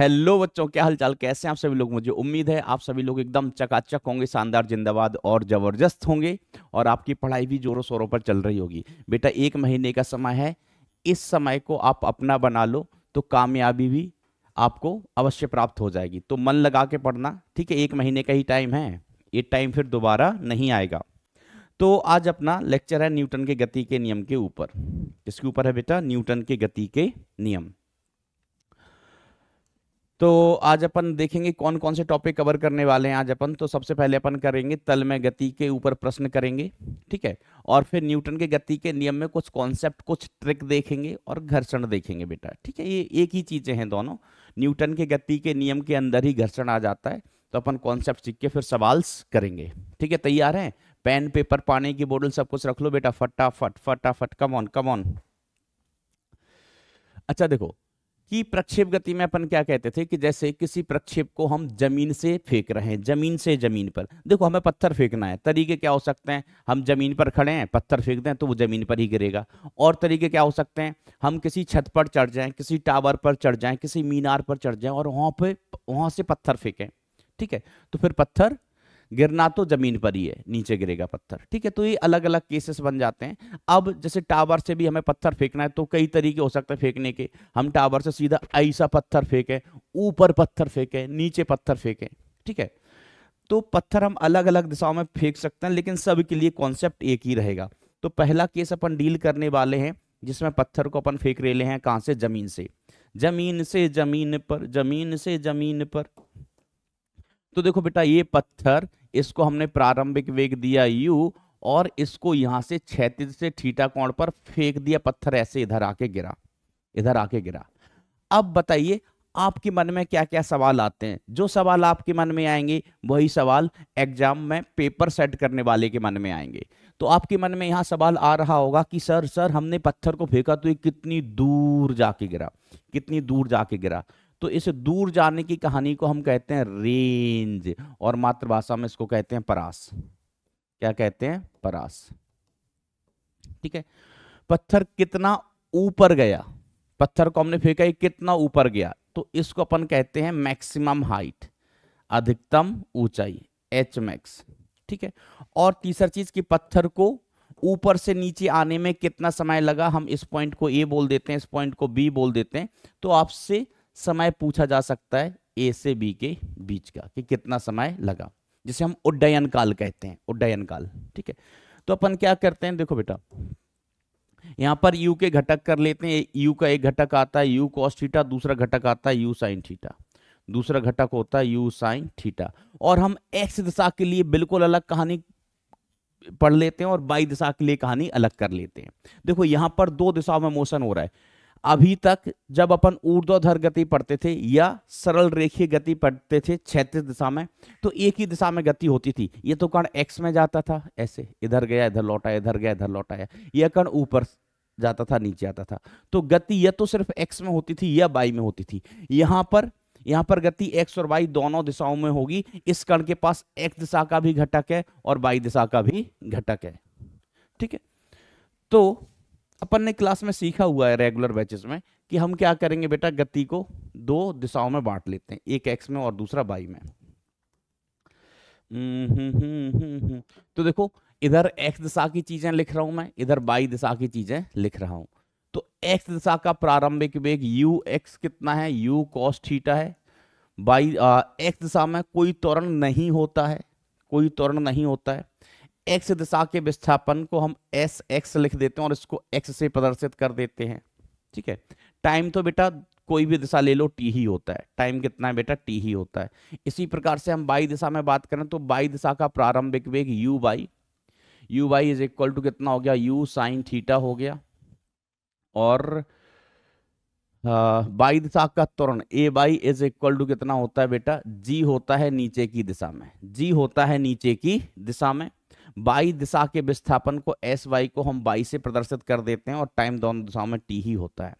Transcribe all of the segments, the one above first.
Hello बच्चों क्या हालचाल कैसे हैं आप सभी लोग मुझे उम्मीद है आप सभी लोग एकदम चकाचक होंगे शानदार जिंदाबाद और ज़बरदस्त होंगे और आपकी पढ़ाई भी जोरों शोरों पर चल रही होगी बेटा एक महीने का समय है इस समय को आप अपना बना लो तो कामयाबी भी आपको अवश्य प्राप्त हो जाएगी तो मन लगा के पढ़ना ठीक है एक महीने का ही टाइम है ये टाइम फिर दोबारा नहीं आएगा तो आज अपना लेक्चर है न्यूटन के गति के नियम के ऊपर इसके ऊपर है बेटा न्यूटन के गति के नियम तो आज अपन देखेंगे कौन कौन से टॉपिक कवर करने वाले हैं आज अपन तो सबसे पहले अपन करेंगे तल में गति के ऊपर प्रश्न करेंगे ठीक है और फिर न्यूटन के गति के नियम में कुछ कॉन्सेप्ट कुछ ट्रिक देखेंगे और घर्षण देखेंगे बेटा ठीक है ये एक ही चीज़ें हैं दोनों न्यूटन के गति के नियम के अंदर ही घर्षण आ जाता है तो अपन कॉन्सेप्ट सीख के फिर सवाल्स करेंगे ठीक है तैयार हैं पेन पेपर पानी की बोतल सब कुछ रख लो बेटा फटाफट फटाफट कम ऑन कम ऑन अच्छा देखो कि प्रक्षेप गति में अपन क्या कहते थे कि जैसे किसी प्रक्षेप को हम जमीन से फेंक रहे हैं जमीन से जमीन पर देखो हमें पत्थर फेंकना है तरीके क्या हो सकते हैं हम जमीन पर खड़े हैं पत्थर फेंक दें तो वो जमीन पर ही गिरेगा और तरीके क्या हो सकते हैं हम किसी छत पर चढ़ जाएं किसी टावर पर चढ़ जाएं किसी मीनार पर चढ़ जाएं और वहाँ पर वहाँ से पत्थर फेंकें ठीक है तो फिर पत्थर गिरना तो जमीन पर ही है नीचे गिरेगा पत्थर ठीक है तो ये अलग अलग केसेस बन जाते हैं अब जैसे टावर से भी हमें पत्थर फेंकना है तो कई तरीके हो सकते हैं फेंकने के हम टावर से सीधा ऐसा पत्थर फेंकें ऊपर पत्थर फेंकें नीचे पत्थर फेंकें ठीक है तो पत्थर हम अलग अलग दिशाओं में फेंक सकते हैं लेकिन सब के लिए कॉन्सेप्ट एक ही रहेगा तो पहला केस अपन डील करने वाले हैं जिसमें पत्थर को अपन फेंक रहे हैं कहाँ से जमीन से जमीन से जमीन पर जमीन से जमीन पर तो देखो बेटा ये पत्थर इसको हमने प्रारंभिक वेग दिया u और इसको यहां से क्षैतिज से ठीटा कोण पर फेंक दिया पत्थर ऐसे इधर आके गिरा इधर आके गिरा अब बताइए आपके मन में क्या क्या सवाल आते हैं जो सवाल आपके मन में आएंगे वही सवाल एग्जाम में पेपर सेट करने वाले के मन में आएंगे तो आपके मन में यहाँ सवाल आ रहा होगा कि सर सर हमने पत्थर को फेंका तो ये कितनी दूर जाके गिरा कितनी दूर जाके गिरा तो इस दूर जाने की कहानी को हम कहते हैं रेंज और मातृभाषा में इसको कहते हैं परास क्या कहते हैं परास ठीक है पत्थर कितना ऊपर गया पत्थर को हमने फेंका कितना ऊपर गया तो इसको अपन कहते हैं मैक्सिमम हाइट अधिकतम ऊंचाई एच मैक्स ठीक है और तीसरा चीज कि पत्थर को ऊपर से नीचे आने में कितना समय लगा हम इस पॉइंट को ए बोल देते हैं इस पॉइंट को बी बोल देते हैं तो आपसे समय पूछा जा सकता है ए से बी के बीच का कि कितना समय लगा जिसे हम उड्डयन काल कहते हैं उड्डयन काल ठीक है तो अपन क्या करते हैं देखो बेटा यहां पर यू के घटक कर लेते हैं यू का एक घटक आता है यू कॉस थीटा दूसरा घटक आता है यू साइन थीटा दूसरा घटक होता है यू साइन थीटा और हम एक्स दिशा के लिए बिल्कुल अलग कहानी पढ़ लेते हैं और बाई दिशा के लिए कहानी अलग कर लेते हैं देखो यहां पर दो दिशाओं में मोशन हो रहा है अभी तक जब अपन ऊर्ध्वाधर गति पढ़ते थे या सरल रेखीय गति पढ़ते थे क्षेत्र दिशा में तो एक ही दिशा में गति होती थी ये तो कण एक्स में जाता था ऐसे इधर गया इधर लौटा इधर गया इधर लौटाया यह कण ऊपर जाता था नीचे आता था तो गति यह तो सिर्फ एक्स में होती थी या बाई में होती थी यहां पर यहां पर गति एक्स और वाई दोनों दिशाओं में होगी इस कण के पास एक्स दिशा का भी घटक है और बाई दिशा का भी घटक है ठीक है तो अपन ने क्लास में सीखा हुआ है रेगुलर बैचेस में कि हम क्या करेंगे बेटा गति को दो दिशाओं में बांट लेते हैं एक एक्स में और दूसरा बाई में हम्म, हम्म, हम्म, तो देखो इधर एक्स दिशा की चीजें लिख रहा हूं मैं इधर बाई दिशा की चीजें लिख रहा हूं तो एक्स दिशा का प्रारंभिक वेग यू एक्स कितना है यू कॉस थीटा है बाई एक्स दिशा में कोई त्वरण नहीं होता है कोई त्वरण नहीं होता है एक्स दिशा के विस्थापन को हम एस एक्स लिख देते हैं और इसको एक्स से प्रदर्शित कर देते हैं ठीक है टाइम तो बेटा कोई भी दिशा ले लो टी ही होता है टाइम कितना है बेटा टी ही होता है इसी प्रकार से हम बाई दिशा में बात करें तो बाई दिशा का प्रारंभिक वेग U by U by is equal to कितना हो गया यू साइन थीटा हो गया और बाई दिशा का त्वरण A by is equal to कितना होता है बेटा जी होता है नीचे की दिशा में जी होता है नीचे की दिशा में बाई दिशा के विस्थापन को एस वाई को हम बाई से प्रदर्शित कर देते हैं और टाइम दोनों दिशाओं में टी ही होता है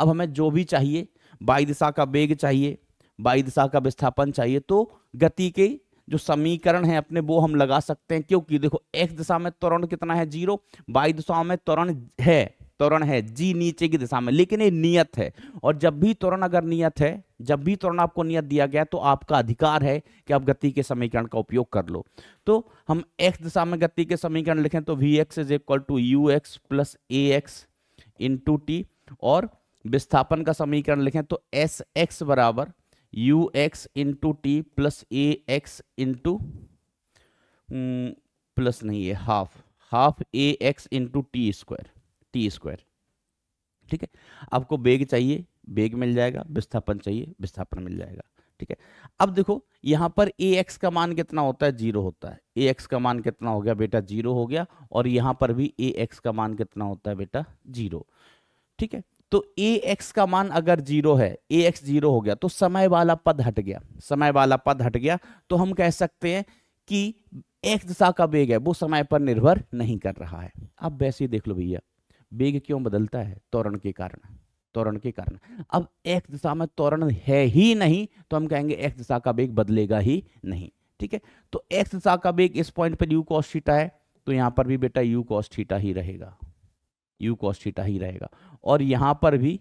अब हमें जो भी चाहिए बाई दिशा का वेग चाहिए बाई दिशा का विस्थापन चाहिए तो गति के जो समीकरण है अपने वो हम लगा सकते हैं क्योंकि देखो एक्स दिशा में त्वरण कितना है जीरो बाई दिशाओं में त्वरण है त्वरण है जी नीचे की दिशा में लेकिन ये नियत है और जब भी त्वरण अगर नियत है जब भी त्वरण आपको नियत दिया गया तो आपका अधिकार है कि आप गति के समीकरण का उपयोग कर लो तो हम एक्स दिशा में गति के समीकरण लिखें तो V X is equal to you X plus A X into T और विस्थापन का समीकरण लिखें तो एस एक्स बराबर U X into T plus A X into plus नहीं है हाफ हाफ ए x into T square T square ठीक है आपको बेग चाहिए बेग मिल जाएगा विस्थापन चाहिए विस्थापन मिल जाएगा ठीक है अब देखो यहाँ पर ए एक्स का मान कितना होता है जीरो होता है ए एक्स का मान कितना हो गया बेटा जीरो हो गया और यहाँ पर भी ए एक्स का मान कितना होता है बेटा जीरो ठीक है तो ए एक्स का मान अगर जीरो है ए एक्स जीरो हो गया तो समय वाला पद हट गया समय वाला पद हट गया तो हम कह सकते हैं कि एक्स दिशा का वेग है वो समय पर निर्भर नहीं कर रहा है अब वैसे ही देख लो भैया वेग क्यों बदलता है त्वरण के कारण त्वरण के कारण अब एक्स दिशा में त्वरण है ही नहीं तो हम कहेंगे एक्स दिशा का वेग बदलेगा ही नहीं ठीक है तो एक्स दिशा का वेग इस पॉइंट पर यू कॉस है तो यहाँ पर भी बेटा यू कॉस ही रहेगा यू कॉस ही रहेगा और यहाँ पर भी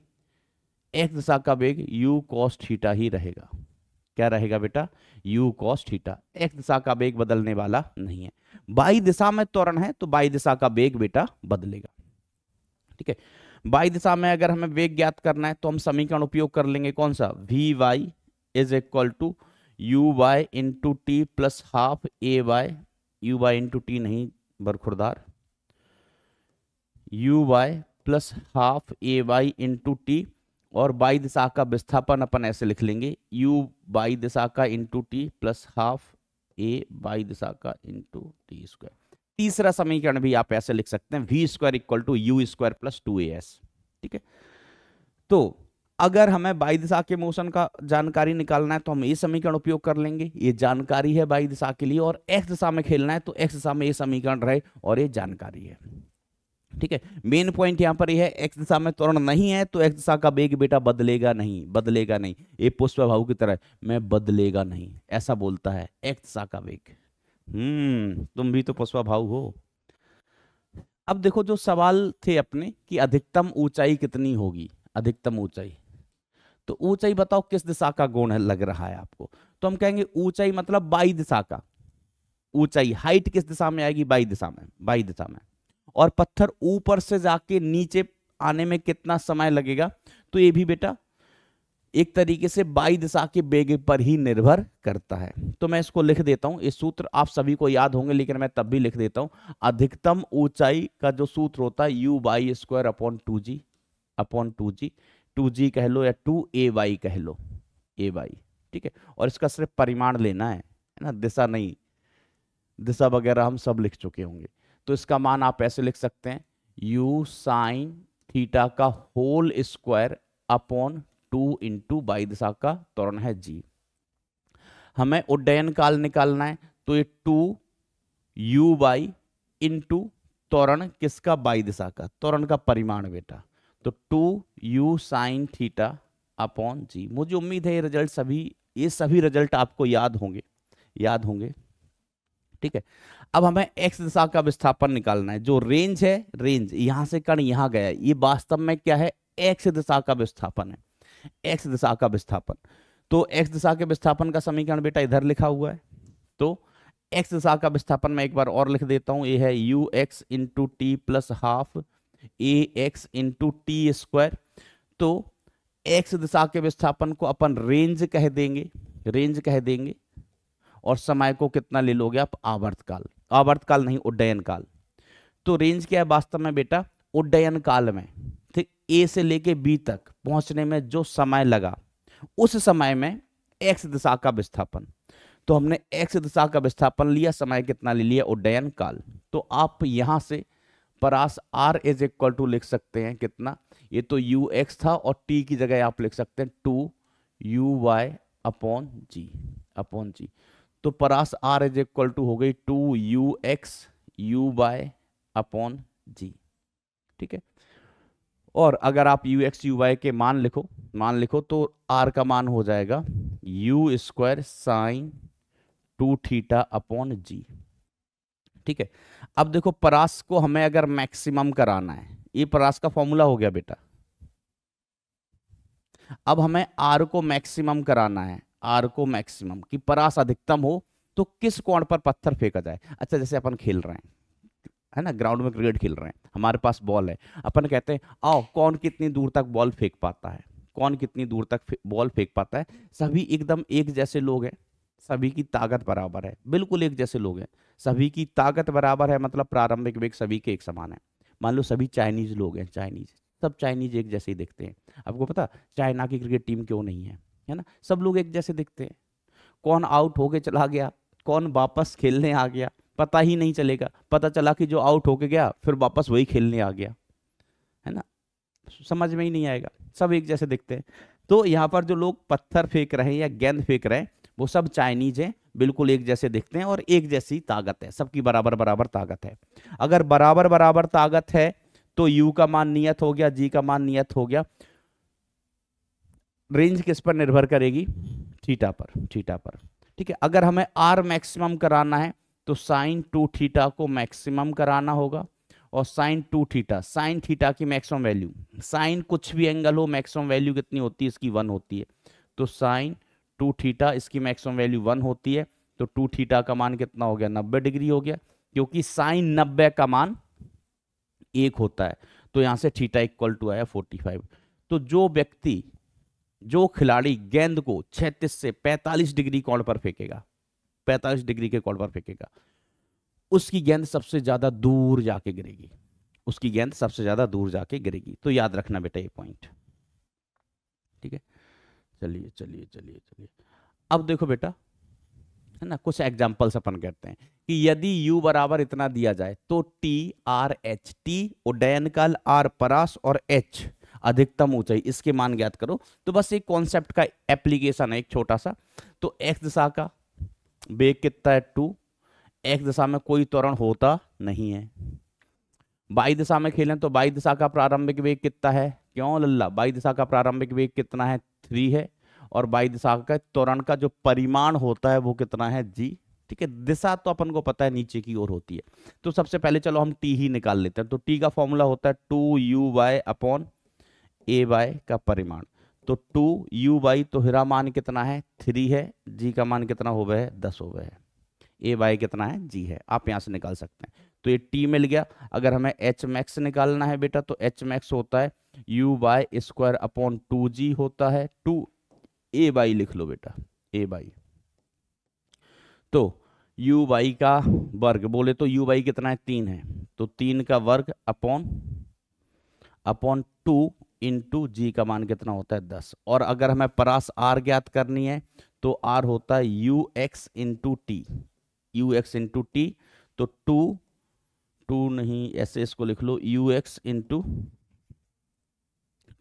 एक्स दिशा का वेग यू कॉस ही रहेगा क्या रहेगा बेटा यू कॉस थीटा एक्स दिशा का वेग बदलने वाला नहीं है बाई दिशा में त्वरण है तो बाई दिशा का वेग बेटा बदलेगा ठीक है बाई दिशा में अगर हमें वेग ज्ञात करना है तो हम समीकरण उपयोग कर लेंगे कौन सा V Y is equal to you Y into T plus half A Y U Y into T नहीं बरखुरदार U Y plus half A Y into T और बाई दिशा का विस्थापन अपन ऐसे लिख लेंगे यू बाई दिशा का into T plus half A by दिशा का इंटू टी स्क्वायर तीसरा समीकरण भी आप ऐसे लिख सकते हैं V square equal to you square plus two A S ठीक है तो अगर हमें बाई दिशा के मोशन का जानकारी निकालना है तो हम ये समीकरण उपयोग कर लेंगे ये जानकारी है बाई दिशा के लिए और एक्स दिशा में खेलना है तो एक्स दिशा में ये समीकरण रहे और ये जानकारी है ठीक है मेन पॉइंट यहाँ पर यह है एक्स दिशा में त्वरण नहीं है तो एक्स दिशा का वेग बेटा बदलेगा नहीं बदलेगा नहीं ये पुष्प भाव की तरह मैं बदलेगा नहीं ऐसा बोलता है एक्स दिशा का वेग हम्म तुम भी तो पशुआ भाव हो अब देखो जो सवाल थे अपने कि अधिकतम ऊंचाई कितनी होगी अधिकतम ऊंचाई तो ऊंचाई बताओ किस दिशा का गुण लग रहा है आपको तो हम कहेंगे ऊंचाई मतलब बाई दिशा का ऊंचाई हाइट किस दिशा में आएगी बाई दिशा में बाई दिशा में और पत्थर ऊपर से जाके नीचे आने में कितना समय लगेगा तो ये भी बेटा एक तरीके से बाई दिशा के बेग पर ही निर्भर करता है तो मैं इसको लिख देता हूं ये सूत्र आप सभी को याद होंगे लेकिन मैं तब भी लिख देता हूं अधिकतम ऊंचाई का जो सूत्र होता है U by square upon two G upon two G two G कह लो या टू ए वाई कह लो ए वाई ठीक है और इसका सिर्फ परिमाण लेना है ना दिशा नहीं दिशा वगैरह हम सब लिख चुके होंगे तो इसका मान आप ऐसे लिख सकते हैं यू साइन थीटा का whole square upon two into by दिशा का त्वरण है जी हमें उड्डयन काल निकालना है तो ये टू यू बाई इंटू त्वरण किसका बाई दिशा का त्वरण का परिमाण बेटा तो two you sine theta upon G मुझे उम्मीद है ये रिजल्ट सभी ये सभी रिजल्ट आपको याद होंगे याद होंगे ठीक है अब हमें एक्स दिशा का विस्थापन निकालना है जो रेंज है रेंज यहां से कण यहां गया ये वास्तव में क्या है एक्स दिशा का विस्थापन है एक्स दिशा का विस्थापन तो एक्स दिशा के विस्थापन का समीकरण बेटा इधर लिखा हुआ है तो एक्स दिशा का विस्थापन मैं एक बार और लिख देता हूँ ये है you x into T plus half A x into T square तो एक्स दिशा के विस्थापन को अपन रेंज कह देंगे रेंज कह देंगे और समय को कितना ले लोगे आप आवर्तकाल आवर्तकाल नहीं उड्डयन काल तो रेंज क्या है वास्तव में बेटा उड्डयन काल में ठीक ए से लेके बी तक पहुंचने में जो समय लगा उस समय में एक्स दिशा का विस्थापन तो हमने एक्स दिशा का विस्थापन लिया समय कितना ले लिया उड्डयन काल तो आप यहां से परास आर इज इक्वल टू लिख सकते हैं कितना ये तो यू एक्स था और टी की जगह आप लिख सकते हैं two you Y upon G upon G तो परास आर इज इक्वल टू हो गई two you X U Y upon G ठीक है और अगर आप यू एक्स यू वाई के मान लिखो मान लिखो तो आर का मान हो जाएगा U square sine two theta upon G ठीक है अब देखो परास को हमें अगर मैक्सिमम कराना है ये परास का फॉर्मूला हो गया बेटा अब हमें आर को मैक्सिमम कराना है आर को मैक्सिमम कि परास अधिकतम हो तो किस कोण पर पत्थर फेंका जाए अच्छा जैसे अपन खेल रहे हैं है ना ग्राउंड में क्रिकेट खेल रहे हैं हमारे पास बॉल है अपन कहते हैं आओ कौन कितनी दूर तक बॉल फेंक पाता है कौन कितनी दूर तक बॉल फेंक पाता है सभी एकदम एक जैसे लोग हैं सभी की ताकत बराबर है बिल्कुल एक जैसे लोग हैं सभी की ताकत बराबर है मतलब प्रारंभिक वेग सभी के एक समान है मान लो सभी चाइनीज लोग हैं चाइनीज सब चाइनीज एक जैसे ही दिखते हैं आपको पता चाइना की क्रिकेट टीम क्यों नहीं है है ना सब लोग एक जैसे दिखते हैं कौन आउट होके चला गया कौन वापस खेलने आ गया पता ही नहीं चलेगा पता चला कि जो आउट होके गया फिर वापस वही खेलने आ गया है ना समझ में ही नहीं आएगा सब एक जैसे दिखते हैं तो यहाँ पर जो लोग पत्थर फेंक रहे हैं या गेंद फेंक रहे हैं वो सब चाइनीज हैं बिल्कुल एक जैसे दिखते हैं और एक जैसी ताकत है सबकी बराबर बराबर ताकत है अगर बराबर बराबर ताकत है तो यू का मान नियत हो गया जी का मान नियत हो गया रेंज किस पर निर्भर करेगी थीटा पर थीटा पर ठीक है अगर हमें आर मैक्सिमम कराना है तो साइन टू थीटा को मैक्सिमम कराना होगा और sine two theta sine theta की मैक्सिमम वैल्यू साइन कुछ भी एंगल हो मैक्सिमम वैल्यू कितनी होती है इसकी वन होती है तो साइन टू थीटा इसकी मैक्सिमम वैल्यू वन होती है तो टू थीटा का मान कितना हो गया नब्बे डिग्री हो गया क्योंकि साइन नब्बे का मान एक होता है तो यहाँ से थीटा इक्वल टू आया फोर्टी फाइव तो जो व्यक्ति जो खिलाड़ी गेंद को छत्तीस से पैंतालीस डिग्री कौन पर फेंकेगा पैंतालीस डिग्री के कॉर्ड पर फेंकेगा उसकी गेंद सबसे ज़्यादा दूर जाके गिरेगी उसकी गेंद सबसे ज़्यादा दूर जाके गिरेगी तो याद रखना बेटा ये पॉइंट ठीक है चलिए चलिए चलिए चलिए अब देखो बेटा है ना कुछ एग्जाम्पल्स अपन करते हैं कि यदि u बराबर इतना दिया जाए तो t r h t उड्डयनकाल r परास और h अधिकतम ऊंचाई इसके मान ज्ञात करो तो बस एक कॉन्सेप्ट का एप्लीकेशन है एक छोटा सा तो x दिशा का वेग कितना है टू एक्स दिशा में कोई त्वरण होता नहीं है बाई दिशा में खेलें तो बाई दिशा का प्रारंभिक वेग कितना है क्यों लल्ला बाई दिशा का प्रारंभिक वेग कितना है थ्री है और बाई दिशा का त्वरण का जो परिमाण होता है वो कितना है जी ठीक है दिशा तो अपन को पता है नीचे की ओर होती है तो सबसे पहले चलो हम टी ही निकाल लेते हैं तो टी का फॉर्मूला होता है two U by upon A by का परिमाण तो टू यू बाई तो हिरा मान कितना है थ्री है जी का मान कितना होवे है दस हो गया है ए बाई कितना है जी है आप यहाँ से निकाल सकते हैं तो ये टी मिल गया अगर हमें एच मैक्स निकालना है बेटा तो एच मैक्स होता है U by square upon two G होता है टू ए बाई लिख लो बेटा ए बाई तो यू बाई का वर्ग बोले तो यू बाई कितना है तीन है तो तीन का वर्ग upon upon two into G का मान कितना होता है दस और अगर हमें परास आर ज्ञात करनी है तो आर होता है you x into t u x into t तो टू टू नहीं ऐसे इसको लिख लो यू एक्स इंटू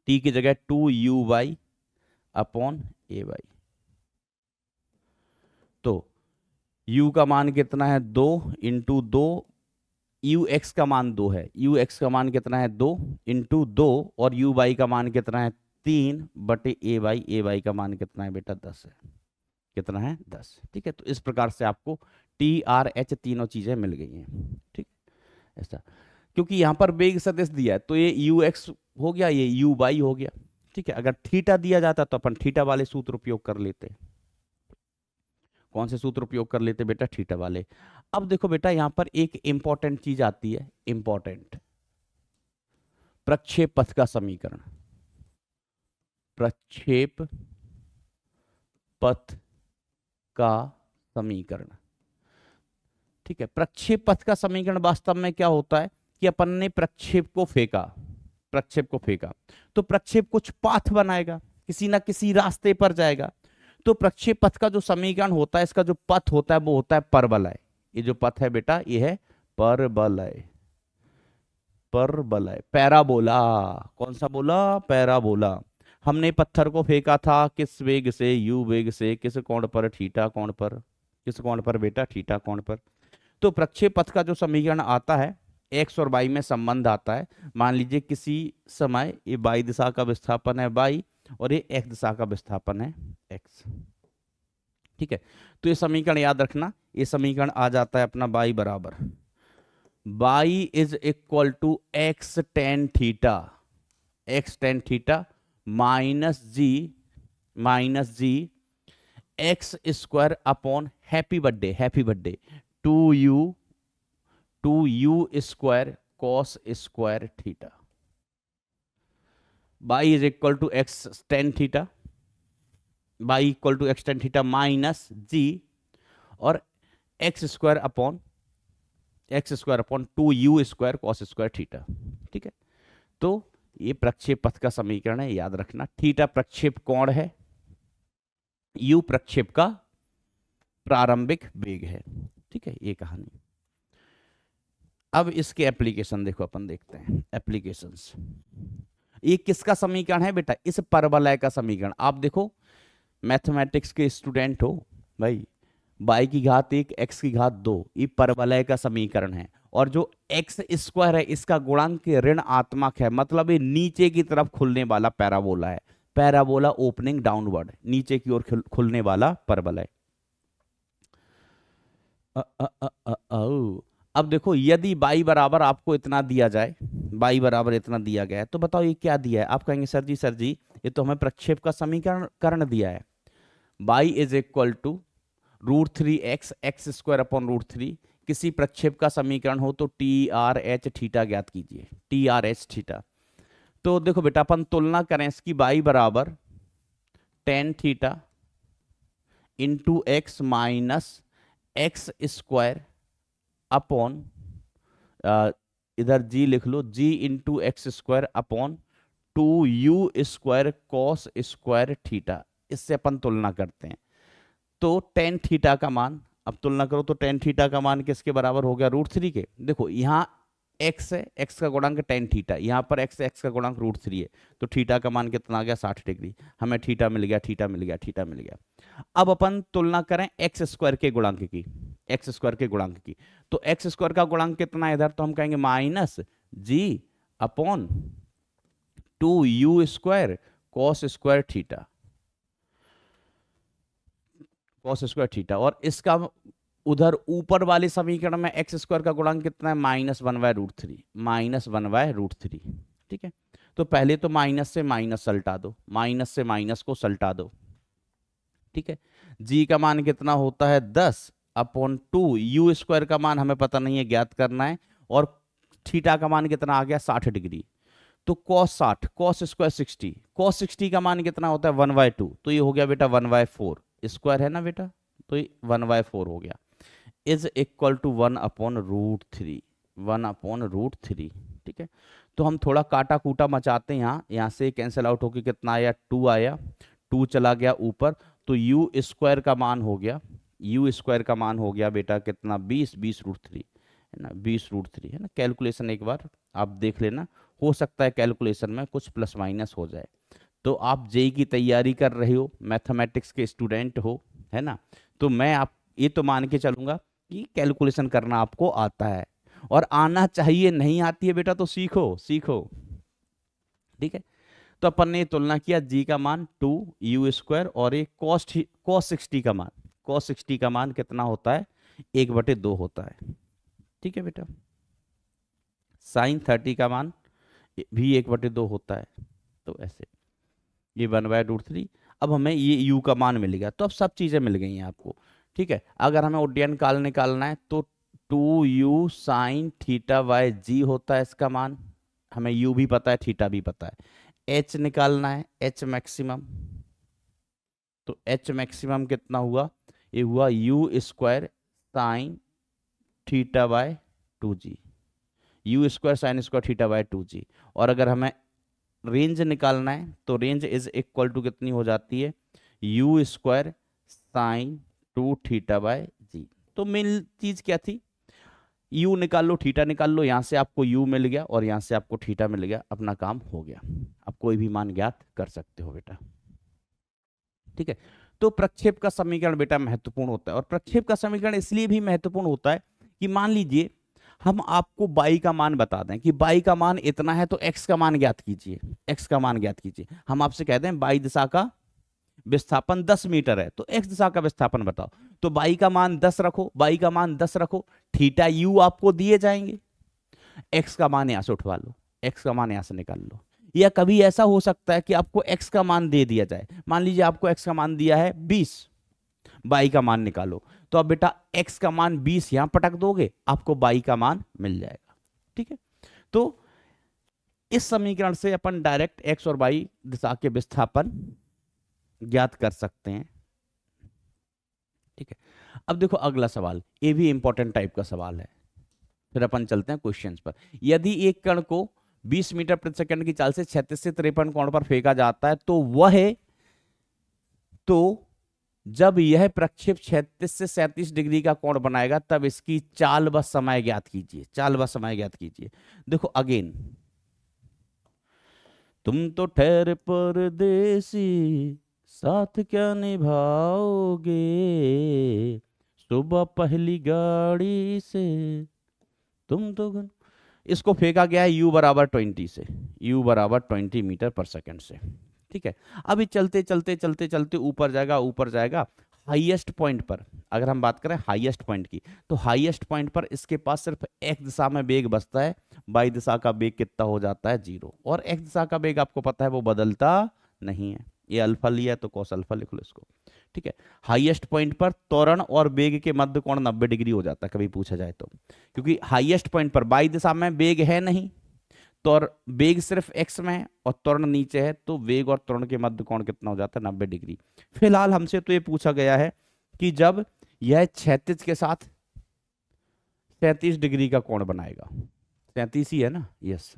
टी की जगह two you Y upon a y तो u का मान कितना है दो इंटू दो यू एक्स का मान दो है यू एक्स का मान कितना है दो इंटू दो और यू वाई का मान कितना है तीन बटे ए वाई ए वाई का मान कितना है बेटा दस है कितना है दस ठीक है तो इस प्रकार से आपको टी आर एच तीनों चीज़ें मिल गई हैं ठीक ऐसा क्योंकि यहाँ पर बेग सदस्य दिया है तो ये यू एक्स हो गया ये यू वाई हो गया ठीक है अगर थीटा दिया जाता तो अपन थीटा वाले सूत्र उपयोग कर लेते हैं कौन से सूत्र उपयोग कर लेते बेटा थीटा वाले अब देखो बेटा यहां पर एक इंपॉर्टेंट चीज आती है इंपॉर्टेंट प्रक्षेप पथ का समीकरण प्रक्षेप पथ का समीकरण ठीक है प्रक्षेप पथ का समीकरण वास्तव में क्या होता है कि अपन ने प्रक्षेप को फेंका प्रक्षेप को फेंका तो प्रक्षेप कुछ पाथ बनाएगा किसी ना किसी रास्ते पर जाएगा तो प्रक्षेपथ का जो समीकरण होता है इसका जो पथ होता है वो होता है परबलय ये जो पथ है बेटा ये है परबलय परबलय पैराबोला कौन सा बोला पैराबोला हमने पत्थर को फेंका था किस वेग से यू वेग से किस कोण पर ठीटा कोण पर किस कोण पर बेटा ठीटा कोण पर तो प्रक्षेपथ का जो समीकरण आता है एक्स और वाई में संबंध आता है मान लीजिए किसी समय ये वाई दिशा का विस्थापन है वाई और ये एक्स दिशा का विस्थापन है एक्स ठीक है तो ये समीकरण याद रखना ये समीकरण आ जाता है अपना बाई बराबर y is equal to x tan theta x tan theta minus g minus g x square upon happy birthday happy birthday two u two you square cos square theta y is equal to x tan theta y equal to x tan theta minus g और x square upon x square upon two you square cos square theta ठीक है तो ये प्रक्षेप पथ का समीकरण है याद रखना थीटा प्रक्षेप कोण है यू प्रक्षेप का प्रारंभिक वेग है ठीक है ये कहानी अब इसके एप्लीकेशन देखो अपन देखते हैं एप्लीकेशंस ये किसका समीकरण है बेटा इस परवलय का समीकरण आप देखो मैथमेटिक्स के स्टूडेंट हो भाई बाई की घात एक एक्स की घात दो ये परवलय का समीकरण है और जो एक्स स्क्वायर है इसका गुणांक ऋण आत्मक है मतलब ये नीचे की तरफ खुलने वाला पैराबोला है पैराबोला ओपनिंग डाउनवर्ड नीचे की ओर खुलने वाला परवलय अब देखो यदि बाई बराबर आपको इतना दिया जाए बाई बराबर इतना दिया गया है तो बताओ ये क्या दिया है आप कहेंगे सर जी सर जी ये तो हमें प्रक्षेप का समीकरण करण दिया है y is equal to root three x x square upon root three किसी प्रक्षेप का समीकरण हो तो टी आर एच ठीटा ज्ञात कीजिए टी आर एच ठीटा तो देखो बेटा अपन तुलना करें इसकी बाई बराबर tan theta into x minus x square upon uh, इधर जी लिख लो g into x square upon two you square cos square theta इससे अपन तुलना करते हैं तो टेन थीटा का मान अब तुलना करो तो टेन थीटा का मान किसके बराबर हो गया रूट थ्री के देखो यहाँ एक्स है एक्स का गुणांक टेन थीटा यहाँ पर एक्स एक्स का गुणांक रूट थ्री है तो थीटा का मान कितना आ गया साठ डिग्री हमें थीटा मिल गया थीटा मिल गया थीटा मिल गया अब अपन तुलना करें एक्स स्क्वायर के गुणांक की एक्स स्क्वायर के गुणांक की तो एक्स स्क्वायर का गुणांक कितना है इधर तो हम कहेंगे minus g upon two you square cos square theta cos square theta और इसका उधर ऊपर वाले समीकरण में एक्स स्क्वायर का गुणांक कितना है minus one by root three minus one by root three ठीक है तो पहले तो माइनस से माइनस सल्टा दो माइनस से माइनस को सल्टा दो ठीक है जी का मान कितना होता है दस अपॉन टू यू स्क्वायर का मान हमें पता नहीं है ज्ञात करना है और थीटा का मान कितना आ गया साठ डिग्री तो कॉस साठ cos square sixty cos sixty का मान कितना होता है वन बाय टू तो ये हो गया बेटा वन बाय फोर स्क्वायर है ना बेटा तो ये वन बाय फोर हो गया is equal to one upon root three one upon root three ठीक है तो हम थोड़ा काटा कूटा मचाते हैं यहाँ यहाँ से कैंसिल आउट होके कितना आया टू आया टू चला गया ऊपर तो यू स्क्वायर का मान हो गया यू स्क्वायर का मान हो गया बेटा कितना बीस बीस रूट थ्री है ना बीस रूट थ्री है ना कैलकुलेशन एक बार आप देख लेना हो सकता है कैलकुलेशन में कुछ प्लस माइनस हो जाए तो आप जेई की तैयारी कर रहे हो मैथमेटिक्स के स्टूडेंट हो है ना तो मैं आप ये तो मान के चलूँगा कि कैलकुलेशन करना आपको आता है और आना चाहिए नहीं आती है बेटा तो सीखो सीखो ठीक है तो अपन ने तुलना किया जी का मान टू यू स्क्वायर और एक कॉस्ट कॉस्ट सिक्सटी का मान कॉस सिक्सटी का मान कितना होता है एक बटे दो होता है ठीक है बेटा साइन थर्टी का मान भी एक बटे दो होता है तो ऐसे ये वन बाय रूट थ्री अब हमें ये यू का मान गया तो अब सब चीज़ें मिल गई हैं आपको ठीक है अगर हमें उड्डयन काल निकालना है तो two you sine theta by g होता है इसका मान हमें यू भी पता है थीटा भी पता है एच निकालना है एच मैक्सिमम तो एच मैक्सिमम कितना हुआ ये हुआ u square sine theta by two g u square sine square theta by two g और अगर हमें रेंज निकालना है तो रेंज इज इक्वल टू कितनी हो जाती है u square sine two theta by g तो मेन चीज़ क्या थी u निकाल लो थीटा निकाल लो यहाँ से आपको u मिल गया और यहाँ से आपको थीटा मिल गया अपना काम हो गया आप कोई भी मान ज्ञात कर सकते हो बेटा ठीक है तो प्रक्षेप का समीकरण बेटा महत्वपूर्ण होता है और प्रक्षेप का समीकरण इसलिए भी महत्वपूर्ण होता है कि मान लीजिए हम आपको बाई का मान बता दें कि बाई का मान इतना है तो एक्स का मान ज्ञात कीजिए एक्स का मान ज्ञात कीजिए हम आपसे कहते हैं बाई दिशा का विस्थापन 10 मीटर है तो एक्स दिशा का विस्थापन बताओ तो बाई का मान 10 रखो बाई का मान 10 रखो थीटा यू आपको दिए जाएंगे एक्स का मान यहां से उठवा लो एक्स का मान यहां से निकाल लो या कभी ऐसा हो सकता है कि आपको एक्स का मान दे दिया जाए मान लीजिए आपको एक्स का मान दिया है बीस बाई का मान निकालो तो आप बेटा एक्स का मान बीस यहां पटक दोगे आपको बाई का मान मिल जाएगा ठीक है तो इस समीकरण से अपन डायरेक्ट एक्स और बाई दिशा के विस्थापन ज्ञात कर सकते हैं ठीक है अब देखो अगला सवाल ये भी इंपॉर्टेंट टाइप का सवाल है फिर अपन चलते हैं क्वेश्चंस पर यदि एक कण को बीस मीटर प्रति सेकंड की चाल से छत्तीस से तिरपन कोण पर फेंका जाता है तो वह तो जब यह प्रक्षेप छत्तीस से सैंतीस डिग्री का कोण बनाएगा तब इसकी चाल व समय ज्ञात कीजिए चाल व समय ज्ञात कीजिए देखो अगेन तुम तो ठहर देसी साथ क्या निभाओगे सुबह पहली गाड़ी से तुम तो गन... इसको फेंका गया है यू बराबर ट्वेंटी से यू बराबर ट्वेंटी मीटर पर सेकेंड से ठीक है अभी चलते चलते चलते चलते ऊपर जाएगा ऊपर जाएगा हाईएस्ट पॉइंट पर अगर हम बात करें हाईएस्ट पॉइंट की तो हाईएस्ट पॉइंट पर इसके पास सिर्फ एक दिशा में बेग बचता है बाई दिशा का बेग कितना हो जाता है जीरो और एक दिशा का बेग आपको पता है वो बदलता नहीं है ये अल्फा लिया तो कौस अल्फा लिख लो इसको ठीक है हाईएस्ट पॉइंट पर त्वरण और वेग के मध्य कोण नब्बे डिग्री हो जाता है कभी पूछा जाए तो क्योंकि हाईएस्ट पॉइंट पर बाई दिशा में वेग है नहीं तो वेग सिर्फ एक्स में है और त्वरण नीचे है तो वेग और त्वरण के मध्य कोण कितना हो जाता है नब्बे डिग्री फिलहाल हमसे तो ये पूछा गया है कि जब यह छैतीस के साथ सैंतीस डिग्री का कोण बनाएगा सैंतीस ही है ना यस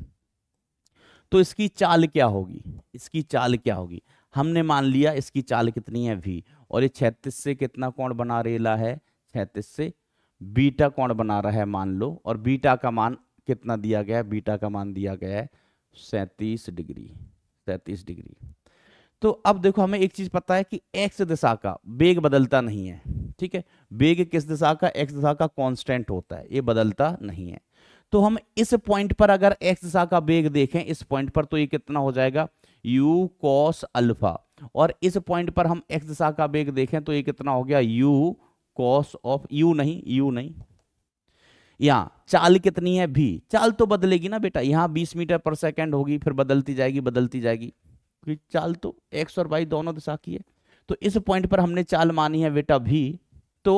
तो इसकी चाल क्या होगी इसकी चाल क्या होगी हमने मान लिया इसकी चाल कितनी है वी और ये छत्तीस से कितना कोण बना रेला है छत्तीस से बीटा कोण बना रहा है मान लो और बीटा का मान कितना दिया गया है बीटा का मान दिया गया है सैंतीस डिग्री सैंतीस डिग्री तो अब देखो हमें एक चीज पता है कि एक्स दिशा का बेग बदलता नहीं है ठीक है बेग किस दिशा का एक्स दिशा का कांस्टेंट होता है ये बदलता नहीं है तो हम इस पॉइंट पर अगर एक्स दिशा का बेग देखें इस पॉइंट पर तो ये कितना हो जाएगा u cos अल्फा और इस पॉइंट पर हम एक्स दिशा का वेग देखें तो ये कितना हो गया यू कॉस ऑफ यू नहीं u नहीं यहाँ चाल कितनी है भी चाल तो बदलेगी ना बेटा यहाँ बीस मीटर पर सेकेंड होगी फिर बदलती जाएगी बदलती जाएगी क्योंकि चाल तो एक्स और y दोनों दिशा की है तो इस पॉइंट पर हमने चाल मानी है बेटा भी तो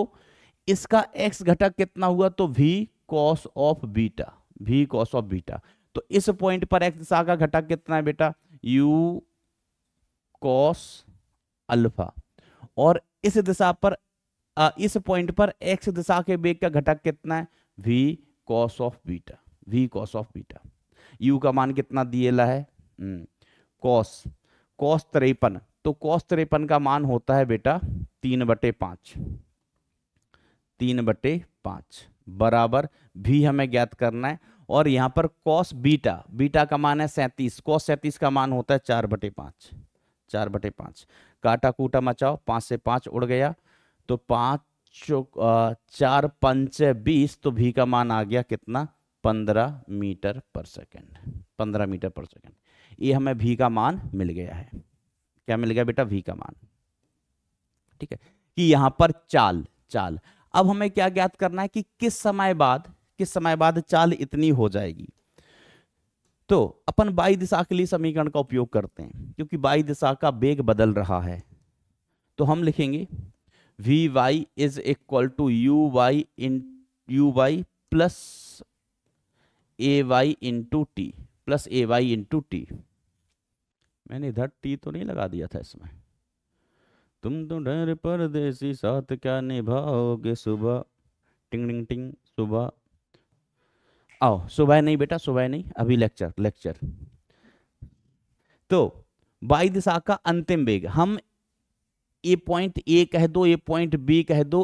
इसका एक्स घटक कितना हुआ तो भी कॉस ऑफ बीटा भी कॉस ऑफ बीटा तो इस पॉइंट पर एक्स दिशा का घटक कितना है बेटा u cos अल्फा और इस दिशा पर इस पॉइंट पर एक्स दिशा के वेग का घटक कितना है v cos of beta v cos of beta u का मान कितना दिएला है कॉस कॉस त्रेपन तो कॉस त्रेपन का मान होता है बेटा तीन बटे पांच तीन बटे पांच बराबर भी हमें ज्ञात करना है और यहाँ पर कॉस बीटा बीटा का मान है सैंतीस कॉस सैंतीस का मान होता है चार बटे पाँच चार बटे पाँच काटा कूटा मचाओ पाँच से पाँच उड़ गया तो पाँच चार पंच बीस तो भी का मान आ गया कितना पंद्रह मीटर पर सेकेंड पंद्रह मीटर पर सेकेंड ये हमें भी का मान मिल गया है क्या मिल गया बेटा भी का मान ठीक है कि यहां पर चाल चाल अब हमें क्या ज्ञात करना है कि किस समय बाद किस समय बाद चाल इतनी हो जाएगी तो अपन बाई दिशा के लिए समीकरण का उपयोग करते हैं क्योंकि बाई दिशा का वेग बदल रहा है तो हम लिखेंगे v Y is equal to you y in u Y plus a Y into T plus a Y into t मैंने इधर टी तो नहीं लगा दिया था इसमें तुम तो डर परदेसी साथ क्या निभाओगे सुबह टिंग टिंग टिंग सुबह आओ सुबह नहीं बेटा सुबह नहीं अभी लेक्चर लेक्चर तो बाई दिशा का अंतिम वेग हम ए पॉइंट ए कह दो ए पॉइंट बी कह दो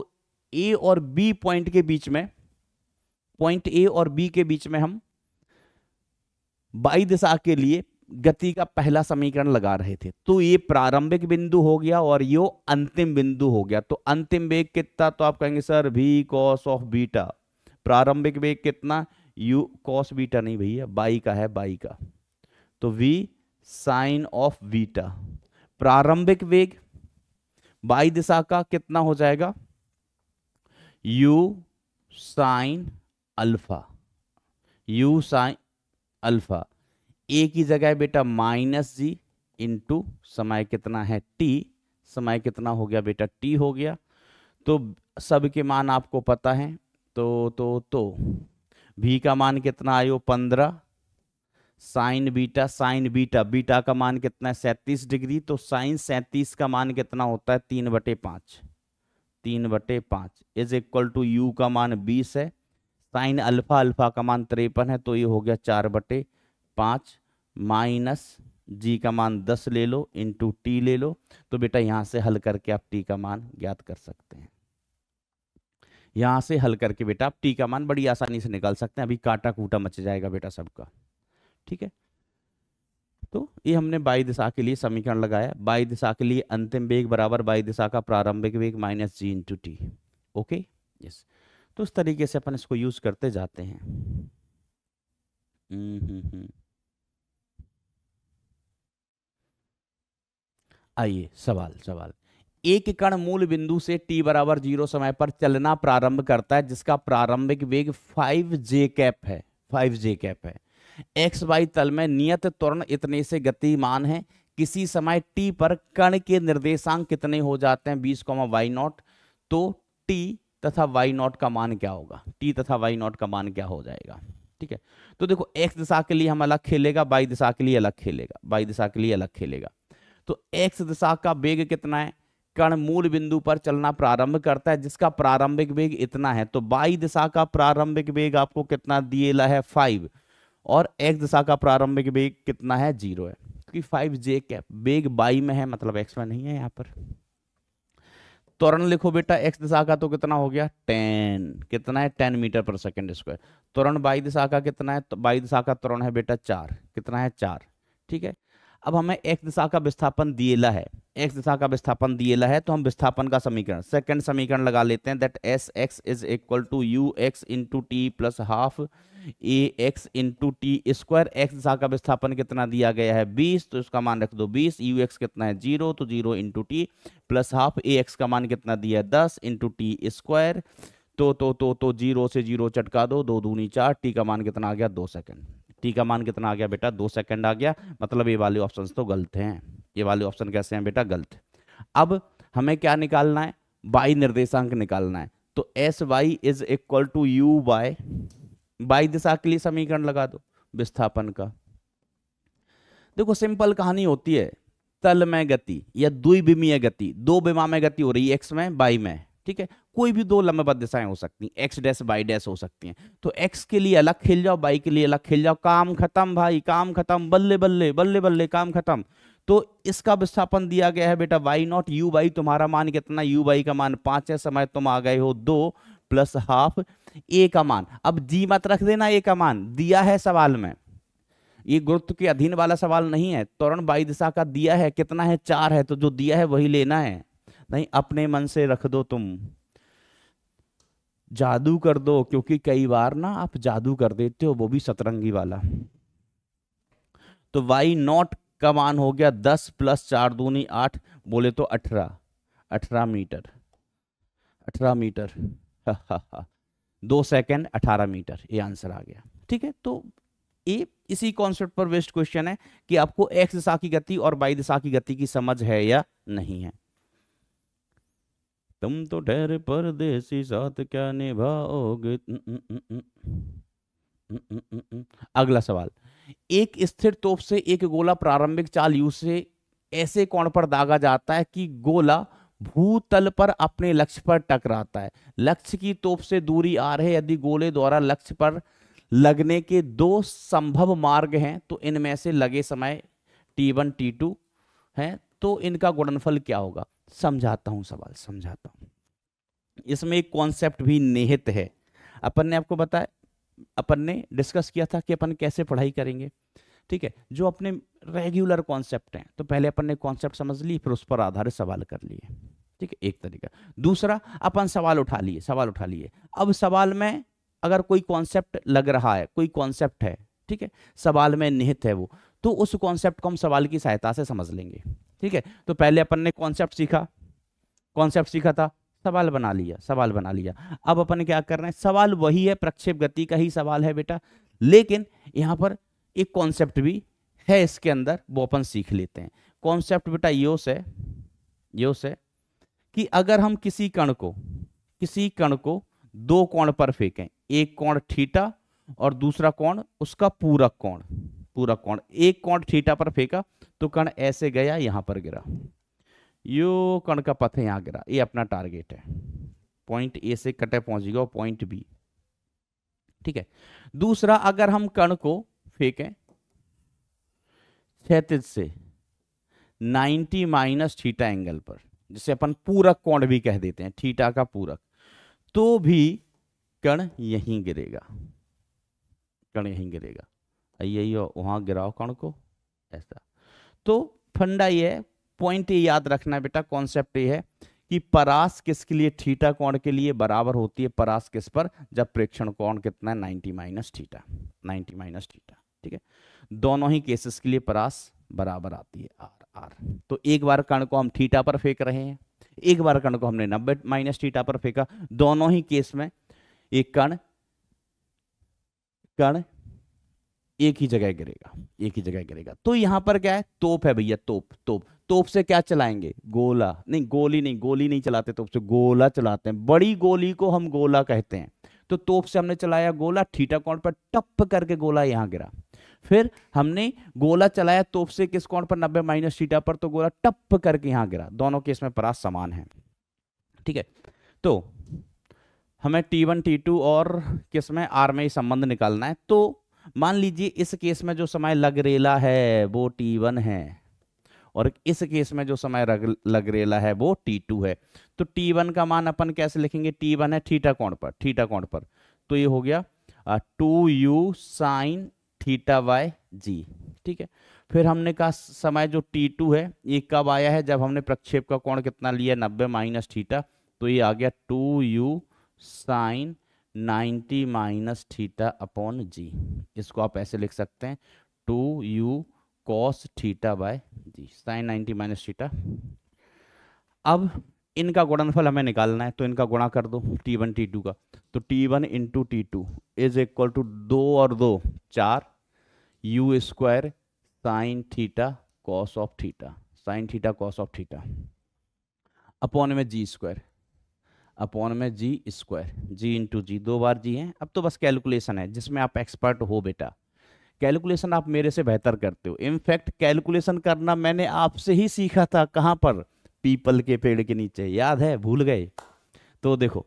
ए और बी पॉइंट के बीच में पॉइंट ए और बी के बीच में हम बाई दिशा के लिए गति का पहला समीकरण लगा रहे थे तो ये प्रारंभिक बिंदु हो गया और यो अंतिम बिंदु हो गया तो अंतिम वेग कितना तो आप कहेंगे सर भी कॉस ऑफ बीटा प्रारंभिक वेग कितना यू कॉस बीटा नहीं भैया बाई का है बाई का तो वी साइन ऑफ बीटा प्रारंभिक वेग बाई दिशा का कितना हो जाएगा u sine alpha u sine alpha a की जगह बेटा माइनस जी इंटू समय कितना है टी समय कितना हो गया बेटा टी हो गया तो सबके मान आपको पता है तो तो तो v का मान कितना आयो पंद्रह sine beta sine beta beta का मान कितना है सैंतीस डिग्री तो साइन सैंतीस का मान कितना होता है तीन बटे पाँच तीन बटे पाँच इज इक्वल टू यू का मान बीस है साइन अल्फा अल्फा का मान तिरपन है तो ये हो गया चार बटे पाँच माइनस जी का मान दस ले लो इंटू टी ले लो तो बेटा यहाँ से हल करके आप टी का मान ज्ञात कर सकते हैं यहाँ से हल करके बेटा आप टी का मान बड़ी आसानी से निकाल सकते हैं अभी काटा कूटा मच जाएगा बेटा सबका ठीक है तो ये हमने बाई दिशा के लिए समीकरण लगाया बाई दिशा के लिए अंतिम वेग बराबर बाई दिशा का प्रारंभिक वेग minus g into t okay yes तो उस तरीके से अपन इसको यूज करते जाते हैं हम्म, हम्म, हम्म। आइए सवाल सवाल एक कण मूल बिंदु से t बराबर जीरो समय पर चलना प्रारंभ करता है जिसका प्रारंभिक वेग फाइव जे कैप है फाइव जे कैप है एक्स वाई तल में नियत त्वरण इतने से गतिमान है किसी समय t पर कण के निर्देशांक कितने हो जाते हैं बीस कॉमा वाई नॉट तो t तथा वाई नॉट का मान क्या होगा t तथा वाई नॉट का मान क्या हो जाएगा ठीक है तो देखो एक्स दिशा के लिए हम अलग खेलेगा बाई दिशा के लिए अलग खेलेगा बाई दिशा के लिए अलग खेलेगा तो एक्स दिशा का वेग कितना है कण मूल बिंदु पर चलना प्रारंभ करता है जिसका प्रारंभिक वेग इतना है तो बाई दिशा का प्रारंभिक वेग आपको कितना दिएला है फाइव और एक्स दिशा का प्रारंभिक वेग कितना है जीरो है क्योंकि फाइव जे कैप वेग बाई में है मतलब एक्स में नहीं है यहाँ पर त्वरण लिखो बेटा एक्स दिशा का तो कितना हो गया टेन कितना है ten metre per second square त्वरण बाई दिशा का कितना है तो बाई दिशा का त्वरण है बेटा चार कितना है चार ठीक है अब हमें एक्स दिशा का विस्थापन दिएला है एक्स दिशा का विस्थापन दिएला है तो हम विस्थापन का समीकरण सेकंड समीकरण लगा लेते हैं that s x is equal to you x into T plus half A x into T square x दिशा का विस्थापन कितना दिया गया है बीस तो इसका मान रख दो बीस यू एक्स कितना है जीरो तो zero into T plus half ए एक्स का मान कितना दिया है दस इंटू टी स्क्वायर तो तो तो तो जीरो से जीरो चटका दो दो दूनी चार टी का मान कितना आ गया दो सेकंड टी का मान कितना आ गया बेटा दो सेकंड आ गया मतलब ये वाले ऑप्शन तो गलत हैं ये वाले ऑप्शन कैसे हैं बेटा गलत अब हमें क्या निकालना है बाई निर्देशांक निकालना है तो s y is equal to you y y दिशा के लिए समीकरण लगा दो विस्थापन का देखो सिंपल कहानी होती है तल में गति या द्विविमीय गति दो विमा में गति हो रही है एक्स में बाई में ठीक है कोई भी दो लंबे दिशाएं हो सकती हैं एक्स डैश बाई डैश हो सकती हैं तो एक्स के लिए अलग खेल जाओ बाई के लिए अलग खेल जाओ काम खत्म भाई काम खत्म बल्ले बल्ले बल्ले बल्ले काम खत्म तो इसका विस्थापन दिया गया है बेटा वाई नॉट यू बाई तुम्हारा मान कितना यू बाई का मान पांच है समय तुम आ गए हो दो प्लस हाफ ए का मान अब जी मत रख देना ए का मान दिया है सवाल में ये गुरुत्व के अधीन वाला सवाल नहीं है तोरण बाई दिशा का दिया है कितना है चार है तो जो दिया है वही लेना है नहीं अपने मन से रख दो तुम जादू कर दो क्योंकि कई बार ना आप जादू कर देते हो वो भी सतरंगी वाला तो वाई नॉट का मान हो गया दस प्लस चार दूनी आठ बोले तो अठारह अठारह मीटर अठारह मीटर हा हा हा दो सेकेंड अठारह मीटर ये आंसर आ गया ठीक है तो ये इसी कॉन्सेप्ट पर बेस्ट क्वेश्चन है कि आपको एक्स दिशा की गति और बाई दिशा की गति की समझ है या नहीं है तुम तो ठहर परदेसी साथ क्या निभाओगे अगला सवाल एक स्थिर तोप से एक गोला प्रारंभिक चाल यू से ऐसे कोण पर दागा जाता है कि गोला भूतल पर अपने लक्ष्य पर टकराता है लक्ष्य की तोप से दूरी आ रहे यदि गोले द्वारा लक्ष्य पर लगने के दो संभव मार्ग हैं तो इनमें से लगे समय T1, T2 टी टू है तो इनका गुणनफल क्या होगा समझाता हूँ सवाल समझाता हूँ इसमें एक कॉन्सेप्ट भी निहित है अपन ने आपको बताया अपन ने डिस्कस किया था कि अपन कैसे पढ़ाई करेंगे ठीक है जो अपने रेगुलर कॉन्सेप्ट हैं तो पहले अपन ने कॉन्सेप्ट समझ ली फिर उस पर आधारित सवाल कर लिए ठीक है एक तरीका दूसरा अपन सवाल उठा लिए सवाल उठा लिए अब सवाल में अगर कोई कॉन्सेप्ट लग रहा है कोई कॉन्सेप्ट है ठीक है सवाल में निहित है वो तो उस कॉन्सेप्ट को हम सवाल की सहायता से समझ लेंगे ठीक है तो पहले अपन ने कॉन्सेप्ट सीखा कॉन्सेप्ट सीखा था सवाल बना लिया सवाल बना लिया अब अपन क्या कर रहे हैं सवाल वही है प्रक्षेप गति का ही सवाल है बेटा लेकिन यहाँ पर एक कॉन्सेप्ट भी है इसके अंदर वो अपन सीख लेते हैं कॉन्सेप्ट बेटा यो है यो से कि अगर हम किसी कण को किसी कण को दो कोण पर फेंकें एक कोण थीटा और दूसरा कोण उसका पूरक कोण पूरा कोण एक कोण थीटा पर फेंका तो कण ऐसे गया यहां पर गिरा यो कण का पथ है गिरा ये अपना टारगेट है पॉइंट ए से कटे पहुंचेगा और पॉइंट बी ठीक है दूसरा अगर हम कण को फेंके क्षेत्र से 90 माइनस थीटा एंगल पर जिसे अपन पूरक कोण भी कह देते हैं थीटा का पूरक तो भी कण यहीं गिरेगा कण यहीं गिरेगा यही वहाँ गिराओ कण को ऐसा तो फंडा ये पॉइंट ये याद रखना बेटा कॉन्सेप्ट ये है कि परास किसके लिए थीटा कोण के लिए बराबर होती है परास किस पर जब प्रेक्षण कोण कितना है 90 माइनस थीटा 90 माइनस थीटा ठीक है दोनों ही केसेस के लिए परास बराबर आती है आर आर तो एक बार कण को हम थीटा पर फेंक रहे हैं एक बार कण को हमने 90 माइनस थीटा पर फेंका दोनों ही केस में एक कण कण एक ही जगह गिरेगा एक ही जगह गिरेगा तो यहां पर क्या है तोप है भैया तोप तोप तोप से क्या चलाएंगे गोला नहीं गोली नहीं गोली नहीं चलाते तोप से गोला चलाते हैं बड़ी गोली को हम गोला कहते हैं तो तोप से हमने चलाया गोला ठीटा कौन पर टप करके गोला यहां गिरा फिर हमने गोला चलाया तोप से किस कौन पर नब्बे माइनस ठीटा पर तो गोला टप करके यहां गिरा दोनों केस में परास समान है ठीक है तो हमें T1, T2 और किस में आर में ही संबंध निकालना है तो मान लीजिए इस केस में जो समय लगरेला है वो टी वन है और इस केस में जो समय लगरेला है वो टी टू है तो टी वन का मान अपन कैसे लिखेंगे टी वन है थीटा कोण पर थीटा कोण पर तो ये हो गया two you sine theta by g ठीक है फिर हमने कहा समय जो टी टू है ये कब आया है जब हमने प्रक्षेप का कोण कितना लिया नब्बे माइनस थीटा तो ये आ गया two you sine 90 minus theta upon g इसको आप ऐसे लिख सकते हैं two u cos theta by g sine 90 minus theta अब इनका गुणनफल हमें निकालना है तो इनका गुणा कर दो टी वन टी टू का तो T one into t two is equal to दो और दो चार u square sine theta cos of theta sine theta cos of theta upon में जी स्क्वायर अपॉन में जी स्क्वायर जी इंटू जी दो बार जी है अब तो बस कैलकुलेशन है जिसमें आप एक्सपर्ट हो बेटा कैलकुलेशन आप मेरे से बेहतर करते हो इनफैक्ट कैलकुलेशन करना मैंने आपसे ही सीखा था कहाँ पर पीपल के पेड़ के नीचे याद है भूल गए तो देखो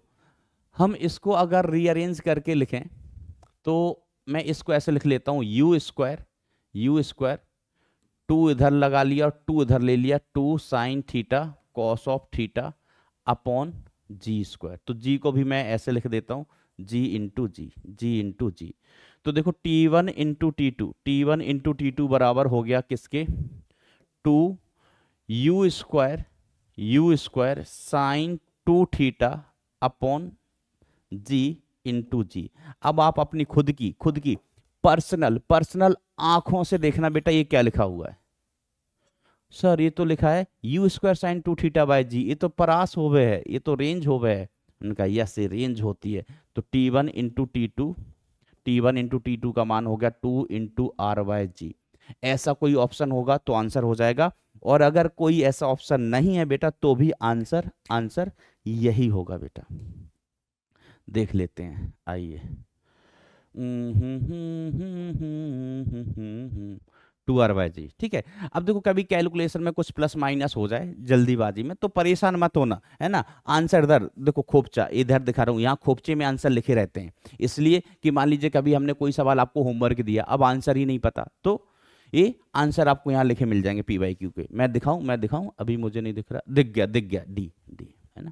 हम इसको अगर रीअरेंज करके लिखें तो मैं इसको ऐसे लिख लेता हूँ you square u square to इधर लगा लिया और टू इधर ले लिया to sign theta cos of theta upon ji square तो जी को भी मैं ऐसे लिख देता हूँ जी इंटू जी जी इंटू जी तो देखो t one into t two t one into t two बराबर हो गया किसके two you square u square sine two theta upon g into g अब आप अपनी खुद की खुद की पर्सनल पर्सनल आंखों से देखना बेटा ये क्या लिखा हुआ है सर ये तो लिखा है u square sine two theta by g ये तो परास होवे है ये तो रेंज होवे है उनका यस ये रेंज होती है तो T one into t two t one into t two का मान हो गया two into R by g ऐसा कोई ऑप्शन होगा तो आंसर हो जाएगा और अगर कोई ऐसा ऑप्शन नहीं है बेटा तो भी आंसर आंसर यही होगा बेटा देख लेते हैं आइए hmm hmm hmm hmm hmm hmm, hmm, hmm, hmm. Two R by g ठीक है अब देखो कभी कैलकुलेशन में कुछ प्लस माइनस हो जाए जल्दीबाजी में तो परेशान मत होना है ना आंसर इधर देखो खोपचा इधर दिखा रहा हूँ यहाँ खोपचे में आंसर लिखे रहते हैं इसलिए कि मान लीजिए कभी हमने कोई सवाल आपको होमवर्क दिया अब आंसर ही नहीं पता तो ये आंसर आपको यहाँ लिखे मिल जाएंगे पी वाई क्यू के मैं दिखाऊँ मैं दिखाऊँ अभी मुझे नहीं दिख रहा दिख गया दिख गया डी डी है ना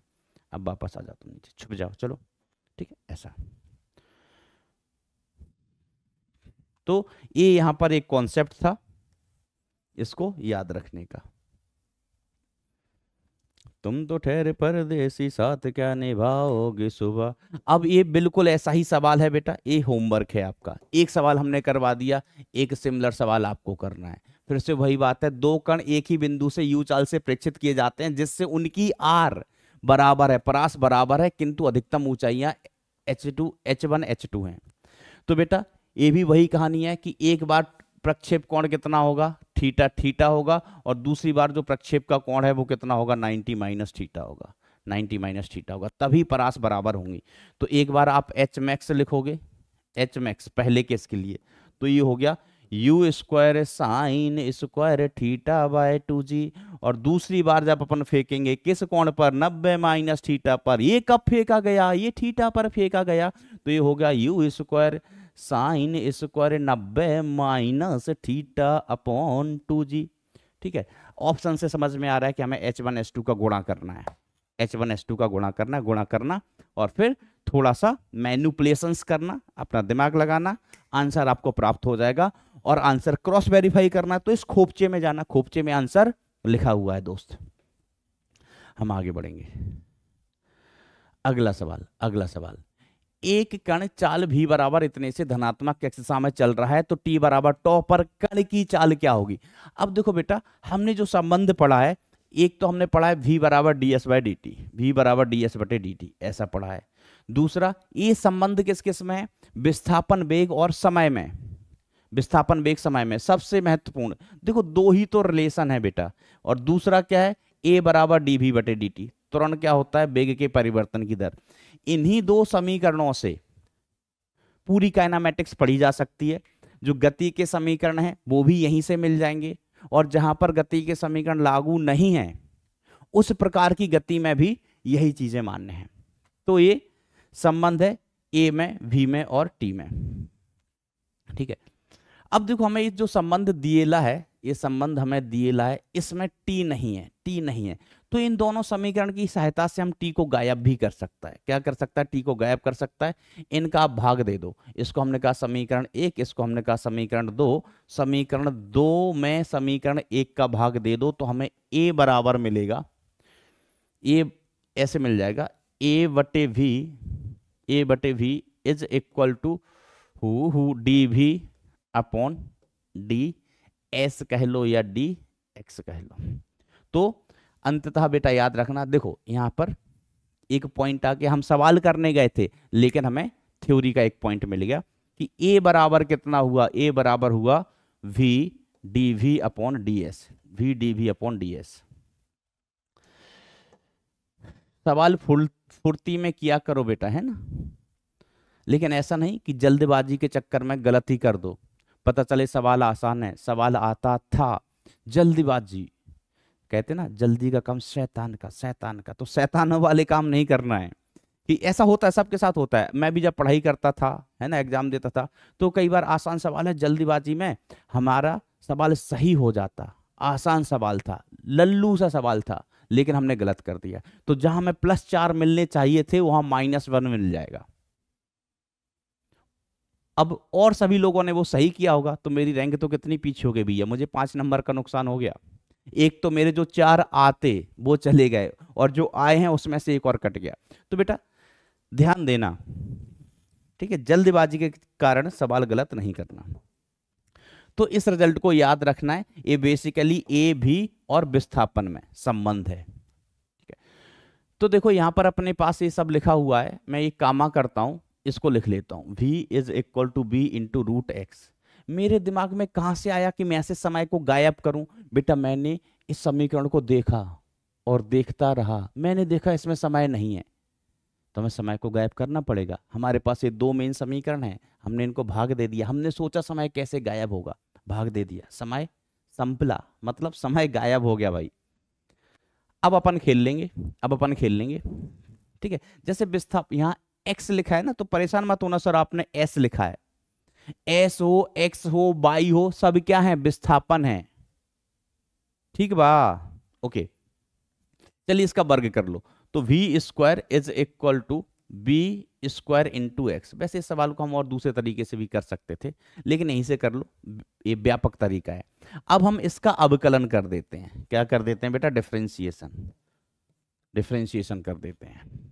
अब वापस आ जाता नीचे छुप जाओ चलो ठीक है ऐसा तो ये यहाँ पर एक कॉन्सेप्ट था इसको याद रखने का तुम तो ठहरे परदेसी साथ क्या निभाओगे सुबह अब ये बिल्कुल ऐसा ही सवाल है बेटा ये होमवर्क है आपका एक सवाल हमने करवा दिया एक सिमिलर सवाल आपको करना है फिर से वही बात है दो कण एक ही बिंदु से यू चाल से प्रेक्षित किए जाते हैं जिससे उनकी आर बराबर है परास बराबर है किंतु अधिकतम ऊंचाइयां H two H one H two हैं तो बेटा ये भी वही कहानी है कि एक बार प्रक्षेप कोण कितना होगा थीटा थीटा होगा और दूसरी बार जो प्रक्षेप का कोण है वो कितना होगा 90 माइनस थीटा होगा 90 माइनस थीटा होगा तभी परास बराबर होंगी तो एक बार आप एच मैक्स लिखोगे एच मैक्स पहले केस के लिए तो ये हो गया u square sine square theta by two g और दूसरी बार जब अपन फेंकेंगे किस कोण पर नब्बे माइनस थीटा पर ये कब फेंका गया ये थीटा पर फेंका गया तो ये हो गया यू स्क्वायर साइन स्क्वायर नब्बे minus theta upon two g ठीक है ऑप्शन से समझ में आ रहा है कि हमें एच वन एस टू का गुणा करना है एच वन एस टू का गुणा करना है गुणा करना और फिर थोड़ा सा मैनुपलेशंस करना अपना दिमाग लगाना आंसर आपको प्राप्त हो जाएगा और आंसर क्रॉस वेरीफाई करना तो इस खोपचे में जाना खोपचे में आंसर लिखा हुआ है दोस्त हम आगे बढ़ेंगे अगला सवाल अगला सवाल एक कण चाल भी बराबर इतने से धनात्मक x दिशा में चल रहा है तो टी बराबर टॉ पर कण की चाल क्या होगी अब देखो बेटा हमने जो संबंध पढ़ा है एक तो हमने पढ़ा है वी बराबर d s by d t v बराबर डी एस बटे डी टी ऐसा पढ़ा है दूसरा ये संबंध किस किस में है विस्थापन वेग और समय में विस्थापन वेग समय में सबसे महत्वपूर्ण देखो दो ही तो रिलेशन है बेटा और दूसरा क्या है ए बराबर डी वी बटे डी टी त्वरण क्या होता है वेग के परिवर्तन की दर इन्हीं दो समीकरणों से पूरी काइनामेटिक्स पढ़ी जा सकती है जो गति के समीकरण है वो भी यहीं से मिल जाएंगे और जहां पर गति के समीकरण लागू नहीं है उस प्रकार की गति में भी यही चीजें मान्य हैं तो ये संबंध है ए में वी में और टी में ठीक है अब देखो हमें ये जो संबंध दिएला है ये संबंध हमें दिएला है इसमें टी नहीं है टी नहीं है तो इन दोनों समीकरण की सहायता से हम टी को गायब भी कर सकता है क्या कर सकता है टी को गायब कर सकता है इनका आप भाग दे दो इसको हमने कहा समीकरण एक इसको हमने कहा समीकरण दो समीकरण दो में समीकरण एक का भाग दे दो तो हमें ए बराबर मिलेगा ए ऐसे मिल जाएगा ए बटे भी ए बटे भी इज इक्वल टू हु हु d v upon d s कह लो या डी एक्स कह लो तो अंततः बेटा याद रखना देखो यहाँ पर एक पॉइंट आके हम सवाल करने गए थे लेकिन हमें थ्योरी का एक पॉइंट मिल गया कि ए बराबर कितना हुआ ए बराबर हुआ v d v upon d s v d v upon d s सवाल फुल फुर्ती में किया करो बेटा है ना लेकिन ऐसा नहीं कि जल्दबाजी के चक्कर में गलती कर दो पता चले सवाल आसान है सवाल आता था जल्दबाजी कहते ना जल्दी का काम शैतान का शैतान का तो शैतान वाले काम नहीं करना है कि ऐसा होता है सबके साथ होता है मैं भी जब पढ़ाई करता था है ना एग्जाम देता था तो कई बार आसान सवाल है जल्दीबाजी में हमारा सवाल सही हो जाता आसान सवाल था लल्लू सा सवाल था लेकिन हमने गलत कर दिया तो जहां हमें प्लस चार मिलने चाहिए थे वहां माइनस वन मिल जाएगा अब और सभी लोगों ने वो सही किया होगा तो मेरी रैंक तो कितनी पीछे हो गई भैया मुझे पांच नंबर का नुकसान हो गया एक तो मेरे जो चार आते वो चले गए और जो आए हैं उसमें से एक और कट गया तो बेटा ध्यान देना ठीक है जल्दबाजी के कारण सवाल गलत नहीं करना तो इस रिजल्ट को याद रखना है ये बेसिकली ए भी और विस्थापन में संबंध है तो देखो यहां पर अपने पास ये सब लिखा हुआ है मैं ये कामा करता हूं इसको लिख लेता हूँ v is equal to b into root x मेरे दिमाग में कहां से आया कि मैं ऐसे समय को गायब करूं बेटा मैंने इस समीकरण को देखा और देखता रहा मैंने देखा इसमें समय नहीं है तो हमें समय को गायब करना पड़ेगा हमारे पास ये दो मेन समीकरण हैं हमने इनको भाग दे दिया हमने सोचा समय कैसे गायब होगा भाग दे दिया समय संपला मतलब समय गायब हो गया भाई अब अपन खेल लेंगे अब अपन खेल लेंगे ठीक है जैसे विस्थाप यहाँ एक्स लिखा है ना तो परेशान मत होना सर आपने एस लिखा है एस हो एक्स हो वाई हो सब क्या है विस्थापन है ठीक बा ओके चलिए इसका वर्ग कर लो तो v square is equal to b square into x वैसे इस सवाल को हम और दूसरे तरीके से भी कर सकते थे लेकिन यहीं से कर लो ये व्यापक तरीका है अब हम इसका अवकलन कर देते हैं क्या कर देते हैं बेटा डिफ्रेंसिएशन डिफ्रेंसिएशन कर देते हैं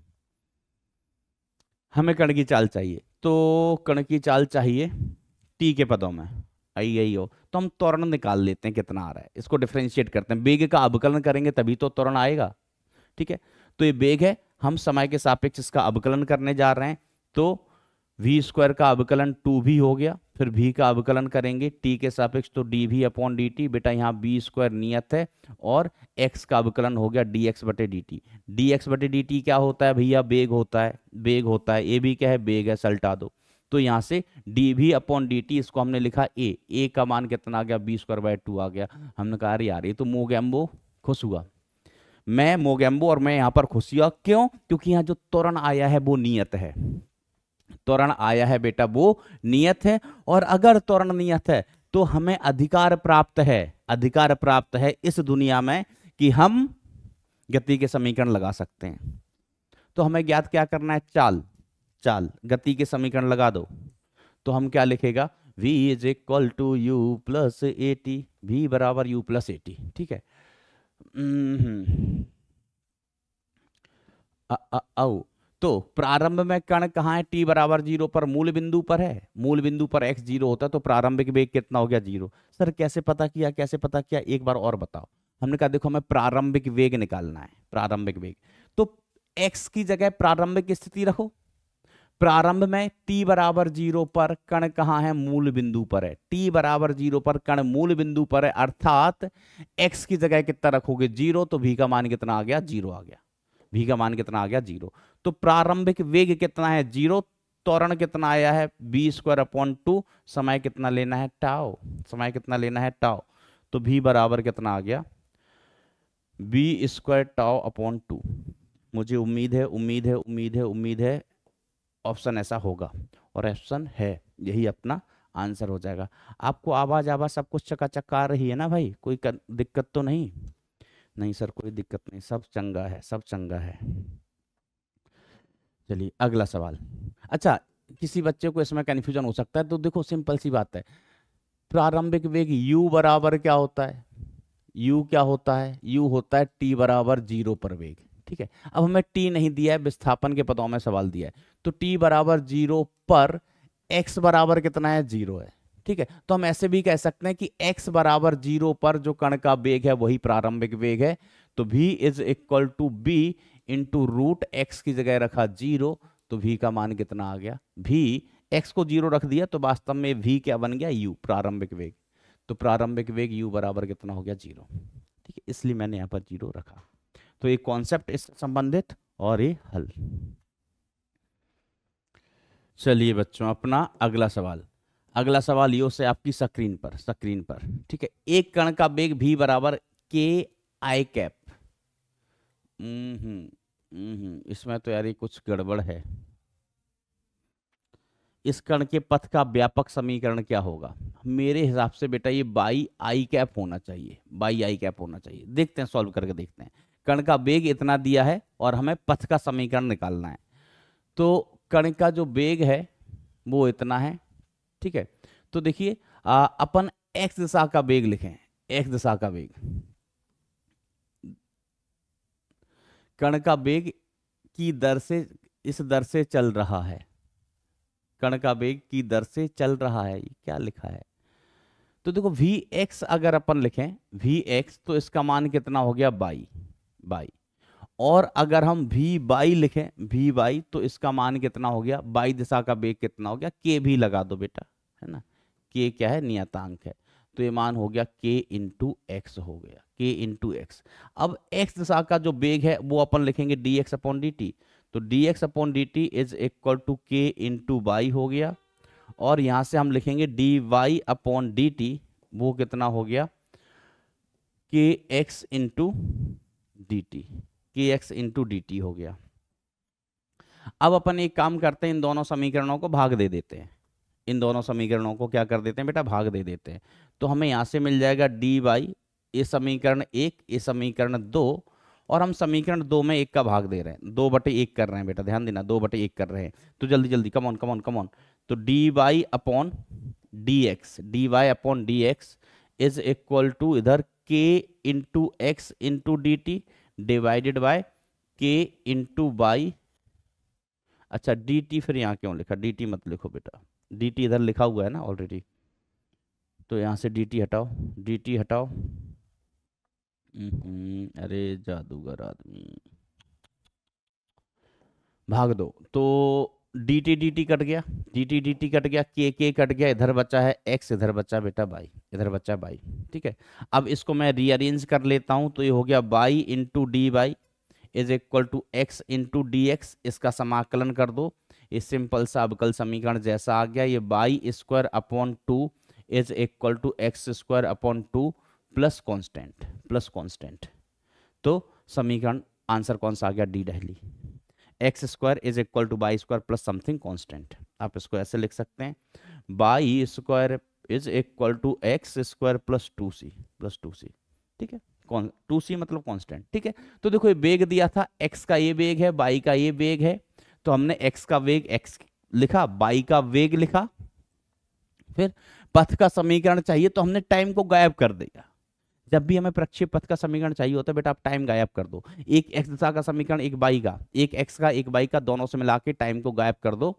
हमें कण की चाल चाहिए तो कण की चाल चाहिए टी के पदों में आई आई ओ तो हम त्वरण निकाल लेते हैं कितना आ रहा है इसको डिफ्रेंशिएट करते हैं बेग का अवकलन करेंगे तभी तो त्वरण आएगा ठीक है तो ये बेग है हम समय के सापेक्ष इसका अवकलन करने जा रहे हैं तो वी स्क्वायर का अवकलन टू भी हो गया फिर भी का अवकलन करेंगे टी के सापेक्ष तो डी भी अपॉन डी टी बेटा यहाँ बी स्क्वायर नियत है और एक्स का अवकलन हो गया डी एक्स बटे डी टी डी एक्स बटे डी टी क्या होता है भैया बेग होता है बेग होता है ए भी क्या है बेग है सल्टा दो तो यहाँ से डी भी अपॉन डी टी इसको हमने लिखा ए ए का मान कितना आ गया बी स्क्वायर बाय टू आ गया हमने कहा अरे यार ये तो मोगैम्बो खुश हुआ मैं मोगैम्बो और मैं यहाँ पर खुश हुआ क्यों क्योंकि यहाँ जो त्वरण आया है वो नियत है त्वरण आया है बेटा वो नियत है और अगर त्वरण नियत है तो हमें अधिकार प्राप्त है अधिकार प्राप्त है इस दुनिया में कि हम गति के समीकरण लगा सकते हैं तो हमें ज्ञात क्या करना है चाल चाल गति के समीकरण लगा दो तो हम क्या लिखेगा v is equal to u plus a t v बराबर यू प्लस ए टी ठीक है तो प्रारंभ में कण कहाँ है टी बराबर जीरो पर मूल बिंदु पर है मूल बिंदु पर एक्स जीरो होता है तो प्रारंभिक वेग कितना हो गया जीरो सर कैसे पता किया कैसे पता किया एक बार और बताओ हमने कहा देखो हमें प्रारंभिक वेग निकालना है प्रारंभिक वेग तो एक्स की जगह प्रारंभिक स्थिति रखो प्रारंभ में टी बराबर जीरो पर कण कहाँ है मूल बिंदु पर है टी बराबर जीरो पर कण मूल बिंदु पर है अर्थात एक्स की जगह कितना रखोगे जीरो तो भी का मान कितना आ गया जीरो आ गया भी का मान कितना आ गया जीरो तो प्रारंभिक वेग कितना है जीरो त्वरण कितना आया है बी स्क्वायर अपॉन टू समय कितना लेना है टाओ समय कितना लेना है टाओ तो भी बराबर कितना आ गया b square tau upon two मुझे उम्मीद है उम्मीद है उम्मीद है उम्मीद है ऑप्शन ऐसा होगा और ऑप्शन है यही अपना आंसर हो जाएगा आपको आवाज़ आवाज़ सब कुछ चका चक्का आ रही है ना भाई कोई दिक्कत तो नहीं नहीं सर कोई दिक्कत नहीं सब चंगा है सब चंगा है चलिए अगला सवाल अच्छा किसी बच्चे को इसमें कन्फ्यूजन हो सकता है तो देखो सिंपल सी बात है प्रारंभिक वेग u बराबर क्या होता है u क्या होता है u होता है t बराबर जीरो पर वेग ठीक है अब हमें t नहीं दिया है विस्थापन के पदों में सवाल दिया है तो t बराबर जीरो पर x बराबर कितना है जीरो है ठीक है तो हम ऐसे भी कह सकते हैं कि x बराबर जीरो पर जो कण का वेग है वही प्रारंभिक वेग है तो v is equal to b into root x की जगह रखा जीरो तो v का मान कितना आ गया v x को जीरो रख दिया तो वास्तव में v क्या बन गया u प्रारंभिक वेग तो प्रारंभिक वेग u बराबर कितना हो गया जीरो ठीक है इसलिए मैंने यहाँ पर जीरो रखा तो ये कॉन्सेप्ट इससे संबंधित और ये हल चलिए बच्चों अपना अगला सवाल अगला सवाल यो से आपकी स्क्रीन पर स्क्रीन पर ठीक है एक कण का वेग भी बराबर के आई कैप हम्म इसमें तो यार ये कुछ गड़बड़ है इस कण के पथ का व्यापक समीकरण क्या होगा मेरे हिसाब से बेटा ये बाई आई कैप होना चाहिए बाई आई कैप होना चाहिए देखते हैं सॉल्व करके देखते हैं कण का वेग इतना दिया है और हमें पथ का समीकरण निकालना है तो कण का जो वेग है वो इतना है ठीक है तो देखिए अपन एक्स दिशा का वेग लिखें एक्स दिशा का वेग कण का वेग की दर से इस दर से चल रहा है कण का वेग की दर से चल रहा है क्या लिखा है तो देखो वी एक्स अगर अपन लिखें वी एक्स तो इसका मान कितना हो गया बाई बाई और अगर हम भी बाई लिखें भी बाई तो इसका मान कितना हो गया बाई दिशा का बेग कितना हो गया के भी लगा दो बेटा है ना के क्या है नियतांक है तो ये मान हो गया के इंटू एक्स हो गया के इंटू एक्स अब एक्स दिशा का जो बेग है वो अपन लिखेंगे d x upon d t तो d x upon d t is equal to k into y हो गया और यहाँ से हम लिखेंगे d y upon d t वो कितना हो गया k x into d t k x into d हो गया अब अपन एक काम करते हैं इन दोनों समीकरणों को भाग दे देते हैं इन दोनों समीकरणों को क्या कर देते हैं बेटा भाग दे देते हैं तो हमें यहाँ से मिल जाएगा डी वाई ये समीकरण एक ये समीकरण दो और हम समीकरण दो में एक का भाग दे रहे हैं दो बटे एक कर रहे हैं बेटा ध्यान देना दो बटे एक कर रहे हैं तो जल्दी जल्दी कमॉन कमॉन कमॉन तो d y upon d x d y upon d x is equal to इधर k into x into d t divided by k into y अच्छा डी टी फिर यहाँ क्यों लिखा डी टी मत लिखो बेटा डी टी इधर लिखा हुआ है ना ऑलरेडी तो यहाँ से डी टी हटाओ डी टी हटाओ हम्म, अरे जादूगर आदमी भाग दो तो d t d t cut गया d t d t cut गया के के कट गया इधर बच्चा है एक्स इधर बच्चा बेटा बाई इधर बच्चा बाई ठीक है अब इसको मैं रीअरेंज कर लेता हूँ तो ये हो गया y into d y is equal to x into d x इसका समाकलन कर दो ये सिंपल सा अवकल समीकरण जैसा आ गया ये y square upon two is equal to x square upon two plus constant plus constant तो समीकरण आंसर कौन सा आ गया डी डहली x square is equal to y square plus something constant आप इसको ऐसे लिख सकते हैं y square is equal to x square plus two c plus two c ठीक है टू सी मतलब कॉन्स्टेंट ठीक है तो देखो ये वेग दिया था एक्स का ये वेग है बाई का ये वेग है तो हमने एक्स का वेग एक्स लिखा बाई का वेग लिखा फिर पथ का समीकरण चाहिए तो हमने टाइम को गायब कर दिया जब भी हमें प्रक्षेप पथ का समीकरण चाहिए होता है बेटा आप टाइम गायब कर दो एक एक्स दिशा का समीकरण एक बाई का एक एक्स का एक बाई का दोनों से मिला के टाइम को गायब कर दो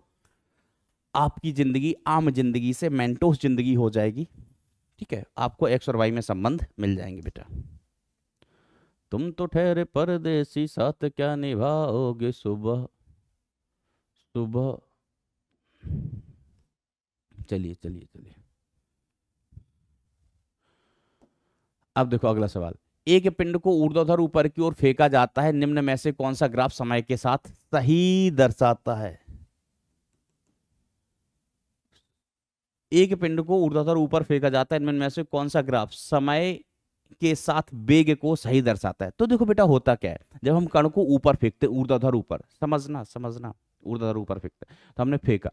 आपकी जिंदगी आम जिंदगी से मेंटोस जिंदगी हो जाएगी ठीक है आपको एक्स और वाई में संबंध मिल जाएंगे बेटा तुम तो ठहरे परदेसी साथ क्या निभाओगे सुबह सुबह चलिए चलिए चलिए अब देखो अगला सवाल एक पिंड को ऊर्ध्वाधर ऊपर की ओर फेंका जाता है निम्न में से कौन सा ग्राफ समय के साथ सही दर्शाता है एक पिंड को ऊर्ध्वाधर ऊपर फेंका जाता है निम्न में से कौन सा ग्राफ समय के साथ वेग को सही दर्शाता है तो देखो बेटा होता क्या है जब हम कण को ऊपर फेंकते ऊर्ध्वाधर ऊपर समझना समझना ऊर्ध्वाधर ऊपर फेंकते तो हमने फेंका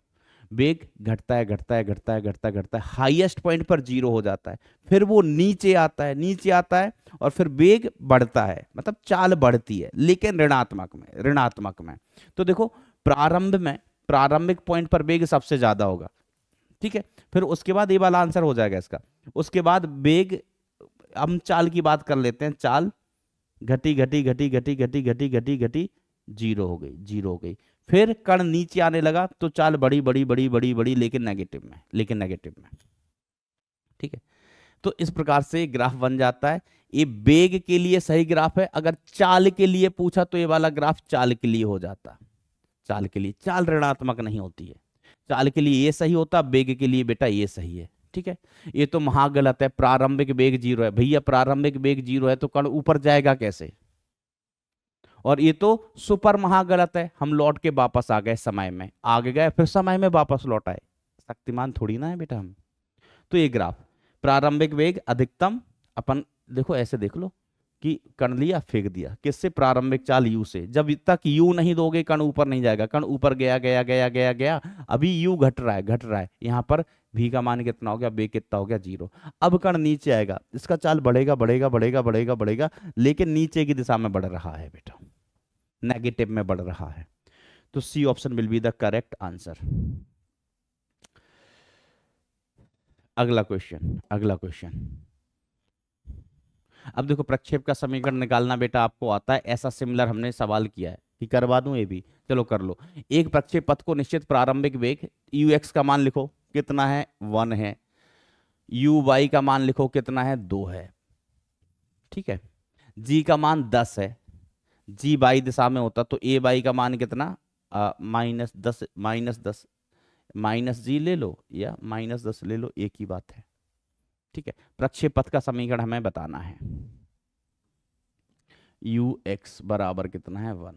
वेग घटता है घटता है घटता है घटता घटता है हाईएस्ट पॉइंट पर जीरो हो जाता है फिर वो नीचे आता है नीचे आता है और फिर वेग बढ़ता है मतलब चाल बढ़ती है लेकिन ऋणात्मक में ऋणात्मक में तो देखो प्रारंभ में प्रारंभिक पॉइंट पर वेग सबसे ज्यादा होगा ठीक है फिर उसके बाद ये वाला आंसर हो जाएगा इसका उसके बाद वेग हम चाल की बात कर लेते हैं चाल घटी घटी घटी घटी घटी घटी घटी घटी जीरो हो गई जीरो हो गई फिर कण नीचे आने लगा तो चाल बड़ी बड़ी बड़ी बड़ी बड़ी लेकिन नेगेटिव में लेकिन नेगेटिव में ठीक है तो इस प्रकार से ग्राफ बन जाता है ये बेग के लिए सही ग्राफ है अगर चाल के लिए पूछा तो ये वाला ग्राफ चाल के लिए हो जाता चाल के लिए चाल ऋणात्मक नहीं होती है चाल के लिए ये सही होता बेग के लिए बेटा ये सही है ठीक है ये तो महागलत है प्रारंभिक बेग जीरो है भैया प्रारंभिक बेग जीरो है तो कण ऊपर जाएगा कैसे और ये तो सुपर महागलत है हम लौट के वापस आ गए समय में आगे गए फिर समय में वापस लौट आए शक्तिमान थोड़ी ना है बेटा हम तो ये ग्राफ प्रारंभिक वेग अधिकतम अपन देखो ऐसे देख लो कि कण लिया फेंक दिया किससे प्रारंभिक चाल यू से जब तक यू नहीं दोगे कण ऊपर नहीं जाएगा कण ऊपर गया गया गया गया गया अभी यू घट रहा है घट रहा है यहाँ पर भी का मान कितना हो गया बे कितना हो गया जीरो अब कण नीचे आएगा इसका चाल बढ़ेगा बढ़ेगा बढ़ेगा बढ़ेगा बढ़ेगा लेकिन नीचे की दिशा में बढ़ रहा है बेटा नेगेटिव में बढ़ रहा है तो c option will be the correct answer अगला क्वेश्चन अगला क्वेश्चन अब देखो प्रक्षेप का समीकरण निकालना बेटा आपको आता है ऐसा सिमिलर हमने सवाल किया है कि करवा दूं ये भी चलो कर लो एक प्रक्षेप पथ को निश्चित प्रारंभिक वेग यू का मान लिखो कितना है वन है यू वाई का मान लिखो कितना है दो है ठीक है जी का मान दस है जी बाई दिशा में होता तो ए बाई का मान कितना माइनस दस माइनस दस माइनस जी ले लो या माइनस दस ले लो एक ही बात है ठीक है प्रक्षेपथ का समीकरण हमें बताना है यू एक्स बराबर कितना है वन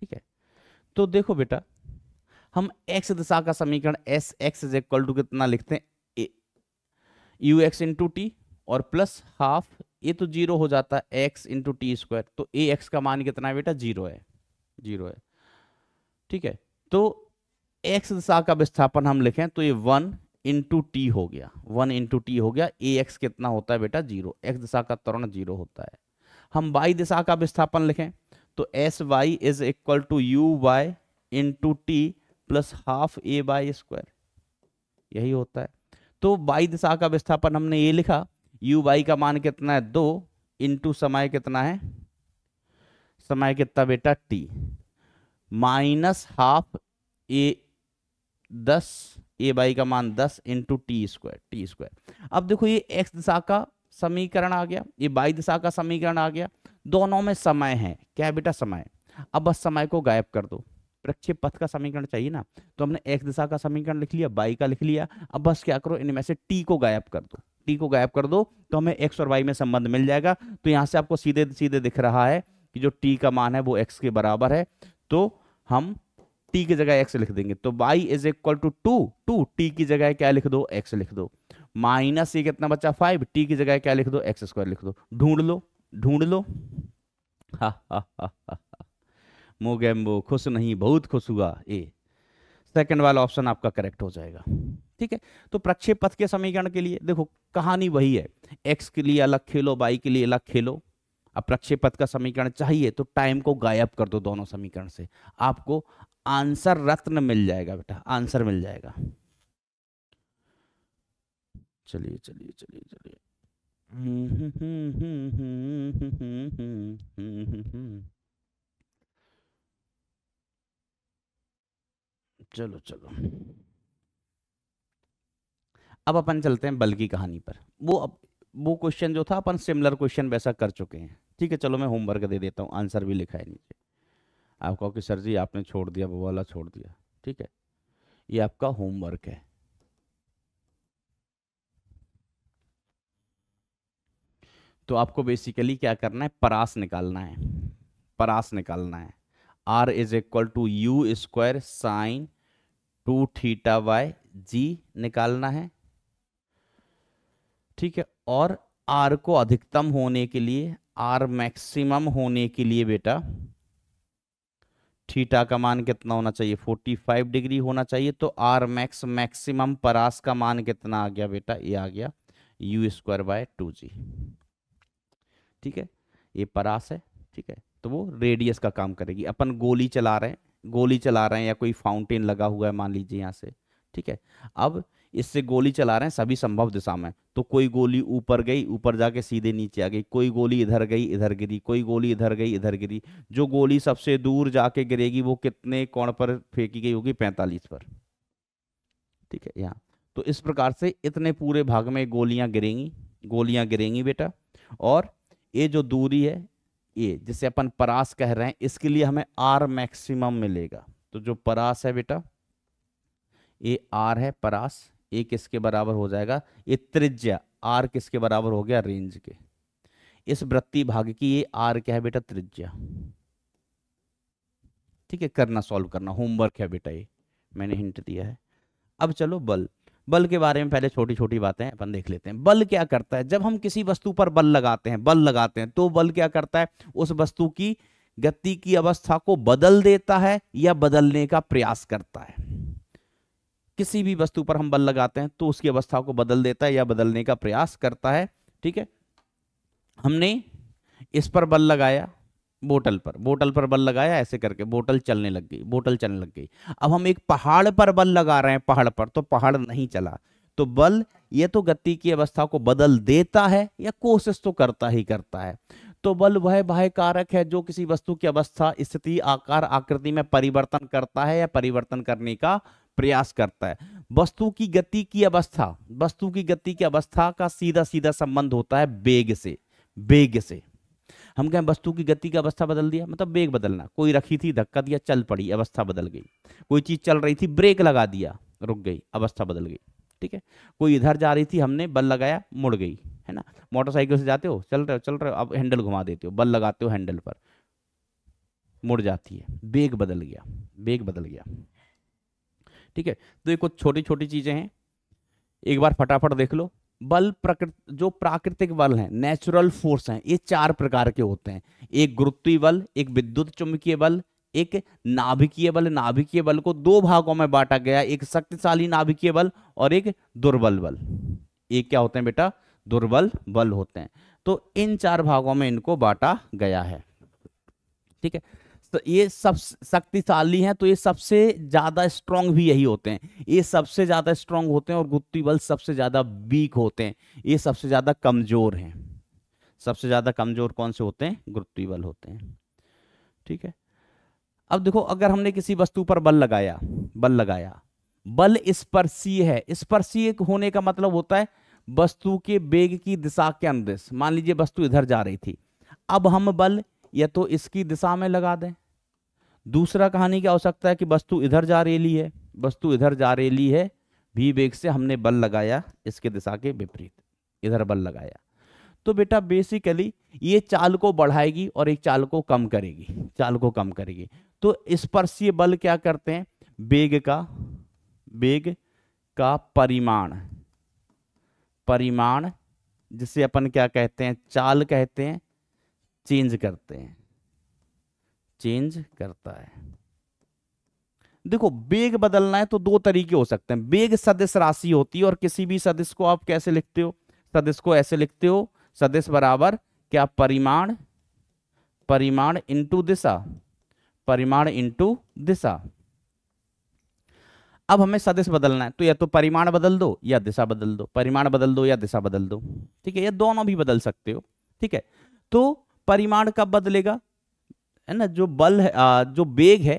ठीक है तो देखो बेटा हम एक्स दिशा का समीकरण s x is equal to कितना लिखते हैं यू एक्स इंटू टी और प्लस हाफ ये तो जीरो हो जाता है एक्स इंटू टी स्क्वायर तो ए एक्स का मान कितना है बेटा जीरो है जीरो है ठीक है तो एक्स दिशा का विस्थापन हम लिखें तो ये वन इंटू टी हो गया वन इंटू टी हो गया ए एक्स कितना होता है बेटा जीरो एक्स दिशा का तरण जीरो होता है हम वाई दिशा का विस्थापन लिखें तो s y is equal to you Y into T plus half a by square यही होता है तो बाई दिशा का विस्थापन हमने ये लिखा यू बाई का मान कितना है दो इंटू समय कितना है समय कितना बेटा टी माइनस हाफ ए दस ए बाई का मान दस into T square T square अब देखो ये एक्स दिशा का समीकरण आ गया ये बाई दिशा का समीकरण आ गया दोनों में समय है क्या है बेटा समय अब बस समय को गायब कर दो प्रक्षेप पथ का समीकरण चाहिए ना तो हमने एक्स दिशा का समीकरण लिख लिया बाई का लिख लिया अब बस क्या करो इनमें से टी को गायब कर दो टी को गायब कर दो तो हमें एक्स और वाई में संबंध मिल जाएगा तो यहाँ से आपको सीधे सीधे दिख रहा है कि जो टी का मान है वो एक्स के बराबर है तो हम टी की जगह एक्स लिख देंगे तो y is equal to two two t की जगह क्या लिख दो एक्स लिख दो माइनस ये कितना बचा फाइव टी की जगह क्या लिख दो एक्स स्क्वायर लिख दो ढूंढ लो ढूंढ लो हा हा हा हा मोगेम्बो खुश नहीं बहुत खुश हुआ ए सेकंड वाला ऑप्शन आपका करेक्ट हो जाएगा ठीक है तो प्रक्षेप पथ के समीकरण के लिए देखो कहानी वही है एक्स के लिए अलग खेलो वाई के लिए अलग खेलो अब प्रक्षेप पथ का समीकरण चाहिए तो टाइम को गायब कर दो दोनों समीकरण से आपको आंसर रत्न मिल जाएगा बेटा आंसर मिल जाएगा चलिए चलिए चलिए चलिए चलो चलो अब अपन चलते हैं बल की कहानी पर वो अब वो क्वेश्चन जो था अपन सिमिलर क्वेश्चन वैसा कर चुके हैं ठीक है चलो मैं होमवर्क दे देता हूँ आंसर भी लिखा है नीचे आप कहो कि सर जी आपने छोड़ दिया वो वाला छोड़ दिया ठीक है ये आपका होमवर्क है तो आपको बेसिकली क्या करना है परास निकालना है परास निकालना है r is equal to you square sine two theta by g निकालना है ठीक है और आर को अधिकतम होने के लिए आर मैक्सिमम होने के लिए बेटा थीटा का मान कितना होना चाहिए 45 डिग्री होना चाहिए तो आर मैक्स मैक्सिमम परास का मान कितना आ गया बेटा ये आ गया u square by two g ठीक है ये परास है ठीक है तो वो रेडियस का काम करेगी अपन गोली चला रहे हैं गोली चला रहे हैं या कोई फाउंटेन लगा हुआ है मान लीजिए यहाँ से ठीक है अब इससे गोली चला रहे हैं सभी संभव दिशा में तो कोई गोली ऊपर गई ऊपर जाके सीधे नीचे आ गई कोई गोली इधर गई इधर गिरी कोई गोली इधर गई इधर गिरी जो गोली सबसे दूर जाके गिरेगी वो कितने कोण पर फेंकी गई होगी पैंतालीस पर ठीक है यहाँ तो इस प्रकार से इतने पूरे भाग में गोलियां गिरेंगी गोलियां गिरेंगी बेटा और ये जो दूरी है ए जिसे अपन परास कह रहे हैं इसके लिए हमें आर मैक्सिमम मिलेगा तो जो परास है बेटा ए आर है परास ए किसके बराबर हो जाएगा ये त्रिज्या आर किसके बराबर हो गया रेंज के इस वृत्ति भाग की ये आर क्या है बेटा त्रिज्या ठीक है करना सॉल्व करना होमवर्क है बेटा ये मैंने हिंट दिया है अब चलो बल बल के बारे में पहले छोटी छोटी बातें अपन देख लेते हैं बल क्या करता है जब हम किसी वस्तु पर बल लगाते हैं बल लगाते हैं तो बल क्या करता है उस वस्तु की गति की अवस्था को बदल देता है या बदलने का प्रयास करता है किसी भी वस्तु पर हम बल लगाते हैं तो उसकी अवस्था को बदल देता है या बदलने का प्रयास करता है ठीक है हमने इस पर बल लगाया बोटल पर बोटल पर बल लगाया ऐसे करके बोटल चलने लग गई बोटल चलने लग गई अब हम एक पहाड़ पर बल लगा रहे हैं पहाड़ पर तो पहाड़ नहीं चला तो बल ये तो गति की अवस्था को बदल देता है या कोशिश तो करता ही करता है तो बल वह बाह्य कारक है जो किसी वस्तु की अवस्था स्थिति आकार आकृति में परिवर्तन करता है या परिवर्तन करने का प्रयास करता है वस्तु की गति की अवस्था वस्तु की गति की अवस्था का सीधा सीधा संबंध होता है वेग से वेग से हम कहें वस्तु की गति का अवस्था बदल दिया मतलब वेग बदलना कोई रखी थी धक्का दिया चल पड़ी अवस्था बदल गई कोई चीज़ चल रही थी ब्रेक लगा दिया रुक गई अवस्था बदल गई ठीक है कोई इधर जा रही थी हमने बल लगाया मुड़ गई है ना मोटरसाइकिल से जाते हो चल रहे हो चल रहे हो अब हैंडल घुमा देते हो बल लगाते हो हैंडल पर मुड़ जाती है बेग बदल गया बेग बदल गया ठीक है तो ये कुछ छोटी छोटी चीज़ें हैं एक बार फटाफट देख लो बल प्रकृत जो प्राकृतिक बल हैं नेचुरल फोर्स हैं ये चार प्रकार के होते हैं एक गुरुत्वीय बल एक विद्युत चुंबकीय बल एक नाभिकीय बल नाभिकीय बल को दो भागों में बांटा गया एक शक्तिशाली नाभिकीय बल और एक दुर्बल बल ये क्या होते हैं बेटा दुर्बल बल होते हैं तो इन चार भागों में इनको बांटा गया है ठीक है तो ये सब शक्तिशाली हैं तो ये सबसे ज़्यादा स्ट्रांग भी यही होते हैं ये सबसे ज़्यादा स्ट्रांग होते हैं और गुत्ती बल सबसे ज़्यादा वीक होते हैं ये सबसे ज़्यादा कमज़ोर हैं सबसे ज़्यादा कमज़ोर कौन से होते हैं गुत्ती बल होते हैं ठीक है अब देखो अगर हमने किसी वस्तु पर बल लगाया बल लगाया बल स्पर्शीय है स्पर्शीय होने का मतलब होता है वस्तु के वेग की दिशा के अनुदेश मान लीजिए वस्तु इधर जा रही थी अब हम बल या तो इसकी दिशा में लगा दें दूसरा कहानी क्या हो सकता है कि वस्तु इधर जा रही है वस्तु इधर जा रही है भी वेग से हमने बल लगाया इसके दिशा के विपरीत इधर बल लगाया तो बेटा बेसिकली ये चाल को बढ़ाएगी और एक चाल को कम करेगी चाल को कम करेगी तो स्पर्शीय बल क्या करते हैं वेग का वेग का परिमाण परिमाण जिसे अपन क्या कहते हैं चाल कहते हैं चेंज करते हैं चेंज करता है देखो बेग बदलना है तो दो तरीके हो सकते हैं बेग सदस्य राशि होती है और किसी भी सदस्य को आप कैसे लिखते हो सदस्य को ऐसे लिखते हो सदस्य बराबर क्या परिमाण परिमाण इंटू दिशा परिमाण इंटू दिशा अब हमें सदस्य बदलना है तो या तो परिमाण बदल दो या दिशा बदल दो परिमाण बदल दो या दिशा बदल दो ठीक है या दोनों भी बदल सकते हो ठीक है तो परिमाण कब बदलेगा है ना जो बल है आ, जो बेग है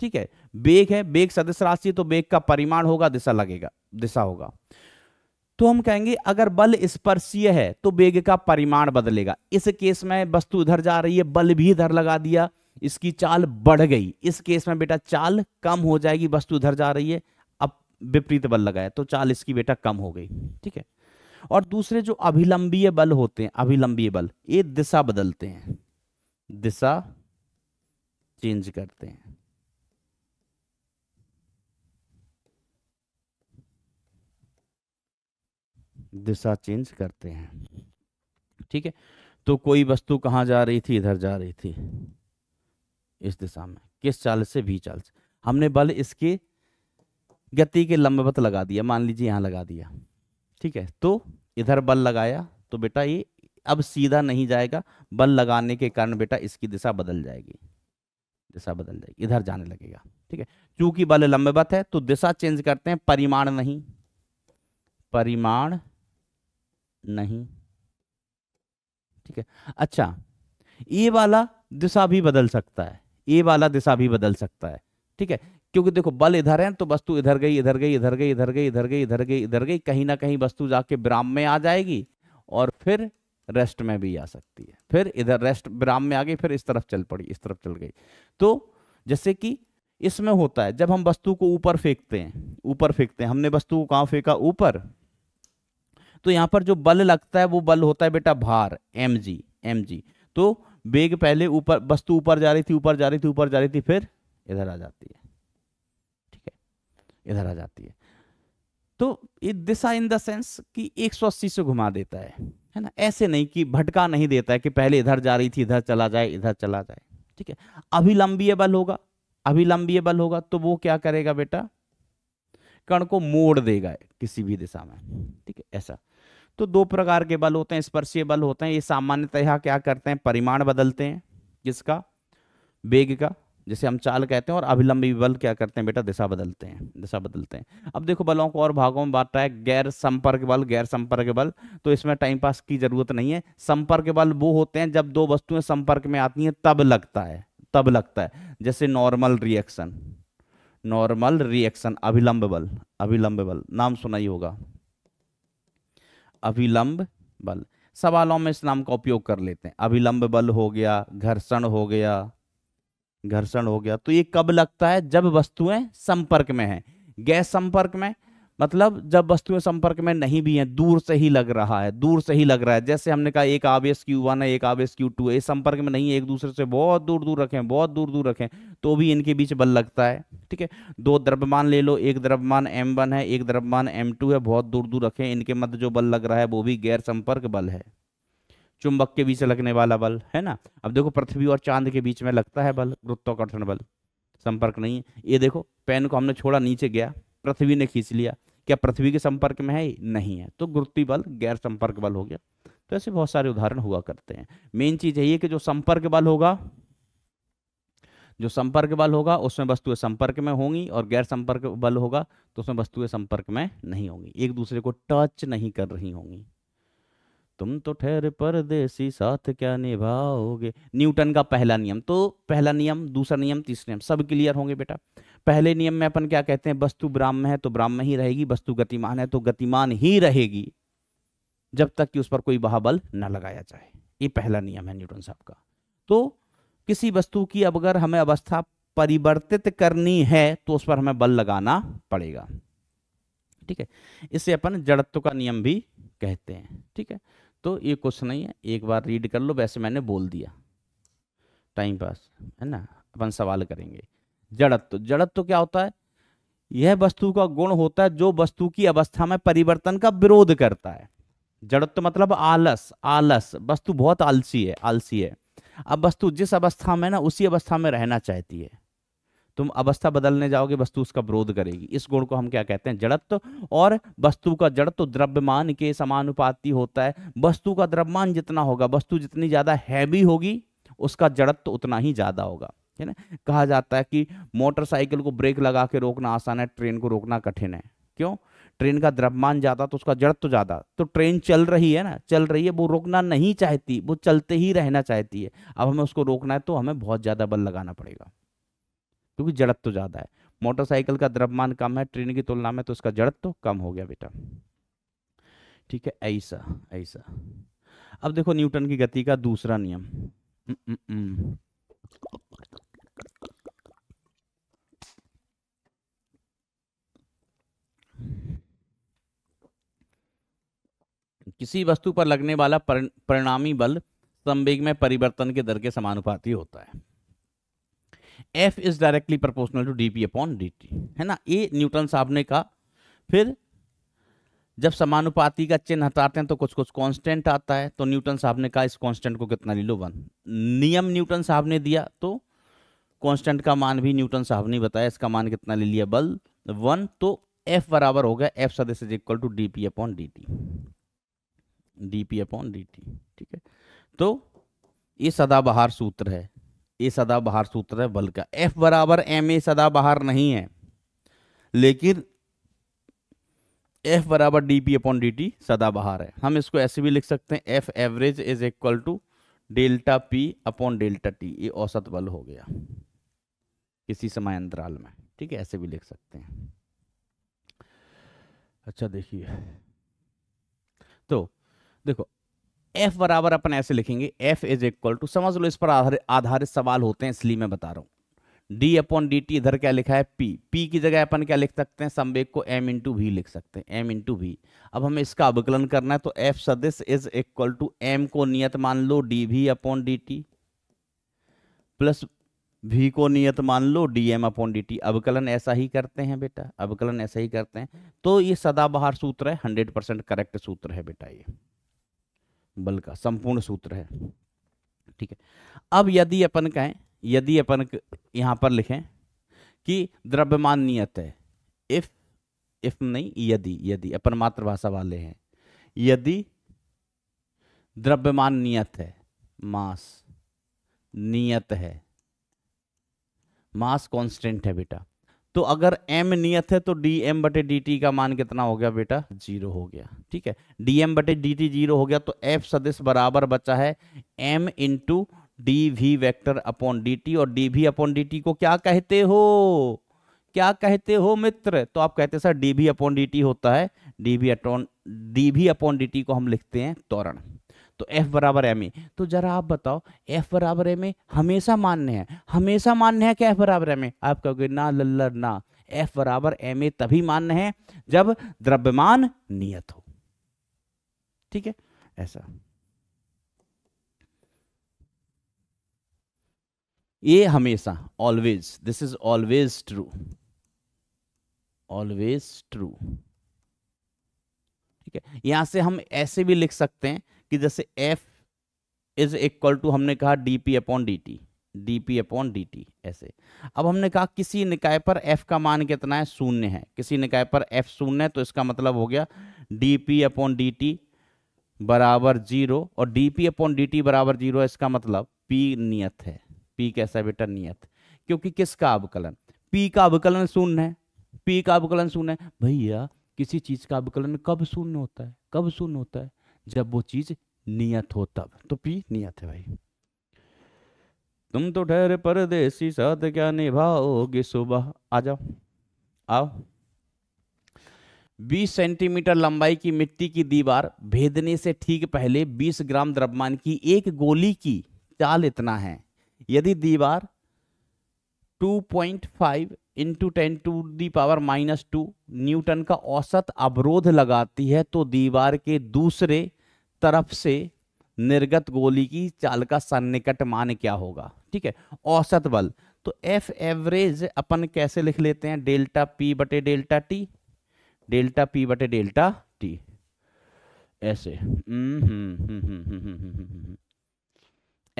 ठीक है बेग है बेग सदस्य राशि तो बेग का परिमाण होगा दिशा लगेगा दिशा होगा तो हम कहेंगे अगर बल स्पर्शीय है तो बेग का परिमाण बदलेगा इस केस में वस्तु इधर जा रही है बल भी इधर लगा दिया इसकी चाल बढ़ गई इस केस में बेटा चाल कम हो जाएगी वस्तु इधर जा रही है अब विपरीत बल लगाया तो चाल इसकी बेटा कम हो गई ठीक है और दूसरे जो अभिलंबीय बल होते हैं अभिलंबीय बल ये दिशा बदलते हैं दिशा चेंज करते हैं दिशा चेंज करते हैं ठीक है तो कोई वस्तु कहाँ जा रही थी इधर जा रही थी इस दिशा में किस चाल से भी चाल से हमने बल इसके गति के लंबवत लगा दिया मान लीजिए यहाँ लगा दिया ठीक है तो इधर बल लगाया तो बेटा ये अब सीधा नहीं जाएगा बल लगाने के कारण बेटा इसकी दिशा बदल जाएगी दिशा बदल जाएगी इधर जाने लगेगा ठीक है चूंकि बल लंबवत है तो दिशा चेंज करते हैं परिमाण नहीं परिमाण नहीं ठीक है अच्छा ये वाला दिशा भी बदल सकता है ये वाला दिशा भी बदल सकता है ठीक है क्योंकि देखो बल इधर है तो वस्तु इधर गई इधर गई इधर गई इधर गई इधर गई इधर गई इधर गई कहीं ना कहीं वस्तु जाके विराम में आ जाएगी और फिर रेस्ट में भी आ सकती है फिर इधर रेस्ट विराम में आ गई फिर इस तरफ चल पड़ी इस तरफ चल गई तो जैसे कि इसमें होता है जब हम वस्तु को ऊपर फेंकते हैं ऊपर फेंकते हैं हमने वस्तु को कहाँ फेंका ऊपर तो यहाँ पर जो बल लगता है वो बल होता है बेटा भार एम जी एम जी तो बेग पहले ऊपर वस्तु ऊपर जा रही थी ऊपर जा रही थी ऊपर जा रही थी फिर इधर आ जाती है ठीक है इधर आ जाती है तो ये दिशा इन द सेंस कि 180 से घुमा देता है है ना ऐसे नहीं कि भटका नहीं देता है कि पहले इधर जा रही थी इधर चला जाए इधर चला जाए ठीक है अभिलंबीय बल होगा अभिलंबीय बल होगा तो वो क्या करेगा बेटा कण को मोड़ देगा किसी भी दिशा में ठीक है ऐसा तो दो प्रकार के बल होते हैं स्पर्शीय बल होते हैं ये सामान्यतः क्या करते हैं परिमाण बदलते हैं किसका वेग का जैसे हम चाल कहते हैं और अभिलंबी बल क्या करते हैं बेटा दिशा बदलते हैं दिशा बदलते हैं अब देखो बलों को और भागों में बांटता है गैर संपर्क बल गैर संपर्क बल तो इसमें टाइम पास की जरूरत नहीं है संपर्क बल वो होते हैं जब दो वस्तुएं संपर्क में आती हैं तब लगता है तब लगता है जैसे नॉर्मल रिएक्शन नॉर्मल रिएक्शन अभिलंब बल अभिलंब बल नाम सुना ही होगा अभिलंब बल सवालों में इस नाम का उपयोग कर लेते हैं अभिलंब बल हो गया घर्षण हो गया घर्षण हो गया तो ये कब लगता है जब वस्तुएं संपर्क में हैं गैस संपर्क में मतलब जब वस्तुएं संपर्क में नहीं भी हैं दूर से ही लग रहा है दूर से ही लग रहा है जैसे हमने कहा एक आवेश क्यू वन है एक आवेश क्यू टू है संपर्क में नहीं है एक दूसरे से बहुत दूर दूर रखें बहुत दूर दूर रखें तो भी इनके बीच बल लगता है ठीक है दो द्रव्यमान ले लो एक द्रव्यमान एम वन है एक द्रव्यमान एम टू है बहुत दूर दूर रखें इनके मध्य जो बल लग रहा है वो भी गैर संपर्क बल है चुंबक के बीच लगने वाला बल है ना अब देखो पृथ्वी और चांद के बीच में लगता है बल गुरुत्वाकर्षण बल संपर्क नहीं है ये देखो पेन को हमने छोड़ा नीचे गया पृथ्वी ने खींच लिया क्या पृथ्वी के संपर्क में है नहीं है तो गुरुत्वी बल गैर संपर्क बल हो गया तो ऐसे बहुत सारे उदाहरण हुआ करते हैं मेन चीज यही है कि जो संपर्क बल होगा जो संपर्क बल होगा उसमें वस्तुएं संपर्क में होंगी और गैर संपर्क बल होगा तो उसमें वस्तुएं संपर्क में नहीं होंगी एक दूसरे को टच नहीं कर रही होंगी तुम तो ठहर परदेसी साथ क्या निभाओगे न्यूटन का पहला नियम तो पहला नियम दूसरा नियम तीसरा नियम सब क्लियर होंगे बेटा पहले नियम में अपन क्या कहते हैं वस्तु ब्राह्म है तो ब्राह्म ही रहेगी वस्तु गतिमान है तो गतिमान ही रहेगी जब तक कि उस पर कोई बहाबल न लगाया जाए ये पहला नियम है न्यूटन साहब का तो किसी वस्तु की अब अगर हमें अवस्था परिवर्तित करनी है तो उस पर हमें बल लगाना पड़ेगा ठीक है इसे अपन जड़त्व का नियम भी कहते हैं ठीक है तो ये क्वेश्चन नहीं है एक बार रीड कर लो वैसे मैंने बोल दिया टाइम पास है ना अपन सवाल करेंगे जड़त्व जड़त्व क्या होता है यह वस्तु का गुण होता है जो वस्तु की अवस्था में परिवर्तन का विरोध करता है जड़त्व मतलब आलस आलस वस्तु बहुत आलसी है आलसी है अब वस्तु जिस अवस्था में ना उसी अवस्था में रहना चाहती है तुम अवस्था बदलने जाओगे वस्तु उसका विरोध करेगी इस गुण को हम क्या कहते हैं जड़त्व और वस्तु का जड़त्व द्रव्यमान के समानुपाती होता है वस्तु का द्रव्यमान जितना होगा वस्तु जितनी ज़्यादा हैवी होगी उसका जड़त्व उतना ही ज़्यादा होगा है ना कहा जाता है कि मोटरसाइकिल को ब्रेक लगा के रोकना आसान है ट्रेन को रोकना कठिन है क्यों ट्रेन का द्रव्यमान ज़्यादा तो उसका जड़त्व ज़्यादा तो ट्रेन चल रही है ना चल रही है वो रोकना नहीं चाहती वो चलते ही रहना चाहती है अब हमें उसको रोकना है तो हमें बहुत ज़्यादा बल लगाना पड़ेगा क्योंकि जड़त तो ज़्यादा है मोटरसाइकिल का द्रव्यमान कम है ट्रेन की तुलना में तो उसका जड़त तो कम हो गया बेटा ठीक है ऐसा ऐसा अब देखो न्यूटन की गति का दूसरा नियम किसी वस्तु पर लगने वाला परिणामी बल संवेग में परिवर्तन के दर के समानुपाती होता है f is directly proportional to d p upon d t है ना ए न्यूटन साहब ने कहा फिर जब समानुपाती का चिन्ह हटाते हैं तो कुछ कुछ कांस्टेंट आता है तो न्यूटन साहब ने कहा इस कांस्टेंट को कितना ले लो वन नियम न्यूटन साहब ने दिया तो कांस्टेंट का मान भी न्यूटन साहब ने बताया इसका मान कितना ले लिया बल वन तो एफ बराबर हो गया एफ सदस्य is equal to d p upon d t d p upon d t ठीक है तो ये सदाबहार सूत्र है ए सदा बाहर सूत्र है बल का एफ बराबर एम ए सदा बाहर नहीं है लेकिन एफ बराबर d p upon d t सदा बाहर है हम इसको ऐसे भी लिख सकते हैं f average is equal to delta p upon delta t ये औसत बल हो गया किसी समय अंतराल में ठीक है ऐसे भी लिख सकते हैं अच्छा देखिए तो देखो एफ बराबर अपन ऐसे लिखेंगे एफ इज इक्वल टू समझ लो इस पर आधारित सवाल होते हैं इसलिए मैं बता रहा हूँ डी अपॉन डी टी इधर क्या लिखा है पी पी की जगह अपन क्या लिख सकते हैं संवेग को एम इंटू वी लिख सकते हैं एम इंटू वी अब हमें इसका अवकलन करना है तो एफ सदिश इज इक्वल टू एम को नियत मान लो d v upon d t plus v को नियत मान लो d m upon d t अवकलन ऐसा ही करते हैं बेटा अवकलन ऐसा ही करते हैं तो ये सदाबहार सूत्र है हंड्रेड परसेंट करेक्ट सूत्र है बेटा ये बल का संपूर्ण सूत्र है ठीक है अब यदि अपन कहें यदि अपन यहां पर लिखें कि द्रव्यमान नियत है इफ इफ नहीं यदि यदि अपन मातृभाषा वाले हैं यदि द्रव्यमान नियत है मास नियत है मास कांस्टेंट है बेटा तो अगर m नियत है तो डी एम बटे डी टी का मान कितना हो गया बेटा जीरो हो गया ठीक है डी एम बटे डी टी जीरो हो गया तो f सदिश बराबर बचा है m into d v vector upon d t और d v upon d t को क्या कहते हो क्या कहते हो मित्र तो आप कहते sir d v upon d t होता है d v upon d v upon d t को हम लिखते हैं त्वरण तो एफ बराबर एम ए e। तो ज़रा आप बताओ एफ बराबर एम ए e हमेशा मान्य है हमेशा मान्य है कि एफ बराबर एम ए e? आप कहोगे ना लल्लर ना एफ बराबर एम ए तभी मान्य है जब द्रव्यमान नियत हो ठीक है ऐसा ये हमेशा always this is always true always true ठीक है यहां से हम ऐसे भी लिख सकते हैं कि जैसे एफ इज इक्वल टू हमने कहा d p upon d t d p upon d t ऐसे अब हमने कहा किसी निकाय पर एफ का मान कितना है शून्य है किसी निकाय पर एफ शून्य है तो इसका मतलब हो गया d p upon d t बराबर जीरो और d p upon d t बराबर जीरो इसका मतलब पी नियत है पी कैसा है बेटा नियत क्योंकि किसका अवकलन पी का अवकलन शून्य है पी का अवकलन शून्य है भैया किसी चीज का अवकलन कब शून्य होता है कब शून्य होता है जब वो चीज़ नियत हो तब तो पी नियत है भाई तुम तो ठहरे परदेसी साथ क्या निभाओगे सुबह आ जाओ आओ 20 सेंटीमीटर लंबाई की मिट्टी की दीवार भेदने से ठीक पहले 20 ग्राम द्रव्यमान की एक गोली की चाल इतना है यदि दीवार 2.5 into ten to the power minus two newton का औसत अवरोध लगाती है तो दीवार के दूसरे तरफ से निर्गत गोली की चाल का सन्निकट मान क्या होगा ठीक है औसत बल तो एफ एवरेज अपन कैसे लिख लेते हैं डेल्टा पी बटे डेल्टा टी डेल्टा पी बटे डेल्टा टी ऐसे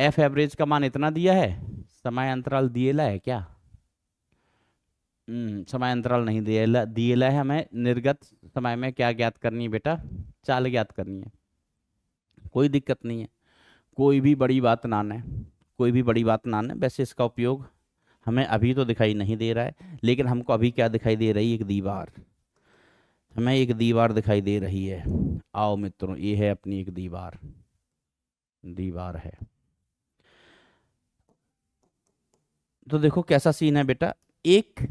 एफ एवरेज का मान इतना दिया है समय अंतराल दिए ला है क्या हम्म, समय अंतराल नहीं दिया दिएला है हमें निर्गत समय में क्या ज्ञात करनी है बेटा चाल ज्ञात करनी है कोई दिक्कत नहीं है कोई भी बड़ी बात ना है कोई भी बड़ी बात ना है वैसे इसका उपयोग हमें अभी तो दिखाई नहीं दे रहा है लेकिन हमको अभी क्या दिखाई दे रही है एक दीवार हमें एक दीवार दिखाई दे रही है आओ मित्रों ये है अपनी एक दीवार दीवार है तो देखो कैसा सीन है बेटा एक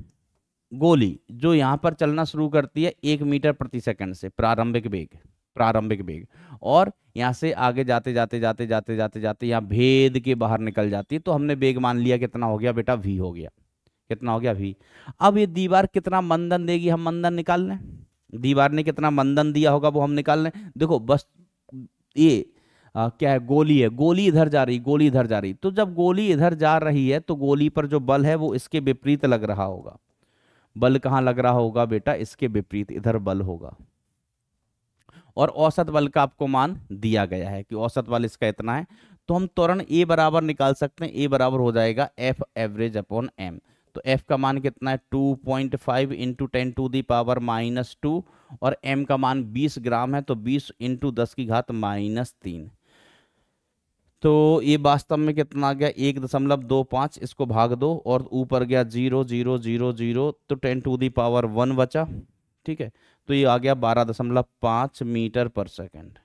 गोली जो यहाँ पर चलना शुरू करती है एक मीटर प्रति सेकंड से प्रारंभिक वेग प्रारंभिक वेग और यहाँ से आगे जाते जाते जाते जाते जाते जाते यहाँ भेद के बाहर निकल जाती है तो हमने वेग मान लिया कितना हो गया बेटा वी हो गया कितना हो गया वी अब ये दीवार कितना मंदन देगी हम मंदन निकाल लें दीवार ने कितना मंदन दिया होगा वो हम निकाल लें देखो बस ये आ, क्या है गोली है गोली इधर जा रही गोली इधर जा रही तो जब गोली इधर जा रही है तो गोली पर जो बल है वो इसके विपरीत लग रहा होगा बल कहां लग रहा होगा बेटा इसके विपरीत इधर बल होगा और औसत बल का आपको मान दिया गया है कि औसत बल इसका इतना है तो हम त्वरण ए बराबर निकाल सकते हैं ए बराबर हो जाएगा एफ एवरेज अपॉन एम तो एफ का मान कितना है two point five into ten to the power minus two और एम का मान बीस ग्राम है तो बीस इंटू दस की घात माइनस तीन तो ये वास्तव में कितना आ गया एक दशमलव दो पाँच इसको भाग दो और ऊपर गया जीरो जीरो जीरो जीरो तो ten to the power one बचा ठीक है तो ये आ गया बारह दशमलव पाँच मीटर पर सेकंड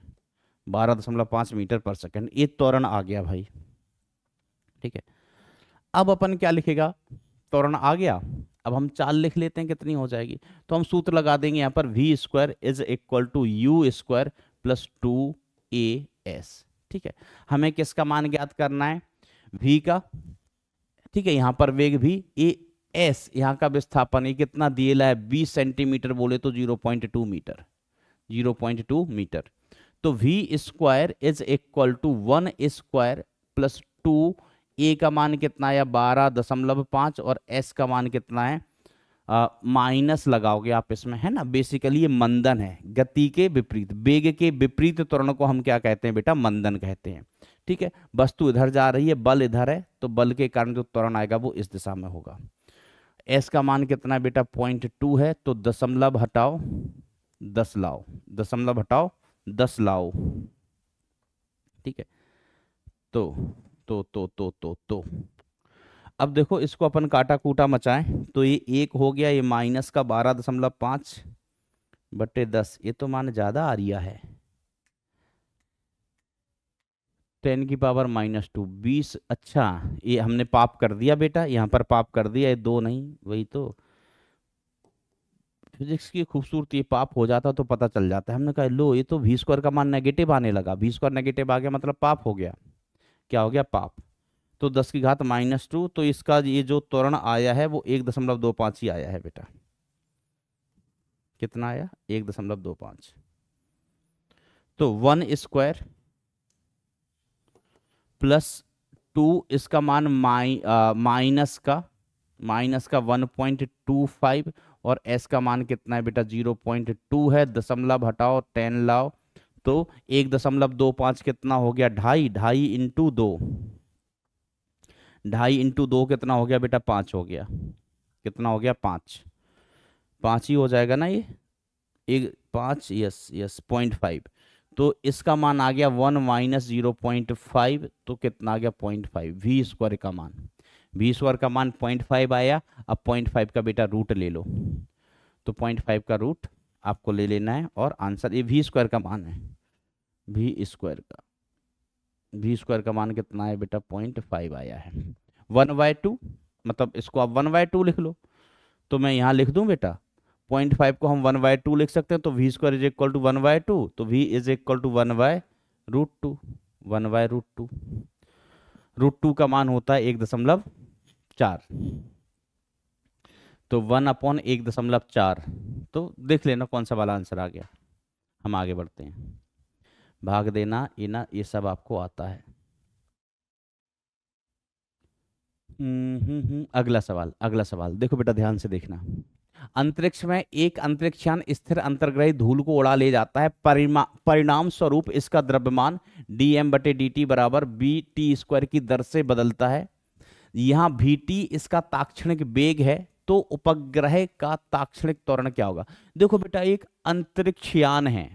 बारह दशमलव पाँच मीटर पर सेकंड ये त्वरण आ गया भाई ठीक है अब अपन क्या लिखेगा त्वरण आ गया अब हम चाल लिख लेते हैं कितनी हो जाएगी तो हम सूत्र लगा देंगे यहाँ पर v square is equal to you square plus two A S ठीक है हमें किसका मान ज्ञात करना है वी का ठीक है यहाँ पर वेग भी ए एस यहाँ का विस्थापन ये कितना दिएला है बीस सेंटीमीटर बोले तो zero point two metre zero point two metre तो v square is equal to one square plus two a का मान कितना है बारह दशमलव पांच और एस का मान कितना है माइनस लगाओगे आप इसमें है ना बेसिकली ये मंदन है गति के विपरीत वेग के विपरीत त्वरण को हम क्या कहते हैं बेटा मंदन कहते हैं ठीक है वस्तु इधर जा रही है बल इधर है तो बल के कारण जो त्वरण आएगा वो इस दिशा में होगा एस का मान कितना बेटा पॉइंट टू है तो दशमलव हटाओ दस लाओ दशमलव हटाओ दस लाओ ठीक है तो तो तो तो तो तो अब देखो इसको अपन काटा कूटा मचाएं तो ये एक हो गया ये माइनस का बारह दशमलव पाँच बटे दस ये तो मान ज़्यादा आ रिया है टेन की पावर माइनस टू बीस अच्छा ये हमने पाप कर दिया बेटा यहाँ पर पाप कर दिया ये दो नहीं वही तो फिजिक्स की खूबसूरती पाप हो जाता तो पता चल जाता है हमने कहा लो ये तो भी स्क्वायर का मान नेगेटिव आने लगा भी स्क्वायर नेगेटिव आ गया मतलब पाप हो गया क्या हो गया पाप तो दस की घात माइनस टू तो इसका ये जो त्वरण आया है वो एक दशमलव दो पाँच ही आया है बेटा कितना आया एक दशमलव दो पाँच तो वन स्क्वायर प्लस टू इसका मान माइनस का माइनस का वन पॉइंट टू फाइव और एस का मान कितना है बेटा जीरो पॉइंट टू है दशमलव हटाओ टेन लाओ तो एक दशमलव दो पाँच कितना हो गया ढाई ढाई इंटू दो ढाई इंटू दो कितना हो गया बेटा पाँच हो गया कितना हो गया पाँच पाँच ही हो जाएगा ना ये एक पाँच यस यस पॉइंट फाइव तो इसका मान आ गया one minus zero point five तो कितना आ गया पॉइंट फाइव वी स्क्वायर का मान वी स्क्वायर का मान पॉइंट फाइव आया अब पॉइंट फाइव का बेटा रूट ले लो तो पॉइंट फाइव का रूट आपको ले लेना है और आंसर ये वी स्क्वायर का मान है वी स्क्वायर का वी स्क्वायर का मान कितना है बेटा पॉइंट फाइव आया है वन बाय टू मतलब इसको आप वन बाय टू लिख लो तो मैं यहाँ लिख दूँ बेटा पॉइंट फाइव को हम वन बाय टू लिख सकते हैं तो v square is equal to one by two तो v is equal to one by root two one by root two root two का मान होता है एक दशमलव चार तो वन अपॉन एक दशमलव चार तो देख लेना कौन सा वाला आंसर आ गया हम आगे बढ़ते हैं भाग देना इना ये सब आपको आता है अगला सवाल अगला सवाल देखो बेटा ध्यान से देखना अंतरिक्ष में एक अंतरिक्षयान स्थिर अंतर्ग्रही धूल को उड़ा ले जाता है परिणाम स्वरूप इसका द्रव्यमान डी एम बटे डी टी बराबर बी टी स्क्वायर की दर से बदलता है यहां भी टी इसका ताक्षणिक वेग है तो उपग्रह का ताक्षणिक त्वरण क्या होगा देखो बेटा एक अंतरिक्षयान है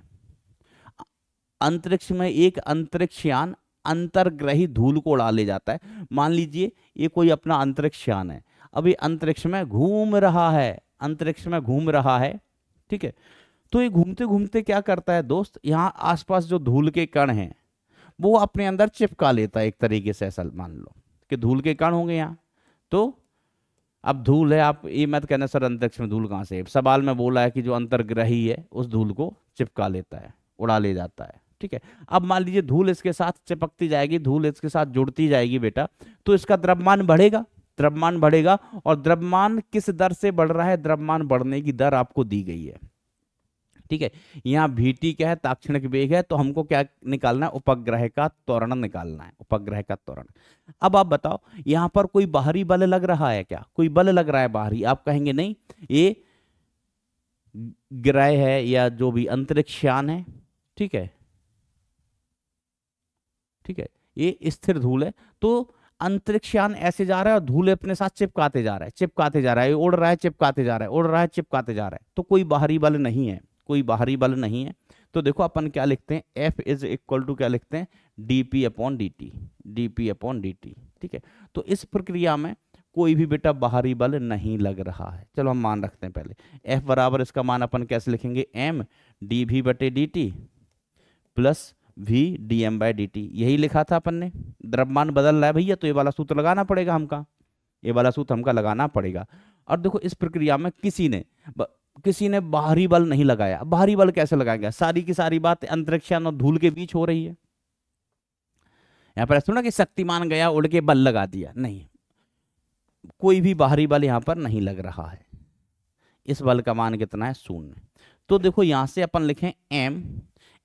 अंतरिक्ष में एक अंतरिक्ष यान अंतर्ग्रही धूल को उड़ा ले जाता है मान लीजिए ये कोई अपना अंतरिक्ष यान है अभी अंतरिक्ष में घूम रहा है अंतरिक्ष में घूम रहा है ठीक है तो ये घूमते घूमते क्या करता है दोस्त यहाँ आसपास जो धूल के कण हैं वो अपने अंदर चिपका लेता है एक तरीके से ऐसा मान लो कि धूल के कण होंगे यहाँ तो अब धूल है आप ये मत कहना सर अंतरिक्ष में धूल कहाँ से सवाल में बोला है कि जो अंतर्ग्रही है उस धूल को चिपका लेता है उड़ा ले जाता है ठीक है अब मान लीजिए धूल इसके साथ चिपकती जाएगी धूल इसके साथ जुड़ती जाएगी बेटा तो इसका द्रव्यमान बढ़ेगा द्रव्यमान बढ़ेगा और द्रव्यमान किस दर से बढ़ रहा है द्रव्यमान बढ़ने की दर आपको दी गई है ठीक है यहाँ भीटी क्या है ताक्षणिक वेग है तो हमको क्या निकालना है उपग्रह का त्वरण निकालना है उपग्रह का त्वरण अब आप बताओ यहाँ पर कोई बाहरी बल लग रहा है क्या कोई बल लग रहा है बाहरी आप कहेंगे नहीं ये ग्रह है या जो भी अंतरिक्ष यान है ठीक है ठीक है ये स्थिर धूल है तो अंतरिक्षयान ऐसे जा रहा है और धूल अपने साथ चिपकाते जा रहा है चिपकाते जा रहा है उड़ रहा है चिपकाते जा रहा है उड़ रहा है चिपकाते जा रहा है तो कोई बाहरी बल नहीं है कोई बाहरी बल नहीं है तो देखो अपन क्या लिखते हैं एफ इज इक्वल टू क्या लिखते हैं d p upon d t d p upon d t ठीक है तो इस प्रक्रिया में कोई भी बेटा बाहरी बल नहीं लग रहा है चलो हम मान रखते हैं पहले एफ बराबर इसका मान अपन कैसे लिखेंगे एम डी भी बटे d t plus v d m by d t यही लिखा था अपन ने द्रव्यमान बदल रहा है भैया तो ये वाला सूत्र लगाना पड़ेगा हमका ये वाला सूत्र हमका लगाना पड़ेगा और देखो इस प्रक्रिया में किसी ने किसी ने बाहरी बल नहीं लगाया बाहरी बल कैसे लगाएंगे सारी की सारी बात अंतरिक्ष और धूल के बीच हो रही है यहाँ पर ऐसा ना कि शक्तिमान गया उड़ के बल लगा दिया नहीं कोई भी बाहरी बल यहाँ पर नहीं लग रहा है इस बल का मान कितना है शून्य तो देखो यहाँ से अपन लिखें m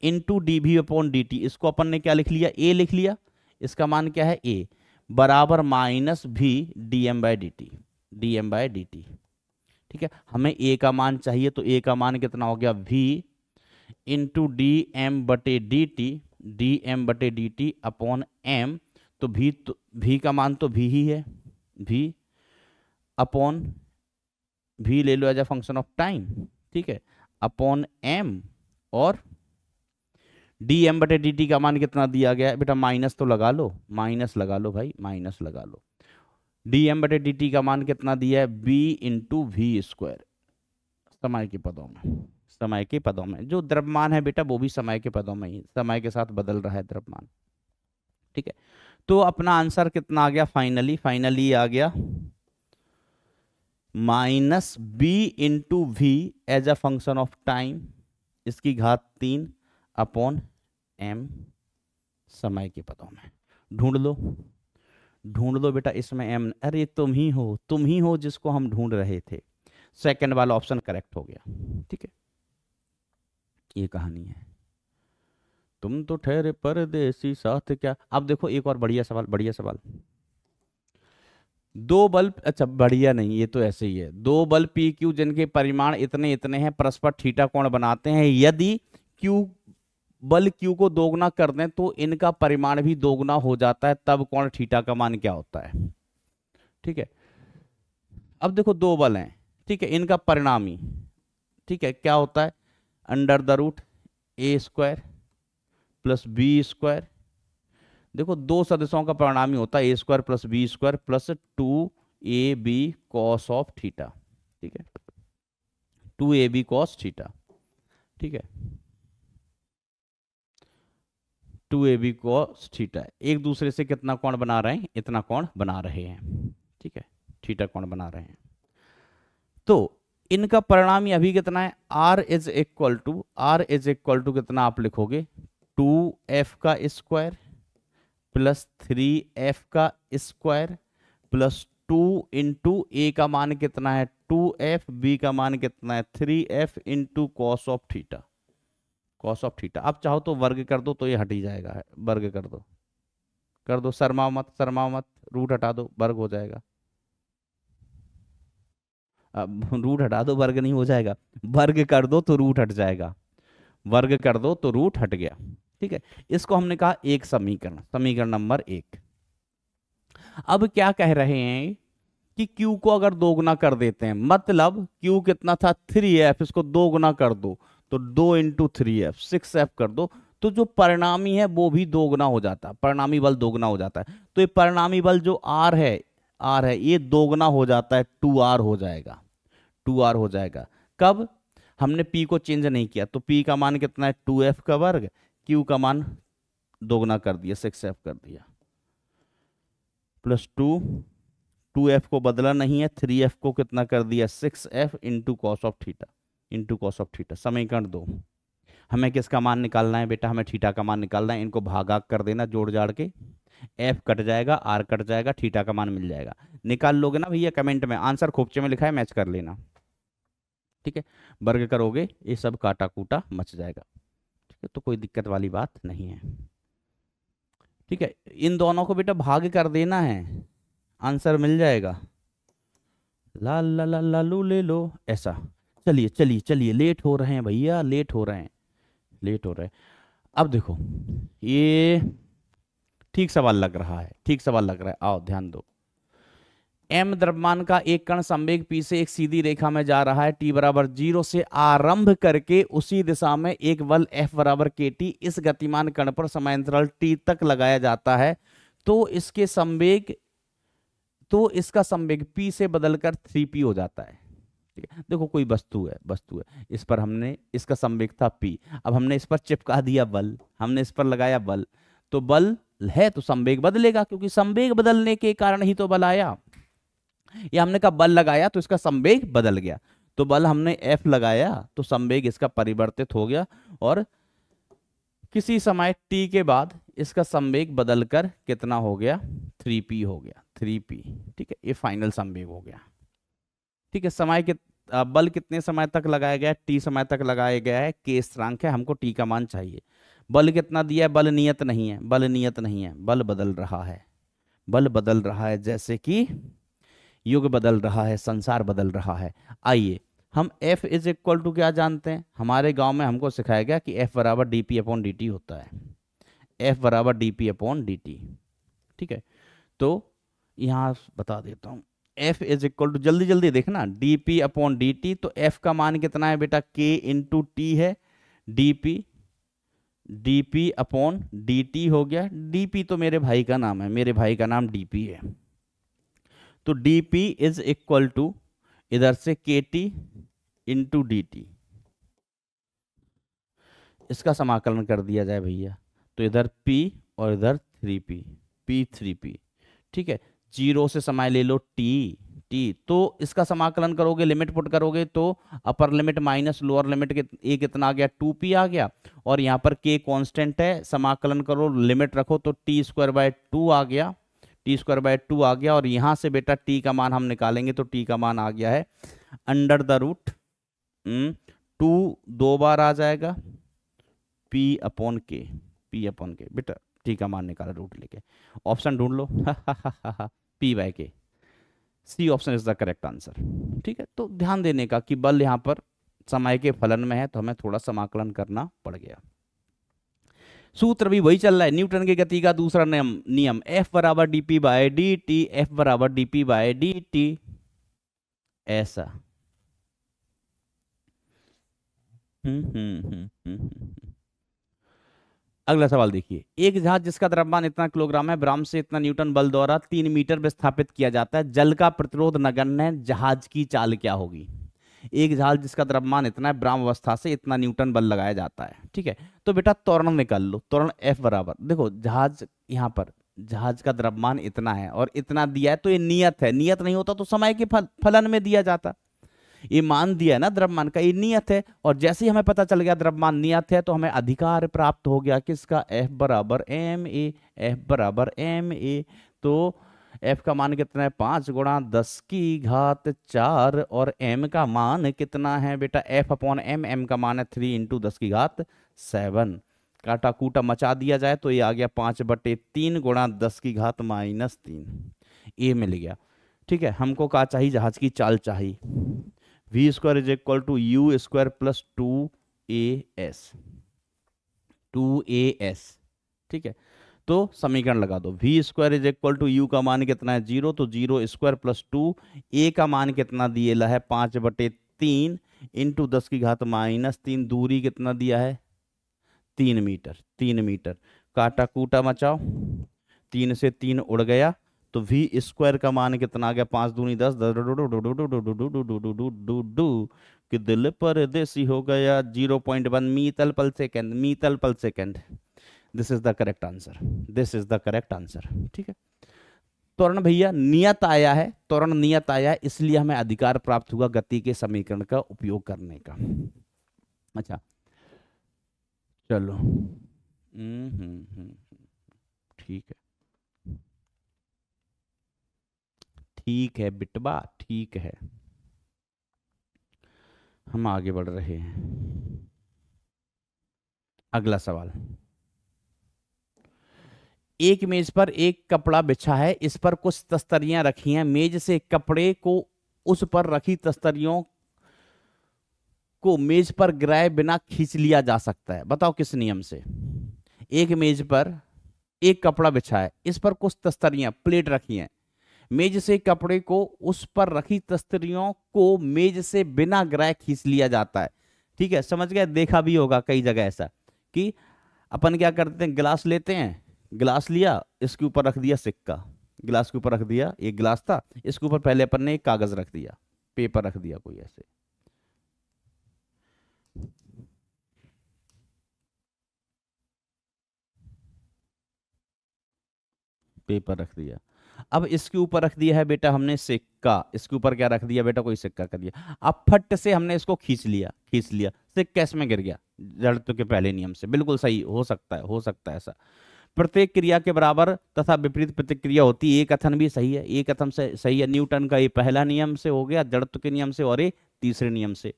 into d v upon d t इसको अपन ने क्या लिख लिया ए लिख लिया इसका मान क्या है ए बराबर माइनस भी d m by d t d m by d t ठीक है हमें ए का मान चाहिए तो ए का मान कितना हो गया वी इंटू डी एम बटे डी टी डी एम बटे डी टी अपॉन एम तो भी तो भी का मान तो भी ही है भी अपॉन भी ले लो as a function of time ठीक है अपॉन एम और डी एम बटे डी टी का मान कितना दिया गया है बेटा माइनस तो लगा लो माइनस लगा लो भाई माइनस लगा लो डी एम बटे डी टी का मान कितना दिया है बी इंटू वी स्क्वायर समय के पदों में समय के पदों में जो द्रव्यमान है बेटा वो भी समय के पदों में ही समय के साथ बदल रहा है द्रव्यमान ठीक है तो अपना आंसर कितना आ गया फाइनली फाइनली आ गया minus b into v as a function of time इसकी घात तीन अपॉन एम समय के पदों में ढूंढ लो ढूंढ लो बेटा इसमें एम अरे तुम ही हो तुम ही हो जिसको हम ढूंढ रहे थे सेकंड वाला ऑप्शन करेक्ट हो गया ठीक है ये कहानी है तुम तो ठहरे परदेसी साथ क्या अब देखो एक और बढ़िया सवाल बढ़िया सवाल दो बल्ब अच्छा बढ़िया नहीं ये तो ऐसे ही है दो बल्ब पी क्यू जिनके परिमाण इतने इतने हैं परस्पर ठीटा कोण बनाते हैं यदि क्यू बल क्यू को दोगुना कर दें तो इनका परिमाण भी दोगुना हो जाता है तब कौन ठीटा का मान क्या होता है ठीक है अब देखो दो बल हैं ठीक है इनका परिणामी ठीक है क्या होता है under the root a square plus b square देखो दो सदस्यों का परिणामी होता है a square plus b square plus two a b cos of theta ठीक है two a b cos theta ठीक है टू ए बी को थीटा एक दूसरे से कितना कोण बना रहे हैं इतना कोण बना रहे हैं ठीक है थीटा कोण बना रहे हैं तो इनका परिणाम अभी कितना है r is equal to r is equal to कितना आप लिखोगे टू एफ का स्क्वायर प्लस थ्री एफ का square plus two into a का मान कितना है टू एफ बी का मान कितना है three f into cos of theta cos of theta आप चाहो तो वर्ग कर दो तो ये हट ही जाएगा वर्ग कर दो कर दो शर्मा मत शर्मा मत रूट हटा दो वर्ग हो जाएगा अब रूट हटा दो वर्ग नहीं हो जाएगा वर्ग कर दो तो रूट हट जाएगा वर्ग कर दो तो रूट हट गया ठीक है इसको हमने कहा एक समीकरण समीकरण नंबर एक अब क्या कह रहे हैं कि Q को अगर दोगुना कर देते हैं मतलब Q कितना था थ्री एफ इसको दोगुना कर दो तो दो into three f six f कर दो तो जो परिणामी है वो भी दोगुना हो जाता है परिणामी बल दोगुना हो जाता है तो ये परिणामी बल जो आर है आर है ये दोगुना हो जाता है टू आर हो जाएगा टू आर हो जाएगा कब हमने पी को चेंज नहीं किया तो पी का मान कितना है टू एफ का वर्ग क्यू का मान दोगुना कर दिया सिक्स एफ कर दिया प्लस टू टू एफ को बदला नहीं है थ्री एफ को कितना कर दिया six f into cos of theta into cos of theta समीकरण दो हमें किसका मान निकालना है बेटा हमें थीटा का मान निकालना है इनको भागा कर देना जोड़ जाड़ के एफ कट जाएगा आर कट जाएगा थीटा का मान मिल जाएगा निकाल लोगे ना भैया कमेंट में आंसर खोपचे में लिखा है मैच कर लेना ठीक है वर्ग करोगे ये सब काटा कूटा मच जाएगा ठीक है तो कोई दिक्कत वाली बात नहीं है ठीक है इन दोनों को बेटा भाग कर देना है आंसर मिल जाएगा ला ला ला ला लू ले लो ऐसा चलिए चलिए चलिए लेट हो रहे हैं भैया लेट हो रहे हैं लेट हो रहे हैं अब देखो ये ठीक सवाल लग रहा है ठीक सवाल लग रहा है आओ ध्यान दो एम द्रव्यमान का एक कण संवेग पी से एक सीधी रेखा में जा रहा है टी बराबर जीरो से आरंभ करके उसी दिशा में एक बल एफ बराबर के टी इस गतिमान कण पर समय अंतराल टी तक लगाया जाता है तो इसके संवेग तो इसका संवेग पी से बदलकर थ्री पी हो जाता है ठीक है देखो कोई वस्तु है वस्तु है इस पर हमने इसका संवेग था पी अब हमने इस पर चिपका दिया बल हमने इस पर लगाया बल तो बल है तो संवेग बदलेगा क्योंकि संवेग बदलने के कारण ही तो बल आया या हमने कहा बल लगाया तो इसका संवेग बदल गया तो बल हमने एफ लगाया तो संवेग इसका परिवर्तित हो गया और किसी समय टी के बाद इसका संवेग बदलकर कितना हो गया थ्री पी हो गया थ्री पी ठीक है ये फाइनल संवेग हो गया ठीक है समय के बल कितने समय तक लगाया गया है टी समय तक लगाया गया है के स्थिरांक है हमको टी का मान चाहिए बल कितना दिया है बल नियत नहीं है बल नियत नहीं है बल बदल रहा है बल बदल रहा है जैसे कि युग बदल रहा है संसार बदल रहा है आइए हम F इज इक्वल टू क्या जानते हैं हमारे गांव में हमको सिखाया गया कि F बराबर d p upon d t होता है F बराबर d p upon d t ठीक है तो यहां बता देता हूँ एफ इज इक्वल टू जल्दी जल्दी देखना d p upon d t तो एफ का मान कितना है बेटा के इंटू टी है d p d p upon d t हो गया डी पी तो मेरे भाई का नाम है मेरे भाई का नाम डी पी है तो d p is equal to इधर से के टी इंटू डी टी इसका समाकलन कर दिया जाए भैया तो इधर पी और इधर three p p three p ठीक है जीरो से समय ले लो टी टी तो इसका समाकलन करोगे लिमिट पुट करोगे तो upper limit minus lower limit के ए कितना आ गया टू पी आ गया और यहाँ पर के कांस्टेंट है समाकलन करो लिमिट रखो तो टी स्क्वायर बाय टू आ गया टी स्क्वायर बाय टू आ गया और यहाँ से बेटा टी का मान हम निकालेंगे तो टी का मान आ गया है अंडर द रूट टू दो बार आ जाएगा p upon k p upon k बेटा टी का मान निकाला रूट लेके ऑप्शन ढूंढ लो p by k c option is the correct answer ठीक है तो ध्यान देने का कि बल यहां पर समय के फलन में है तो हमें थोड़ा समाकलन करना पड़ गया सूत्र भी वही चल रहा है न्यूटन के गति का दूसरा नियम नियम एफ बराबर d p by d t f बराबर d p by d t ऐसा हम्म हम्म हम्म, हम्म, हम्म। अगला सवाल देखिए एक जहाज जिसका द्रव्यमान इतना किलोग्राम है ब्राम से इतना न्यूटन बल द्वारा तीन मीटर में स्थापित किया जाता है जल का प्रतिरोध नगण्य जहाज की चाल क्या होगी एक जहाज जिसका द्रव्यमान इतना है ब्राह्म अवस्था से इतना न्यूटन बल लगाया जाता है ठीक है तो बेटा त्वरण निकाल लो त्वरण एफ बराबर देखो जहाज यहाँ पर जहाज का द्रव्यमान इतना है और इतना दिया है तो ये नियत है नियत नहीं होता तो समय के फल, फलन में दिया जाता मान दिया है ना द्रव्यमान का ये नियत है और जैसे ही हमें पता चल गया द्रव्यमान नियत है तो हमें अधिकार प्राप्त हो गया किसका एफ बराबर एम ए एफ बराबर एम ए तो एफ का मान कितना है पांच गुणा दस की घात चार और एम का मान कितना है बेटा एफ अपॉन एम एम का मान है थ्री इंटू दस की घात सेवन काटा कूटा मचा दिया जाए तो ये आ गया पांच बटे तीन गुणा दस की घात माइनस तीन ए मिल गया ठीक है हमको कहा चाहिए जहाज की चाल चाहिए v square is equal to you square plus two A s two A S ठीक है तो समीकरण लगा दो v square is equal to u का मान कितना है जीरो तो zero square plus two a का मान कितना दिए है पांच बटे तीन इंटू दस की घात माइनस तीन दूरी कितना दिया है तीन मीटर तीन मीटर काटा कूटा मचाओ तीन से तीन उड़ गया तो वी स्क्वायर का मान कितना आ गया पांच दूनी दस कि दिल पर देसी हो गया zero point one मीतल per second metre per second this is the correct answer this is the correct answer ठीक है त्वरण भैया नियत आया है त्वरण नियत आया है इसलिए हमें अधिकार प्राप्त हुआ गति के समीकरण का उपयोग करने का अच्छा चलो हम्म हम्म ठीक है ठीक है बिटबा ठीक है हम आगे बढ़ रहे हैं अगला सवाल एक मेज पर एक कपड़ा बिछा है इस पर कुछ तस्तरियां रखी हैं मेज से कपड़े को उस पर रखी तस्तरियों को मेज पर गिराए बिना खींच लिया जा सकता है बताओ किस नियम से एक मेज पर एक कपड़ा बिछा है इस पर कुछ तस्तरियां प्लेट रखी हैं मेज से कपड़े को उस पर रखी तस्तरियों को मेज से बिना ग्रह खींच लिया जाता है ठीक है समझ गया देखा भी होगा कई जगह ऐसा कि अपन क्या करते हैं गिलास लेते हैं गिलास लिया इसके ऊपर रख दिया सिक्का गिलास के ऊपर रख दिया एक गिलास था इसके ऊपर पहले अपन ने एक कागज रख दिया पेपर रख दिया कोई ऐसे पेपर रख दिया अब इसके ऊपर रख दिया है बेटा हमने सिक्का इसके ऊपर क्या रख दिया बेटा कोई सिक्का कर दिया अब फट से हमने इसको खींच लिया खींच लिया सिक्का इसमें गिर गया जड़त्व के पहले नियम से बिल्कुल सही हो सकता है हो सकता है ऐसा प्रत्येक क्रिया के बराबर तथा विपरीत प्रतिक्रिया होती है एक कथन भी सही है एक कथन से सही है न्यूटन का ये पहला नियम से हो गया जड़त्व के नियम से और ये तीसरे नियम से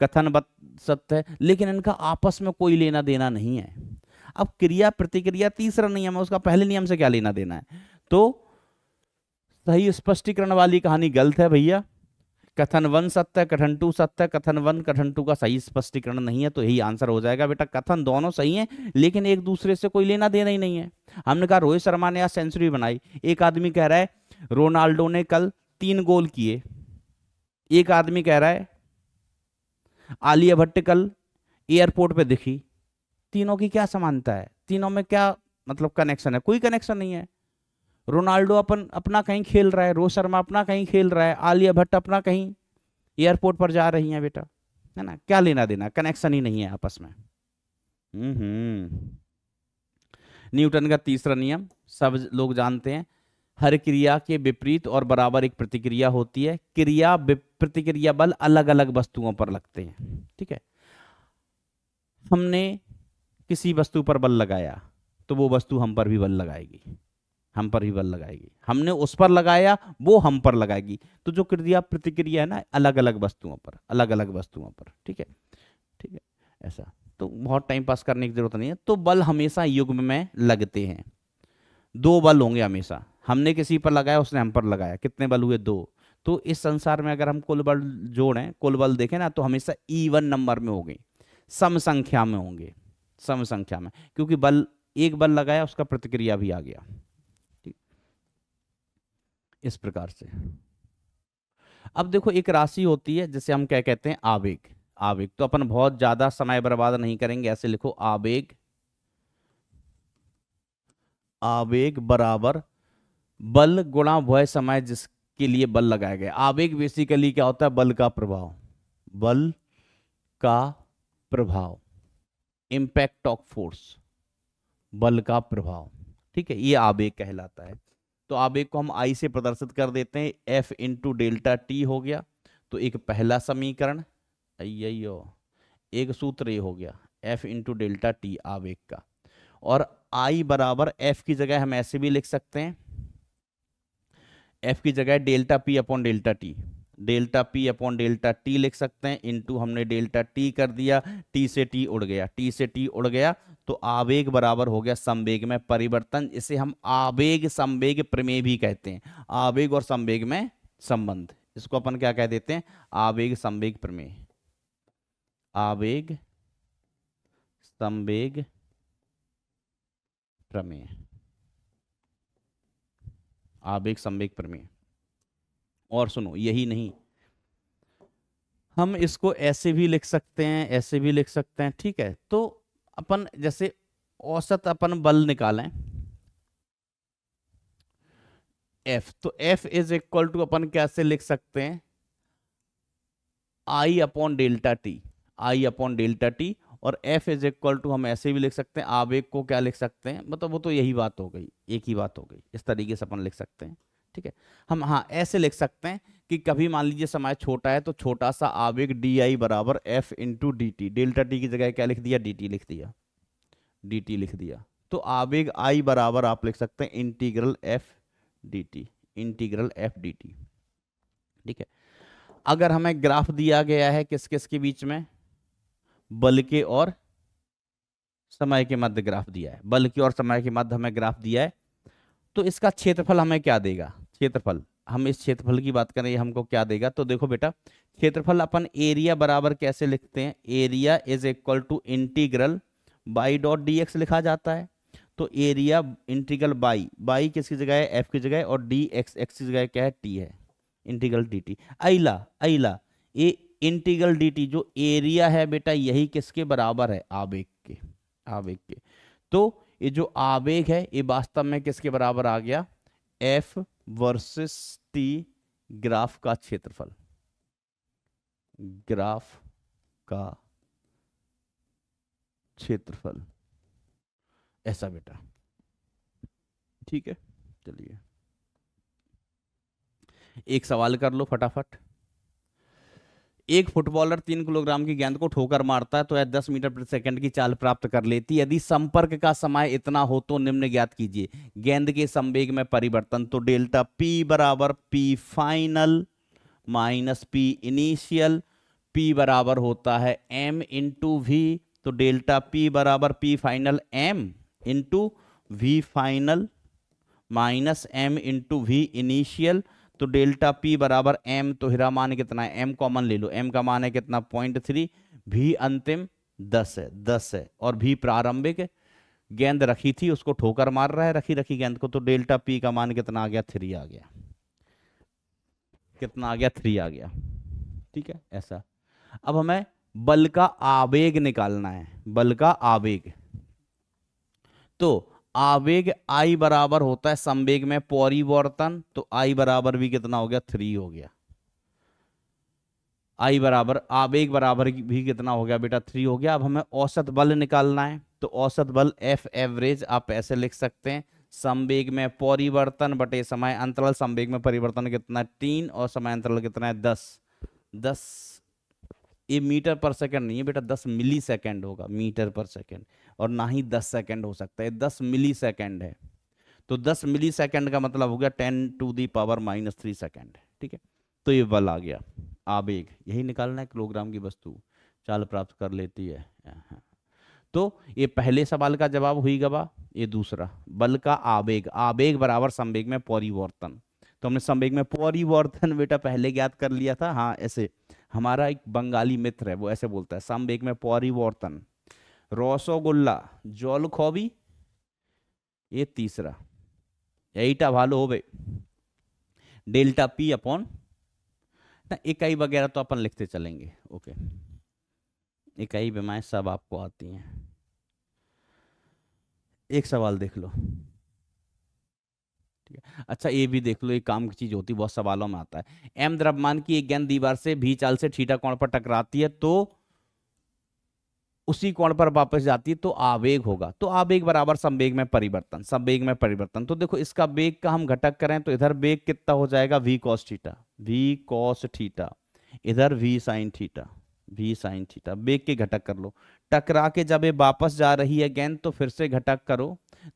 कथन बत सत्य है लेकिन इनका आपस में कोई लेना देना नहीं है अब क्रिया प्रतिक्रिया तीसरा नियम है उसका पहले नियम से क्या लेना देना है तो सही तो स्पष्टीकरण वाली कहानी गलत है भैया कथन वन सत्य कथन टू सत्य कथन वन कथन टू का सही स्पष्टीकरण नहीं है तो यही आंसर हो जाएगा बेटा कथन दोनों सही है लेकिन एक दूसरे से कोई लेना देना ही नहीं है हमने कहा रोहित शर्मा ने आज सेंचुरी बनाई एक आदमी कह रहा है रोनाल्डो ने कल तीन गोल किए एक आदमी कह रहा है आलिया भट्ट कल एयरपोर्ट पर दिखी तीनों की क्या समानता है तीनों में क्या मतलब कनेक्शन है कोई कनेक्शन नहीं है रोनाल्डो अपन अपना कहीं खेल रहा है रोहित शर्मा अपना कहीं खेल रहा है आलिया भट्ट अपना कहीं एयरपोर्ट पर जा रही हैं बेटा है ना क्या लेना देना कनेक्शन ही नहीं है आपस में हम्म न्यूटन का तीसरा नियम सब लोग जानते हैं हर क्रिया के विपरीत और बराबर एक प्रतिक्रिया होती है क्रिया प्रतिक्रिया बल अलग अलग वस्तुओं पर लगते हैं ठीक है हमने किसी वस्तु पर बल लगाया तो वो वस्तु हम पर भी बल लगाएगी हम पर ही बल लगाएगी हमने उस पर लगाया वो हम पर लगाएगी तो जो क्रिया प्रतिक्रिया है ना अलग अलग वस्तुओं पर अलग अलग वस्तुओं पर ठीक है ठीक है ऐसा तो बहुत टाइम पास करने की जरूरत नहीं है तो बल हमेशा युग्म में लगते हैं दो बल होंगे हमेशा हमने किसी पर लगाया उसने हम पर लगाया कितने बल हुए दो तो इस संसार में अगर हम कुल बल जोड़ें कुल बल देखें ना तो हमेशा ईवन नंबर में गए सम संख्या में होंगे सम संख्या में क्योंकि बल एक बल लगाया उसका प्रतिक्रिया भी आ गया इस प्रकार से अब देखो एक राशि होती है जिसे हम क्या कहते हैं आवेग आवेग तो अपन बहुत ज्यादा समय बर्बाद नहीं करेंगे ऐसे लिखो आवेग आवेग बराबर बल गुणा वह समय जिसके लिए बल लगाया गया आवेग बेसिकली क्या होता है बल का प्रभाव बल का प्रभाव इंपैक्ट ऑफ फोर्स बल का प्रभाव ठीक है ये आवेग कहलाता है तो एक को हम आई से प्रदर्शित कर देते हैं एफ इंटू डेल्टा टी हो गया तो एक पहला समीकरण अयो एक सूत्र ये हो गया एफ इंटू डेल्टा टी आवेग का और आई बराबर एफ की जगह हम ऐसे भी लिख सकते हैं एफ की जगह delta p upon delta t delta p upon delta t लिख सकते हैं इंटू हमने डेल्टा टी कर दिया टी से टी उड़ गया टी से टी उड़ गया तो आवेग बराबर हो गया संवेग में परिवर्तन इसे हम आवेग संवेग प्रमेय भी कहते हैं आवेग और संवेग में संबंध इसको अपन क्या कह देते हैं आवेग संवेग प्रमेय आवेग संवेग प्रमेय आवेग संवेग प्रमेय और सुनो यही नहीं हम इसको ऐसे भी लिख सकते हैं ऐसे भी लिख सकते हैं ठीक है तो अपन जैसे औसत अपन बल निकालें एफ तो एफ इज इक्वल टू अपन कैसे लिख सकते हैं i upon delta t i upon delta t और एफ इज इक्वल टू हम ऐसे भी लिख सकते हैं आवेग को क्या लिख सकते हैं मतलब वो तो यही बात हो गई एक ही बात हो गई इस तरीके से अपन लिख सकते हैं ठीक है हम हाँ ऐसे लिख सकते हैं कि कभी मान लीजिए समय छोटा है तो छोटा सा आवेग डी आई बराबर f into d t delta t की जगह क्या लिख दिया डी टी लिख दिया डी टी लिख दिया तो आवेग आई बराबर आप लिख सकते हैं integral f d t integral f d t ठीक है अगर हमें ग्राफ दिया गया है किस किस के बीच में बल के और समय के मध्य ग्राफ दिया है बल के और समय के मध्य हमें ग्राफ दिया है तो इसका क्षेत्रफल हमें क्या देगा क्षेत्रफल हम इस क्षेत्रफल की बात करें ये हमको क्या देगा तो देखो बेटा क्षेत्रफल अपन एरिया बराबर कैसे लिखते हैं area is equal to integral by dot d लिखा जाता है तो एरिया इंटीग्रल बाई बाई किसकी जगह है एफ की जगह है और डी एक्स एक्स की जगह क्या है टी है इंटीग्रल डी टी अला अला ये इंटीग्रल डी टी जो एरिया है बेटा यही किसके बराबर है आवेग के आवेग के तो ये जो आवेग है ये वास्तव में किसके बराबर आ गया एफ वर्सेस टी ग्राफ का क्षेत्रफल ग्राफ का क्षेत्रफल ऐसा बेटा ठीक है चलिए एक सवाल कर लो फटाफट एक फुटबॉलर तीन किलोग्राम की गेंद को ठोकर मारता है तो यह दस मीटर प्रति सेकंड की चाल प्राप्त कर लेती यदि संपर्क का समय इतना हो तो निम्न ज्ञात कीजिए गेंद के संवेग में परिवर्तन तो डेल्टा पी बराबर P final minus P initial P बराबर होता है एम इंटू वी तो डेल्टा पी बराबर P final M into V final minus M into V initial तो डेल्टा पी बराबर एम तो हीरा मान कितना है एम कॉमन ले लो एम का मान है कितना पॉइंट थ्री भी अंतिम दस है दस है और भी प्रारंभिक गेंद रखी थी उसको ठोकर मार रहा है रखी रखी गेंद को तो डेल्टा पी का मान कितना आ गया थ्री आ गया कितना आ गया थ्री आ गया ठीक है ऐसा अब हमें बल का आवेग निकालना है बल का आवेग तो आवेग आई बराबर होता है संवेग में परिवर्तन तो आई बराबर भी कितना हो गया थ्री हो गया आई बराबर आवेग बराबर भी कितना हो गया बेटा थ्री हो गया अब हमें औसत बल निकालना है तो औसत बल एफ एवरेज आप ऐसे लिख सकते हैं संवेग में परिवर्तन बटे समय अंतरल संवेग में परिवर्तन कितना है तीन और समय अंतरल कितना है दस दस ये मीटर पर सेकंड नहीं है बेटा दस मिली सेकेंड होगा मीटर पर सेकंड और ना ही दस सेकंड हो सकता है दस मिली सेकेंड है तो दस मिली सेकेंड का मतलब हो गया ten to the power minus three second ठीक है तो ये बल आ गया आवेग यही निकालना है किलोग्राम की वस्तु चाल प्राप्त कर लेती है हाँ। तो ये पहले सवाल का जवाब हुई गवा ये दूसरा बल का आवेग आवेग बराबर संवेग में परिवर्तन तो हमने संवेग में परिवर्तन बेटा पहले ज्ञात कर लिया था हाँ ऐसे हमारा एक बंगाली मित्र है वो ऐसे बोलता है संवेग में परिवर्तन रसोगुल्ला जल खोबी ये तीसरा एटा भालो हो डेल्टा पी अपॉन ना इकाई वगैरह तो अपन लिखते चलेंगे ओके इकाई बीमाएं सब आपको आती हैं एक सवाल देख लो होती है अच्छा ये भी देख लो एक काम की चीज़ होती है बहुत सवालों में आता है एम द्रव्यमान की एक गेंद दीवार से भी चाल से ठीठा कोण पर टकराती है तो उसी कोण पर वापस जाती है तो आवेग होगा तो आवेग बराबर संवेग में परिवर्तन संवेग में परिवर्तन तो देखो इसका वेग का हम घटक करें तो इधर वेग कितना हो जाएगा V cos theta V cos theta इधर V sine theta V sine theta वेग के घटक कर लो टकरा के जब ये वापस जा रही है गेंद तो फिर से घटक करो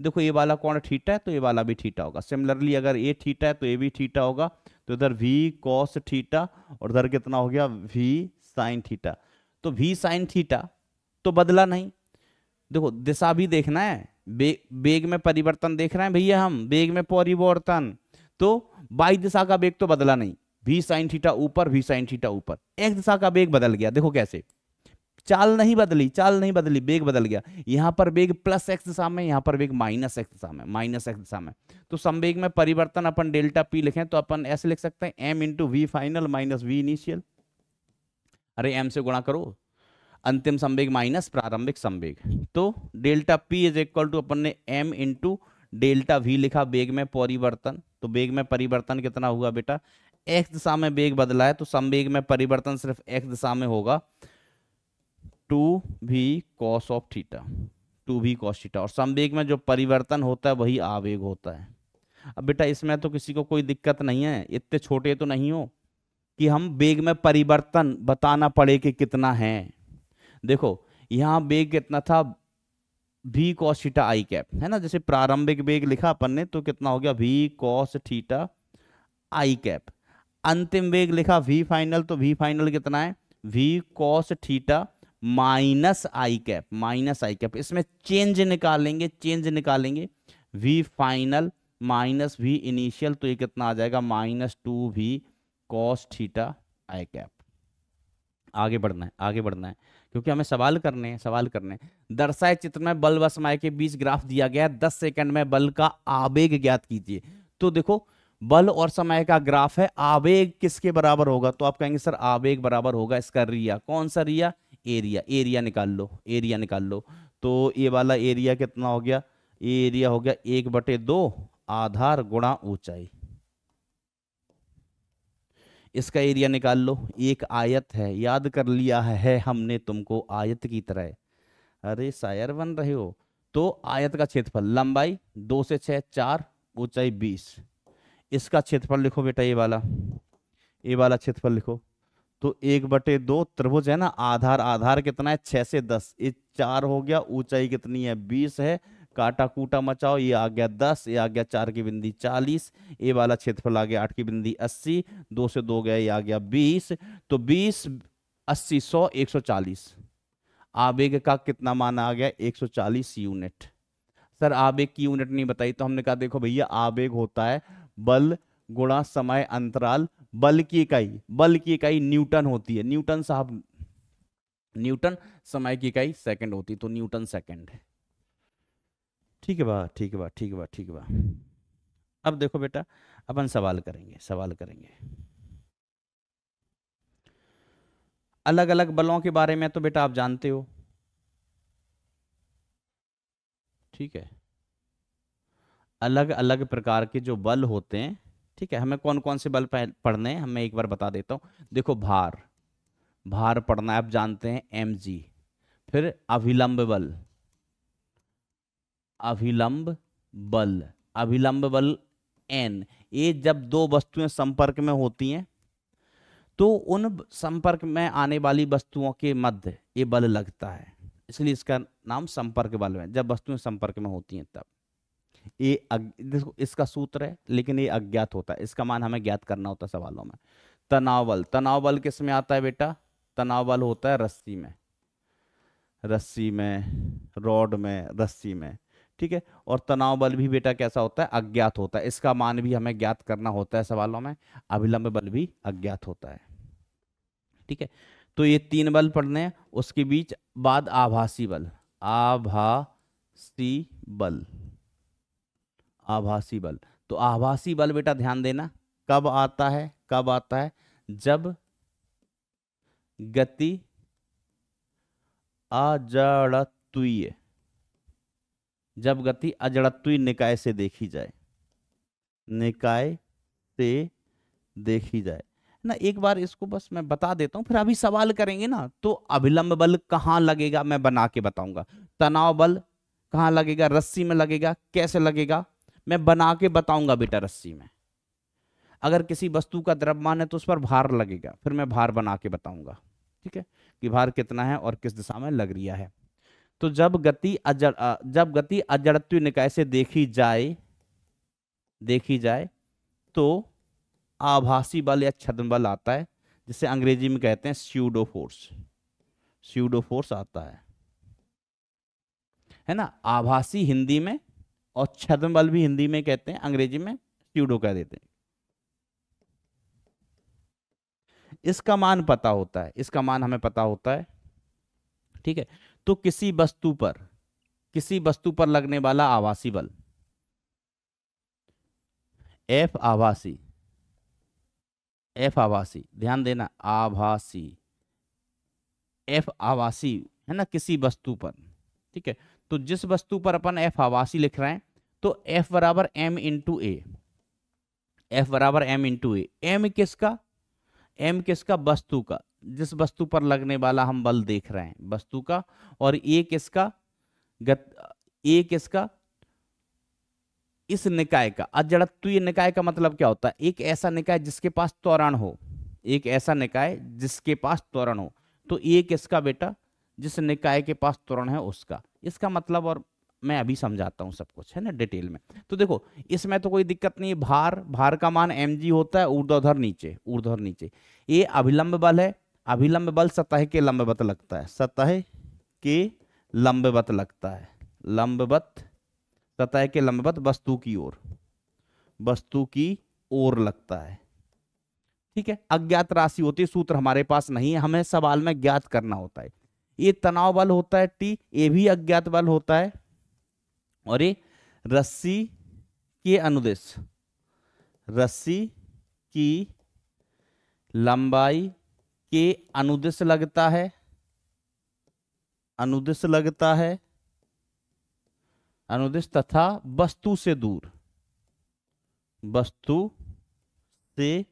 देखो ये वाला कौन ठीटा है तो ये वाला भी ठीटा होगा सिमिलरली अगर ए ठीटा है तो ये भी ठीटा होगा तो इधर वी कॉस ठीटा और इधर कितना हो गया वी साइन ठीटा तो वी साइन ठीटा तो बदला नहीं देखो दिशा भी देखना है बेग में परिवर्तन देख रहे हैं भैया हम बेग में परिवर्तन तो बाई दिशा का बेग तो बदला नहीं भी साइन थीटा ऊपर भी साइन थीटा ऊपर एक दिशा का बेग बदल गया देखो कैसे चाल नहीं बदली चाल नहीं बदली बेग बदल गया यहां पर बेग प्लस एक्स दिशा में यहां पर बेग माइनस एक्स दिशा में माइनस एक्स दिशा में तो संवेग में परिवर्तन अपन डेल्टा पी लिखें तो अपन ऐसे लिख सकते हैं M into V final minus V initial अरे एम से गुणा करो अंतिम संवेग माइनस प्रारंभिक संवेग तो delta P is equal to अपन ने एम इंटू डेल्टा वी लिखा बेग में परिवर्तन तो बेग में परिवर्तन कितना हुआ बेटा एक्स दिशा में बेग बदला है तो संवेग में परिवर्तन सिर्फ एक्स दिशा में होगा टू भी कॉस ऑफ थीटा टू भी कॉस थीटा और संवेग में जो परिवर्तन होता है वही आवेग होता है अब बेटा इसमें तो किसी को कोई दिक्कत नहीं है इतने छोटे तो नहीं हो कि हम वेग में परिवर्तन बताना पड़े कि कितना है देखो यहाँ वेग कितना था भी कॉस थीटा आई कैप है ना जैसे प्रारंभिक वेग लिखा अपन ने तो कितना हो गया भी कॉस थीटा आई कैप अंतिम वेग लिखा वी फाइनल तो वी फाइनल कितना है V cos theta minus I cap minus I cap इसमें चेंज निकालेंगे चेंज निकालेंगे V final minus V initial तो ये कितना आ जाएगा minus two V cos theta I cap आगे बढ़ना है आगे बढ़ना है क्योंकि हमें सवाल करने हैं सवाल करने हैं दर्शाए चित्र में बल व समय के बीच ग्राफ दिया गया है दस सेकंड में बल का आवेग ज्ञात कीजिए तो देखो बल और समय का ग्राफ है आवेग किसके बराबर होगा तो आप कहेंगे सर आवेग बराबर होगा इसका रिया कौन सा रिया एरिया एरिया निकाल लो एरिया निकाल लो तो ये वाला एरिया कितना हो गया ये एरिया हो गया एक बटे दो आधार गुणा ऊंचाई इसका एरिया निकाल लो एक आयत है याद कर लिया है, हमने तुमको आयत की तरह अरे शायर बन रहे हो तो आयत का क्षेत्रफल लंबाई दो से छह चार ऊंचाई बीस इसका क्षेत्रफल लिखो बेटा ये वाला ये वाला क्षेत्रफल लिखो तो एक बटे दो त्रिभुज है ना आधार आधार कितना है छह से दस ये चार हो गया ऊंचाई कितनी है बीस है काटा कूटा मचाओ ये आ गया दस ये आ गया चार की बिंदी चालीस ये वाला क्षेत्रफल आ गया आठ की बिंदी अस्सी दो से दो गया ये आ गया बीस तो बीस अस्सी सौ एक सौ चालीस आवेग का कितना मान आ गया एक सौ चालीस यूनिट सर आवेग की यूनिट नहीं बताई तो हमने कहा देखो भैया आवेग होता है बल गुणा समय अंतराल बल की इकाई बल की इकाई न्यूटन होती है न्यूटन साहब न्यूटन समय की इकाई सेकंड होती है तो न्यूटन सेकंड है ठीक है बा ठीक है बा ठीक है बा ठीक है बा अब देखो बेटा अपन सवाल करेंगे सवाल करेंगे अलग अलग बलों के बारे में तो बेटा आप जानते हो ठीक है अलग अलग प्रकार के जो बल होते हैं ठीक है हमें कौन कौन से बल पढ़ने हैं हमें एक बार बता देता हूँ देखो भार भार पढ़ना है आप जानते हैं एम जी फिर अभिलंब बल अभिलंब बल अभिलंब बल एन ये जब दो वस्तुएं संपर्क में होती हैं तो उन संपर्क में आने वाली वस्तुओं के मध्य ये बल लगता है इसलिए इसका नाम संपर्क बल है जब वस्तुएं संपर्क में होती हैं तब ये देखो इसका सूत्र है लेकिन ये अज्ञात होता है इसका मान हमें ज्ञात करना होता है सवालों में तनाव बल तनाव बल किस में आता है बेटा तनाव बल होता है रस्सी में रस्सी में रॉड में रस्सी में ठीक है और तनाव बल भी बेटा कैसा होता है अज्ञात होता है इसका मान भी हमें ज्ञात करना होता है सवालों में अभिलंब बल भी अज्ञात होता है ठीक है तो ये तीन बल पढ़ने हैं उसके बीच बाद आभासी बल आभासी बल आभासी बल तो आभासी बल बेटा ध्यान देना कब आता है कब आता है जब गति अजड़त्वीय जब गति अजड़त्वीय निकाय से देखी जाए निकाय से देखी जाए ना एक बार इसको बस मैं बता देता हूं फिर अभी सवाल करेंगे ना तो अभिलंब बल कहां लगेगा मैं बना के बताऊंगा तनाव बल कहां लगेगा रस्सी में लगेगा कैसे लगेगा मैं बना के बताऊंगा बेटा रस्सी में अगर किसी वस्तु का द्रव्यमान है तो उस पर भार लगेगा फिर मैं भार बना के बताऊंगा ठीक है कि भार कितना है और किस दिशा में लग रहा है तो जब गति अजड़ जब गति अजड़त्व निकाय से देखी जाए देखी जाए तो आभासी बल या छदम बल आता है जिसे अंग्रेजी में कहते हैं स्यूडो फोर्स स्यूडो फोर्स आता है है ना आभासी हिंदी में और छद्म बल भी हिंदी में कहते हैं अंग्रेजी में स्यूडो कह देते हैं इसका मान पता होता है इसका मान हमें पता होता है ठीक है तो किसी वस्तु पर किसी वस्तु पर लगने वाला आवासी बल एफ आभासी एफ आवासी ध्यान देना आभासी एफ आवासी है ना किसी वस्तु पर ठीक है तो जिस वस्तु पर अपन एफ आवासी लिख रहे हैं तो एफ बराबर एम इंटू ए एफ बराबर एम इंटू ए एम किसका एम किसका वस्तु का जिस वस्तु पर लगने वाला हम बल देख रहे हैं वस्तु का और ए किसका गत ए किसका इस निकाय का अजड़त्व तो निकाय का मतलब क्या होता है एक ऐसा निकाय जिसके पास त्वरण हो एक ऐसा निकाय जिसके पास त्वरण हो तो ए किसका बेटा जिस निकाय के पास त्वरण है उसका इसका मतलब और मैं अभी समझाता हूँ सब कुछ है ना डिटेल में तो देखो इसमें तो कोई दिक्कत नहीं है भार भार का मान एम होता है ऊर्धर नीचे ऊर्धर नीचे ये अभिलंब बल है अभिलंब बल सतह के लंबवत लगता है सतह के लंबवत लगता है लंबवत सतह के लंबवत वस्तु की ओर वस्तु की ओर लगता है ठीक है अज्ञात राशि होती है सूत्र हमारे पास नहीं है हमें सवाल में ज्ञात करना होता है ये तनाव बल होता है टी ये भी अज्ञात बल होता है और ये रस्सी के अनुदेश रस्सी की लंबाई के अनुदेश लगता है अनुदेश लगता है अनुदेश तथा वस्तु से दूर वस्तु से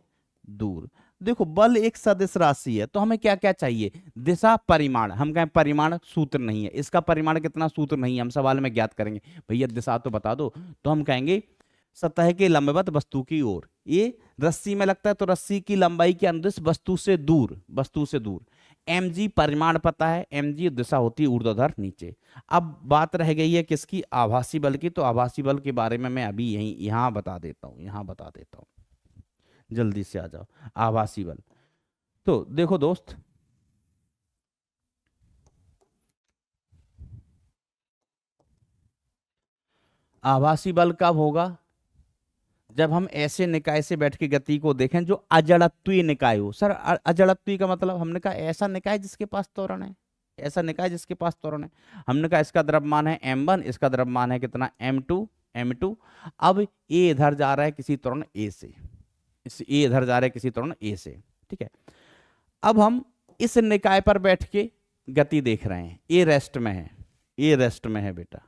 दूर देखो बल एक सदिश राशि है तो हमें क्या क्या चाहिए दिशा परिमाण हम कहें परिमाण सूत्र नहीं है इसका परिमाण कितना सूत्र नहीं है हम सवाल में ज्ञात करेंगे भैया दिशा तो बता दो तो हम कहेंगे सतह के लंबवत वस्तु की ओर ये रस्सी में लगता है तो रस्सी की लंबाई के अनुदेश वस्तु से दूर वस्तु से दूर एम परिमाण पता है एम दिशा होती है ऊर्ध्वाधर नीचे अब बात रह गई है किसकी आभासी बल की तो आभासी बल के बारे में मैं अभी यहीं यहाँ बता देता हूँ यहाँ बता देता हूँ जल्दी से आ जाओ आभासी बल तो देखो दोस्त आभासी बल कब होगा जब हम ऐसे निकाय से बैठ के गति को देखें जो अजड़त्वी निकाय हो सर अजड़त्वी का मतलब हमने कहा ऐसा निकाय जिसके पास त्वरण है ऐसा निकाय जिसके पास त्वरण है हमने कहा इसका द्रव्यमान है एम वन इसका द्रव्यमान है कितना एम टू एम टू अब ए इधर जा रहा है किसी त्वरण ए से ए इधर जा रहे किसी तरह ए से ठीक है अब हम इस निकाय पर बैठ के गति देख रहे हैं ए रेस्ट में है ए रेस्ट में है बेटा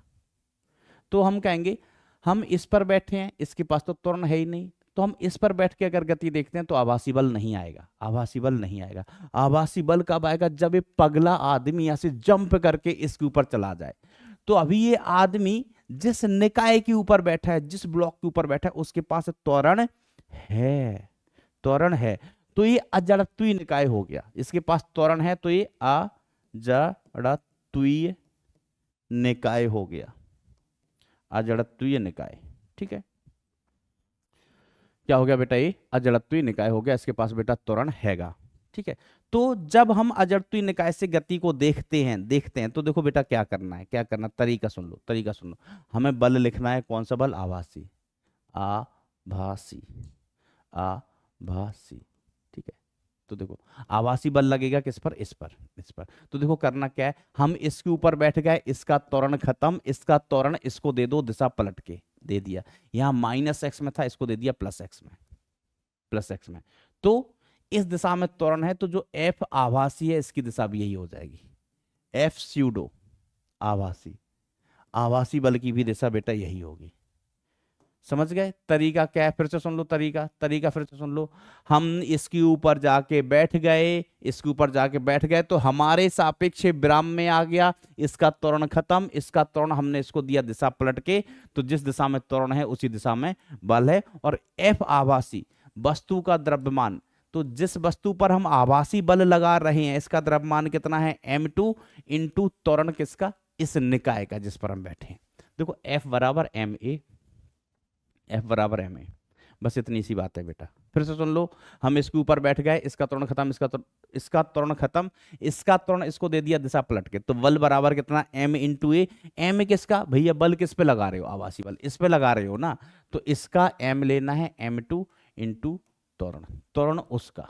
तो हम कहेंगे हम इस पर बैठे हैं इसके पास तो त्वरण है ही नहीं तो हम इस पर बैठ के अगर गति देखते हैं तो आभासी बल नहीं आएगा आभासी बल नहीं आएगा आभासी बल कब आएगा जब ये पगला आदमी यहां से जंप करके इसके ऊपर चला जाए तो अभी ये आदमी जिस निकाय के ऊपर बैठा है जिस ब्लॉक के ऊपर बैठा है उसके पास त्वरण है त्वरण है तो ये अजड़त्वी निकाय हो गया इसके पास त्वरण है तो ये अजड़त्वीय निकाय हो गया अजड़त्वीय निकाय ठीक है क्या हो गया बेटा ये अजड़त्वी निकाय हो गया इसके पास बेटा त्वरण हैगा ठीक है तो जब हम अजड़त्वीय निकाय से गति को देखते हैं देखते हैं तो देखो बेटा क्या करना है क्या करना तरीका सुन लो तरीका सुन लो हमें बल लिखना है कौन सा बल आभासी आभासी आभासी ठीक है तो देखो आवासी बल लगेगा किस पर इस पर इस पर तो देखो करना क्या है हम इसके ऊपर बैठ गए इसका तोरण खत्म इसका तोरण इसको दे दो दिशा पलट के दे दिया यहां माइनस एक्स में था इसको दे दिया प्लस एक्स में प्लस एक्स में तो इस दिशा में त्वरण है तो जो एफ आभासी है इसकी दिशा भी यही हो जाएगी एफ स्यूडो आभासी आवासी बल की भी दिशा बेटा यही होगी समझ गए तरीका क्या है फिर से सुन लो तरीका तरीका फिर से सुन लो हम इसके ऊपर जाके बैठ गए इसके ऊपर जाके बैठ गए तो हमारे सापेक्ष विराम में आ गया इसका तोरण खत्म इसका तोरण हमने इसको दिया दिशा पलट के तो जिस दिशा में तोरण है उसी दिशा में बल है और एफ आभासी वस्तु का द्रव्यमान तो जिस वस्तु पर हम आभासी बल लगा रहे हैं इसका द्रव्यमान कितना है एम टू टू तोरण किसका इस निकाय का जिस पर हम बैठे हैं देखो एफ बराबर एम ए एफ बराबर एम ए बस इतनी सी बात है बेटा फिर से सुन लो हम इसके ऊपर बैठ गए इसका तुरंत खत्म इसका त्रण, इसका तुरंत खत्म इसका तुरंत इसको दे दिया दिशा पलट के तो बल बराबर कितना एम इन टू एम किसका भैया बल किस पे लगा रहे हो आवासी बल इस पे लगा रहे हो ना तो इसका एम लेना है एम टू इंटू त्वरण त्वरण उसका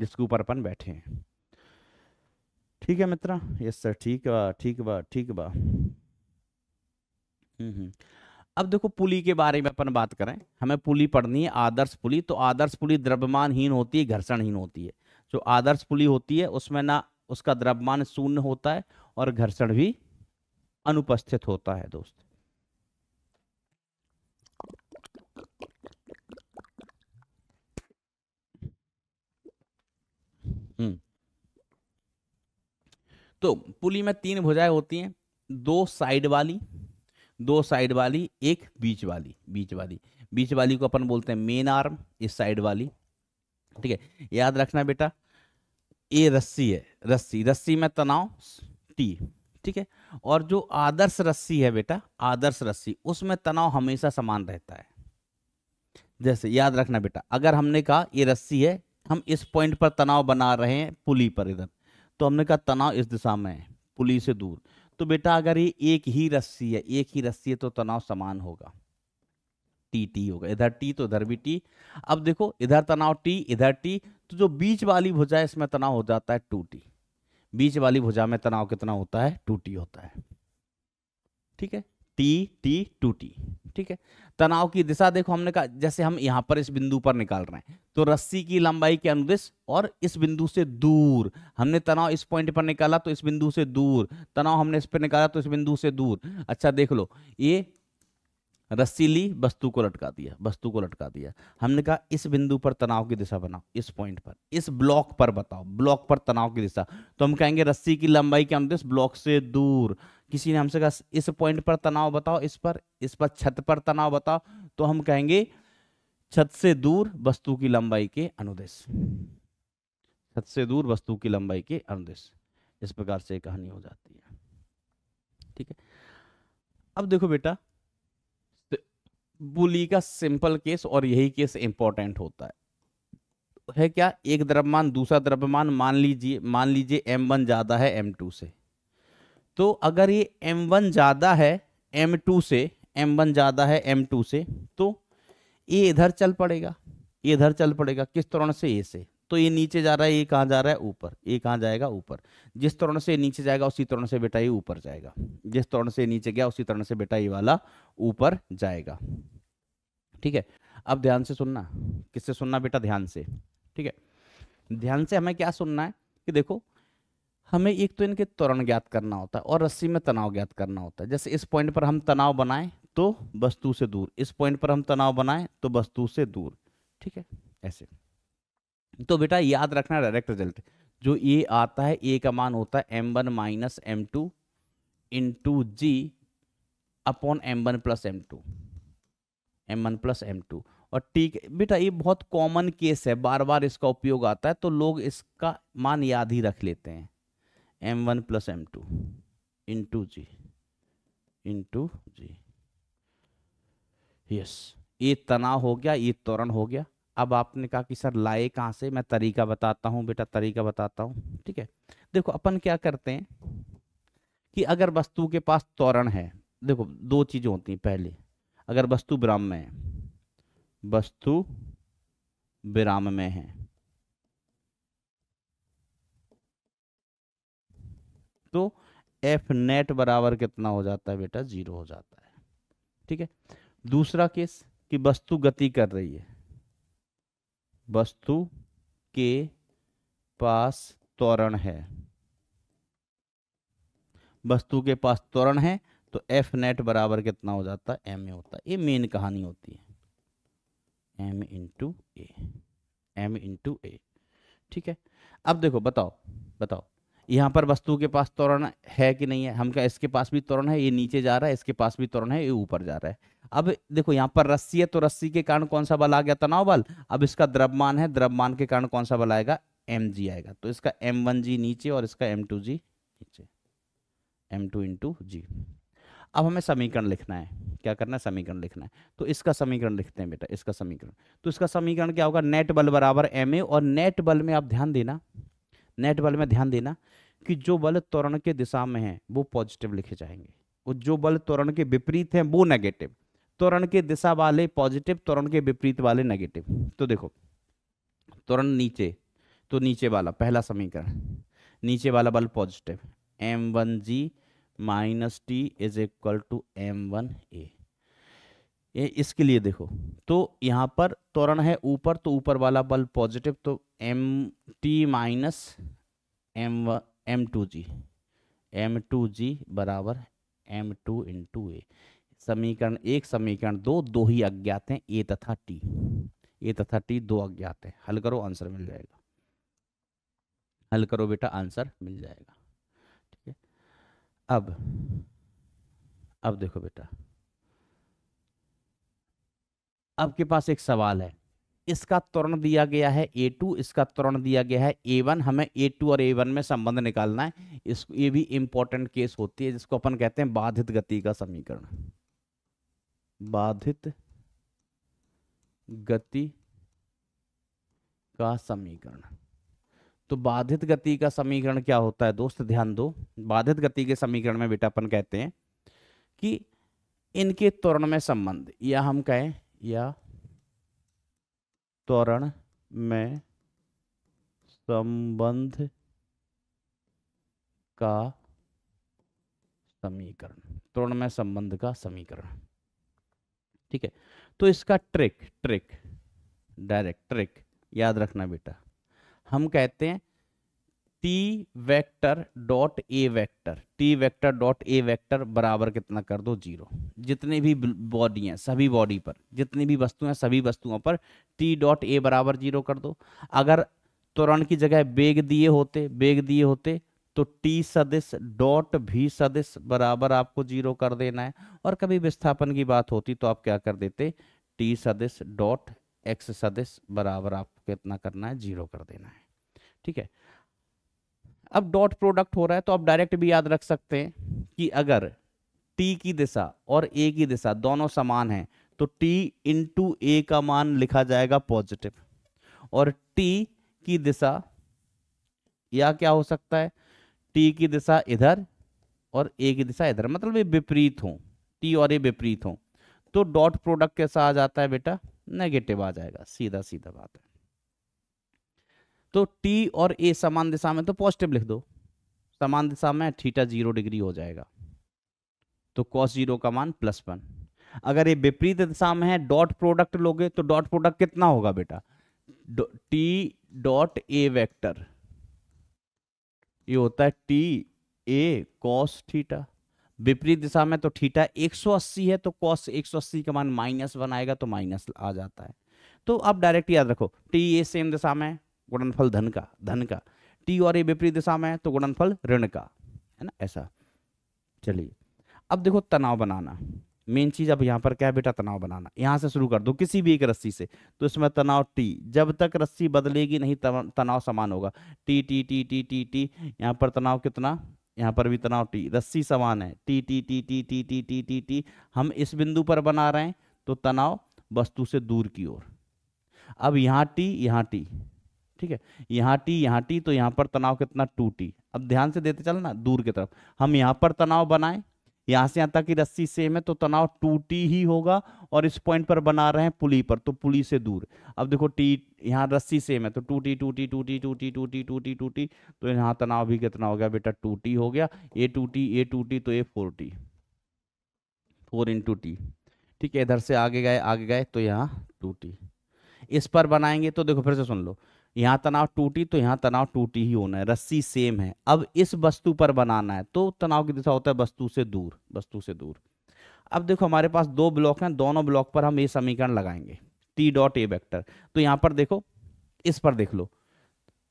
जिसके ऊपर अपन बैठे हैं ठीक है मित्रा यस सर ठीक बा ठीक बा ठीक बा हम्म, हम्म। अब देखो पुली के बारे में अपन बात करें हमें पुली पढ़नी है आदर्श पुली तो आदर्श पुली द्रव्यमानहीन होती है घर्षणहीन होती है जो आदर्श पुली होती है उसमें ना उसका द्रव्यमान शून्य होता है और घर्षण भी अनुपस्थित होता है दोस्त हम्म। तो पुली में तीन भुजाएं होती हैं दो साइड वाली दो साइड वाली एक बीच वाली बीच वाली बीच वाली को अपन बोलते हैं मेन आर्म इस साइड वाली ठीक है याद रखना बेटा ये रस्सी है रस्सी रस्सी में तनाव टी ठीक है और जो आदर्श रस्सी है बेटा आदर्श रस्सी उसमें तनाव हमेशा समान रहता है जैसे याद रखना बेटा अगर हमने कहा ये रस्सी है हम इस पॉइंट पर तनाव बना रहे हैं पुली पर इधर तो हमने कहा तनाव इस दिशा में है पुली से दूर तो बेटा अगर ये एक ही रस्सी है एक ही रस्सी है तो तनाव समान होगा टी टी होगा इधर टी तो इधर भी टी अब देखो इधर तनाव टी इधर टी तो जो बीच वाली भुजा है इसमें तनाव हो जाता है टू टी बीच वाली भुजा में तनाव कितना होता है टू टी होता है ठीक है टी टी टू टी ठीक है तनाव की दिशा देखो हमने कहा जैसे हम यहां पर इस बिंदु पर निकाल रहे हैं तो रस्सी की लंबाई के अनुदेश और इस बिंदु से दूर हमने तनाव इस पॉइंट पर निकाला तो इस बिंदु से दूर तनाव हमने इस पर निकाला तो इस बिंदु से दूर अच्छा देख लो ये रस्सी ली वस्तु को लटका दिया वस्तु को लटका दिया हमने कहा इस बिंदु पर तनाव की दिशा बनाओ इस पॉइंट पर इस ब्लॉक पर बताओ ब्लॉक पर तनाव की दिशा तो हम कहेंगे रस्सी की लंबाई के अनुदेश ब्लॉक से दूर किसी ने हमसे कहा इस पॉइंट पर तनाव बताओ इस पर इस पर छत पर तनाव बताओ तो हम कहेंगे छत से दूर वस्तु की लंबाई के अनुदेश छत से दूर वस्तु की लंबाई के अनुदेश इस प्रकार से कहानी हो जाती है ठीक है अब देखो बेटा बुली का सिंपल केस और यही केस इंपॉर्टेंट होता है है क्या एक द्रव्यमान दूसरा द्रव्यमान मान लीजिए मान लीजिए एम वन ज़्यादा है एम टू से तो अगर ये एम वन ज़्यादा है एम टू से एम वन ज़्यादा है एम टू से तो ये इधर चल पड़ेगा ये इधर चल पड़ेगा किस तरह से ए से तो ये नीचे जा रहा है ये कहाँ जा रहा है ऊपर ये कहाँ जाएगा ऊपर जिस तरह से नीचे जाएगा उसी तरण से बेटा ये ऊपर जाएगा जिस तरह से नीचे गया उसी त्वरण से बेटा ये वाला ऊपर जाएगा ठीक है अब ध्यान से सुनना किससे सुनना बेटा ध्यान से ठीक है ध्यान से हमें क्या सुनना है कि देखो हमें एक तो इनके त्वरण ज्ञात करना होता है और रस्सी में तनाव ज्ञात करना होता है जैसे इस पॉइंट पर हम तनाव बनाए तो वस्तु से दूर इस पॉइंट पर हम तनाव बनाए तो वस्तु से दूर ठीक है ऐसे तो बेटा याद रखना डायरेक्ट रिजल्ट जो ए आता है ए का मान होता है M one minus M two into G upon M one plus M two M one plus M two और ठीक बेटा ये बहुत कॉमन केस है बार बार इसका उपयोग आता है तो लोग इसका मान याद ही रख लेते हैं M one plus M two into G into G yes ये तनाव हो गया ये त्वरण हो गया अब आपने कहा कि सर लाए कहाँ से मैं तरीका बताता हूँ बेटा तरीका बताता हूँ ठीक है देखो अपन क्या करते हैं कि अगर वस्तु के पास तोरण है देखो दो चीज़ें होती हैं पहले अगर वस्तु ब्राह्म में है वस्तु विराम में है तो एफ नेट बराबर कितना हो जाता है बेटा जीरो हो जाता है ठीक है दूसरा केस कि वस्तु गति कर रही है वस्तु के पास त्वरण है वस्तु के पास त्वरण है तो एफ नेट बराबर कितना हो जाता है एम ए होता है ये मेन कहानी होती है M into A M into A ठीक है अब देखो बताओ बताओ यहाँ पर वस्तु के पास त्वरण है कि नहीं है हम क्या इसके पास भी त्वरण है ये नीचे जा रहा है इसके पास भी त्वरण है ये ऊपर जा रहा है अब देखो यहाँ पर रस्सी है तो रस्सी के कारण कौन सा बल आ गया तनाव बल अब इसका द्रव्यमान है द्रव्यमान के कारण कौन सा बल आएगा एम जी आएगा तो इसका एम वन जी नीचे और इसका एम टू जी नीचे एम टू टू जी अब हमें समीकरण लिखना है क्या करना है समीकरण लिखना है तो इसका समीकरण लिखते हैं बेटा इसका समीकरण तो इसका समीकरण क्या होगा नेट बल बराबर एम ए और नेट बल में आप ध्यान देना नेट बल में ध्यान देना कि जो बल त्वरण के दिशा में है वो पॉजिटिव लिखे जाएंगे और जो बल त्वरण के विपरीत हैं वो नेगेटिव त्वरण के दिशा वाले पॉजिटिव त्वरण के विपरीत वाले नेगेटिव तो देखो त्वरण नीचे तो नीचे वाला पहला समीकरण नीचे वाला बल positive M one G minus T is equal to M one A ये इसके लिए देखो तो यहाँ पर त्वरण है ऊपर तो ऊपर वाला बल पॉजिटिव तो M T minus M M two G M two G बराबर एम टू टू ए समीकरण एक समीकरण दो दो ही अज्ञात हैं ए तथा टी ए तथा टी दो अज्ञात हैं हल करो आंसर मिल जाएगा हल करो बेटा आंसर मिल जाएगा ठीक है अब अब देखो बेटा आपके पास एक सवाल है इसका त्वरण दिया गया है ए टू इसका त्वरण दिया गया है ए वन हमें ए टू और ए वन में संबंध निकालना है इस ये भी इंपॉर्टेंट केस होती है जिसको अपन कहते हैं बाधित गति का समीकरण बाधित गति का समीकरण तो बाधित गति का समीकरण क्या होता है दोस्त ध्यान दो बाधित गति के समीकरण में बेटा अपन कहते हैं कि इनके त्वरण में संबंध या हम कहें या त्वरण में संबंध का समीकरण त्वरण में संबंध का समीकरण ठीक है तो इसका ट्रिक ट्रिक डायरेक्ट ट्रिक याद रखना बेटा हम कहते हैं T vector dot A vector T vector dot A vector बराबर कितना कर दो जीरो जितने भी बॉडी हैं सभी बॉडी पर जितनी भी वस्तुएं सभी वस्तुओं पर टी डॉट ए बराबर जीरो कर दो अगर त्वरण की जगह बेग दिए होते बेग दिए होते तो टी सदिश डॉट भी सदिश बराबर आपको जीरो कर देना है और कभी विस्थापन की बात होती तो आप क्या कर देते टी सदिश डॉट एक्स सदिश बराबर आपको कितना करना है जीरो कर देना है ठीक है अब डॉट प्रोडक्ट हो रहा है तो आप डायरेक्ट भी याद रख सकते हैं कि अगर टी की दिशा और ए की दिशा दोनों समान है तो टी इंटू ए का मान लिखा जाएगा पॉजिटिव और टी की दिशा या क्या हो सकता है टी की दिशा इधर और ए की दिशा इधर मतलब ये विपरीत हो टी और ए विपरीत हो तो डॉट प्रोडक्ट कैसा आ जाता है बेटा नेगेटिव आ जाएगा सीधा सीधा बात है तो टी और ए समान दिशा में तो पॉजिटिव लिख दो समान दिशा में थीटा जीरो डिग्री हो जाएगा तो कॉस जीरो का मान प्लस वन अगर ये विपरीत दिशा में है डॉट प्रोडक्ट लोगे तो डॉट प्रोडक्ट कितना होगा बेटा टी डॉट ए वेक्टर ये होता है टी ए कॉस थीटा विपरीत दिशा में तो थीटा 180 है तो कॉस 180 का मान माइनस वन आएगा तो माइनस आ जाता है तो आप डायरेक्ट याद रखो टी ए सेम दिशा में गुणनफल धन का धन का टी और ए विपरीत दिशा में है तो गुणनफल ऋण का है ना ऐसा चलिए अब देखो तनाव बनाना मेन चीज अब यहाँ पर क्या है बेटा तनाव बनाना यहाँ से शुरू कर दो किसी भी एक रस्सी से तो इसमें तनाव टी जब तक रस्सी बदलेगी नहीं तनाव समान होगा T T T T T T यहाँ पर तनाव कितना यहाँ पर भी तनाव टी रस्सी समान है T T T T T T T T T हम इस बिंदु पर बना रहे हैं तो तनाव वस्तु से दूर की ओर अब यहाँ टी यहाँ टी ठीक है यहाँ टी यहाँ टी तो यहाँ पर तनाव कितना टू टी अब ध्यान से देते चलना दूर की तरफ हम यहाँ पर तनाव बनाए यहाँ से यहाँ तक की रस्सी सेम है तो तनाव टू टी ही होगा और इस पॉइंट पर बना रहे हैं पुली पर तो पुली से दूर अब देखो टी यहाँ रस्सी सेम है तो two T two T two T two T two T two T two T तो यहाँ तनाव भी कितना हो गया बेटा टू टी हो गया A two T A two T तो A four T four into T ठीक है इधर से आगे गए आगे गए तो यहाँ टू टी इस पर बनाएंगे तो देखो फिर से सुन लो यहाँ तनाव टूटी तो यहाँ तनाव टूटी ही होना है रस्सी सेम है अब इस वस्तु पर बनाना है तो तनाव की दिशा होता है वस्तु से दूर वस्तु से दूर अब देखो हमारे पास दो ब्लॉक हैं दोनों ब्लॉक पर हम ये समीकरण लगाएंगे टी डॉट ए वैक्टर तो यहाँ पर देखो इस पर देख लो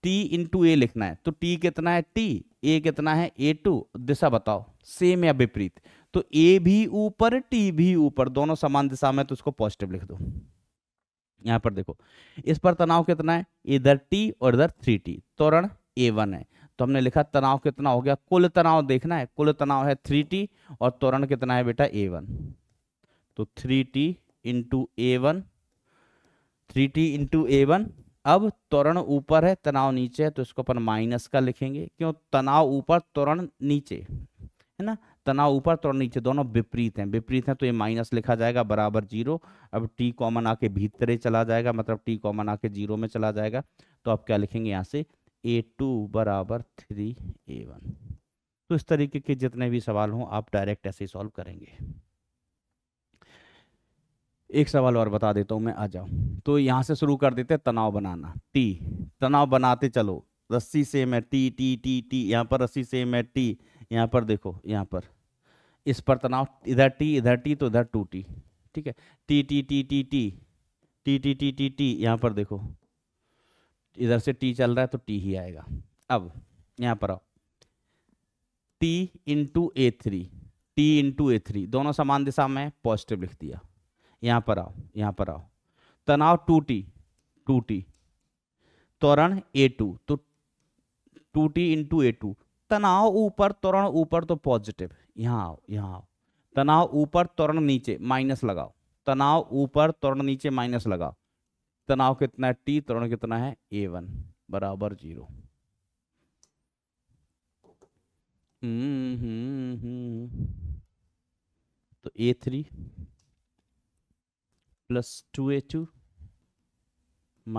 टी इंटू ए लिखना है तो टी कितना है टी ए कितना है ए टू दिशा बताओ सेम या विपरीत तो ए भी ऊपर टी भी ऊपर दोनों समान दिशा में तो उसको पॉजिटिव लिख दो यहाँ पर देखो इस पर तनाव कितना है इधर टी और इधर थ्री टी तोरण ए वन है तो हमने लिखा तनाव कितना हो गया कुल तनाव देखना है कुल तनाव है थ्री टी और तोरण कितना है बेटा ए वन तो three T into A one three T into A one अब तोरण ऊपर है तनाव नीचे है तो इसको अपन माइनस का लिखेंगे क्यों तनाव ऊपर तोरण नीचे है ना तनाव ऊपर तो नीचे दोनों विपरीत हैं विपरीत हैं तो ये माइनस लिखा जाएगा बराबर जीरो अब टी कॉमन आके भीतरे चला जाएगा मतलब टी कॉमन आके जीरो में चला जाएगा तो आप क्या लिखेंगे यहाँ से ए टू बराबर थ्री ए वन तो इस तरीके के जितने भी सवाल हों आप डायरेक्ट ऐसे सॉल्व करेंगे एक सवाल और बता देता हूँ मैं आ जाओ तो यहाँ से शुरू कर देते हैं तनाव बनाना टी तनाव बनाते चलो रस्सी से है टी टी टी टी यहाँ पर रस्सी से है टी यहाँ पर देखो यहाँ पर इस पर तनाव इधर टी इधर टी तो इधर टू टी ठीक है T T T T T T T T T T यहाँ पर देखो इधर से टी चल रहा है तो टी ही आएगा अब यहाँ पर आओ T into A three T into A three दोनों समान दिशा में पॉजिटिव लिख दिया यहाँ पर आओ यहाँ पर आओ तनाव टू टी टू टी त्वरण ए टू तो two T into A two तनाव ऊपर त्वरण ऊपर तो पॉजिटिव यहाँ आओ यहाँ आओ तनाव ऊपर त्वरण नीचे माइनस लगाओ तनाव ऊपर त्वरण नीचे माइनस लगाओ तनाव कितना है टी त्वरण कितना है ए वन बराबर जीरो हम्म, हम्म, हम्म। तो A three plus two A two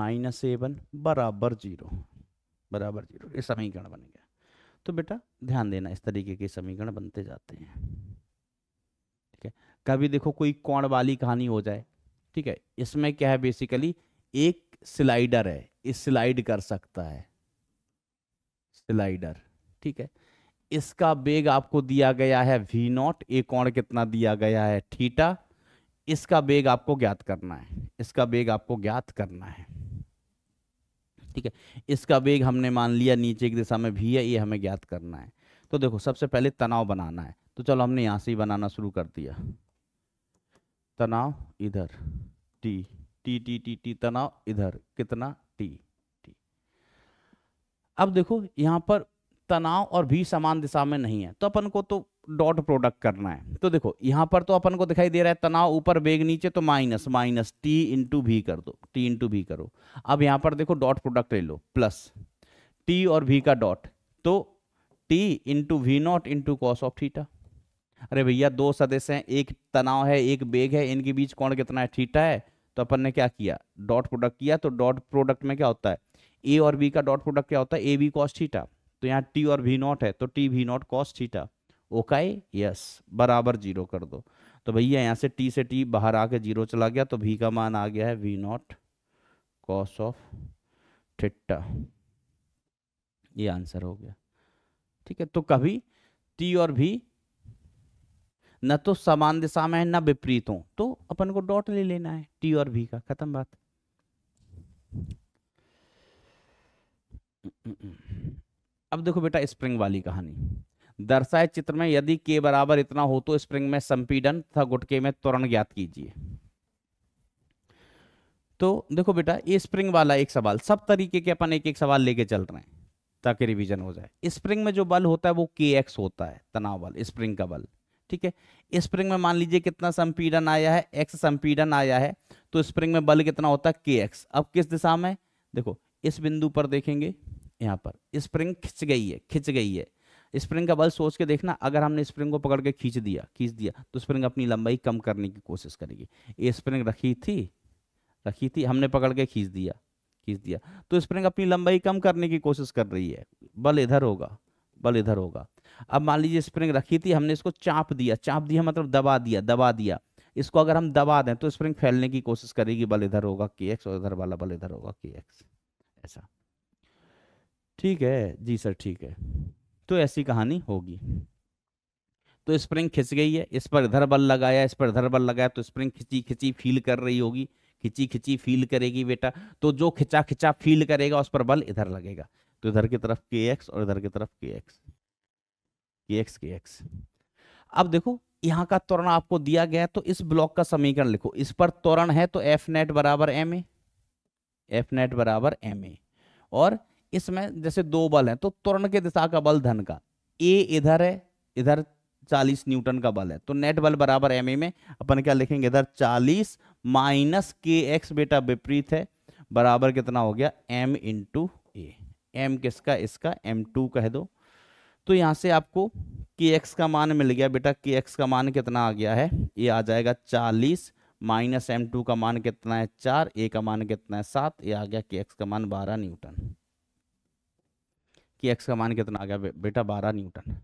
minus A one बराबर जीरो बराबर जीरो ये समीकरण बनेगा तो बेटा ध्यान देना इस तरीके के समीकरण बनते जाते हैं ठीक है कभी देखो कोई कोण वाली कहानी हो जाए ठीक है इसमें क्या है बेसिकली एक स्लाइडर है इस स्लाइड कर सकता है स्लाइडर ठीक है इसका बेग आपको दिया गया है वी नॉट ए कोण कितना दिया गया है थीटा इसका बेग आपको ज्ञात करना है इसका बेग आपको ज्ञात करना है ठीक है इसका वेग हमने मान लिया नीचे की दिशा में भी है ये हमें ज्ञात करना है तो देखो सबसे पहले तनाव बनाना है तो चलो हमने यहाँ से ही बनाना शुरू कर दिया तनाव इधर T T T T T तनाव इधर कितना टी टी अब देखो यहाँ पर तनाव और भी समान दिशा में नहीं है तो अपन को तो डॉट प्रोडक्ट करना है तो देखो यहाँ पर तो अपन को दिखाई दे रहा है तनाव ऊपर वेग नीचे तो माइनस माइनस टी इंटू भी कर दो टी इंटू भी करो अब यहां पर देखो डॉट प्रोडक्ट ले लो प्लस टी और भी का डॉट तो T into V naught into cos of theta अरे भैया दो सदस्य हैं एक तनाव है एक बेग है इनके बीच कौन कितना है थीटा है तो अपन ने क्या किया डॉट प्रोडक्ट किया तो डॉट प्रोडक्ट में क्या होता है ए और बी का डॉट प्रोडक्ट क्या होता है ए बी कॉस थीटा तो यहाँ टी और वी नॉट है तो T V naught cos theta okay yes बराबर जीरो कर दो तो भैया यहाँ से टी से टी बाहर आके जीरो चला गया तो भी का मान आ गया है V naught cos of theta ये आंसर हो गया ठीक है तो कभी टी और भी न तो समान दिशा में है न विपरीत हो तो अपन को डॉट ले लेना है टी और भी का खत्म बात अब देखो बेटा स्प्रिंग वाली कहानी दर्शाए चित्र में यदि के बराबर इतना हो तो स्प्रिंग में संपीडन तथा गुटके में त्वरण ज्ञात कीजिए तो देखो बेटा ये स्प्रिंग वाला एक सवाल सब तरीके के अपन एक एक सवाल लेके चल रहे हैं ताकि रिवीजन हो जाए स्प्रिंग में जो बल होता है वो के एक्स होता है तनाव बल स्प्रिंग का बल ठीक है स्प्रिंग में मान लीजिए कितना संपीडन आया है एक्स संपीडन आया है तो स्प्रिंग में बल कितना होता है के एक्स अब किस दिशा में देखो इस बिंदु पर देखेंगे यहाँ पर स्प्रिंग खिंच गई है खिंच गई है स्प्रिंग का बल सोच के देखना अगर हमने स्प्रिंग को पकड़ के खींच दिया खींच दिया तो स्प्रिंग अपनी लंबाई कम करने की कोशिश करेगी ये स्प्रिंग रखी थी रखी थी हमने पकड़ के खींच दिया खींच दिया तो स्प्रिंग अपनी लंबाई कम करने की कोशिश कर रही है बल इधर होगा बल इधर होगा अब मान लीजिए स्प्रिंग रखी थी हमने इसको चाँप दिया चाँप दिया मतलब दबा दिया दबा दिया इसको अगर हम दबा दें तो स्प्रिंग फैलने की कोशिश करेगी बल इधर होगा के एक्स और इधर वाला बल इधर होगा के एक्स ऐसा ठीक है जी सर ठीक है तो ऐसी कहानी होगी तो स्प्रिंग खिंच गई है इस पर इधर बल लगाया इस पर इधर बल लगाया तो स्प्रिंग खिंची खिंची फील कर रही होगी खिंची खिंची फील करेगी बेटा तो जो खिंचा खिंचा फील करेगा उस पर बल इधर लगेगा तो इधर की तरफ के एक्स और इधर की तरफ के एक्स के एक्स के एक्स अब देखो यहां का त्वरण आपको दिया गया तो इस ब्लॉक का समीकरण लिखो इस पर त्वरण है तो एफ नेट बराबर एम ए एफ नेट बराबर एम ए और इसमें जैसे दो बल हैं तो त्वरण के दिशा का बल धन का ए इधर है इधर चालीस न्यूटन का बल है तो नेट बल बराबर एम में अपन क्या लिखेंगे इधर चालीस माइनस के एक्स बेटा विपरीत है बराबर कितना हो गया एम इंटू ए एम किसका इसका एम टू कह दो तो यहाँ से आपको के एक्स का मान मिल गया बेटा के एक्स का मान कितना आ गया है ये आ जाएगा चालीस माइनस एम टू का मान कितना है चार ए का मान कितना है सात ये आ गया के एक्स का मान बारह न्यूटन कि एक्स का मान कितना आ गया बे, बेटा बारह न्यूटन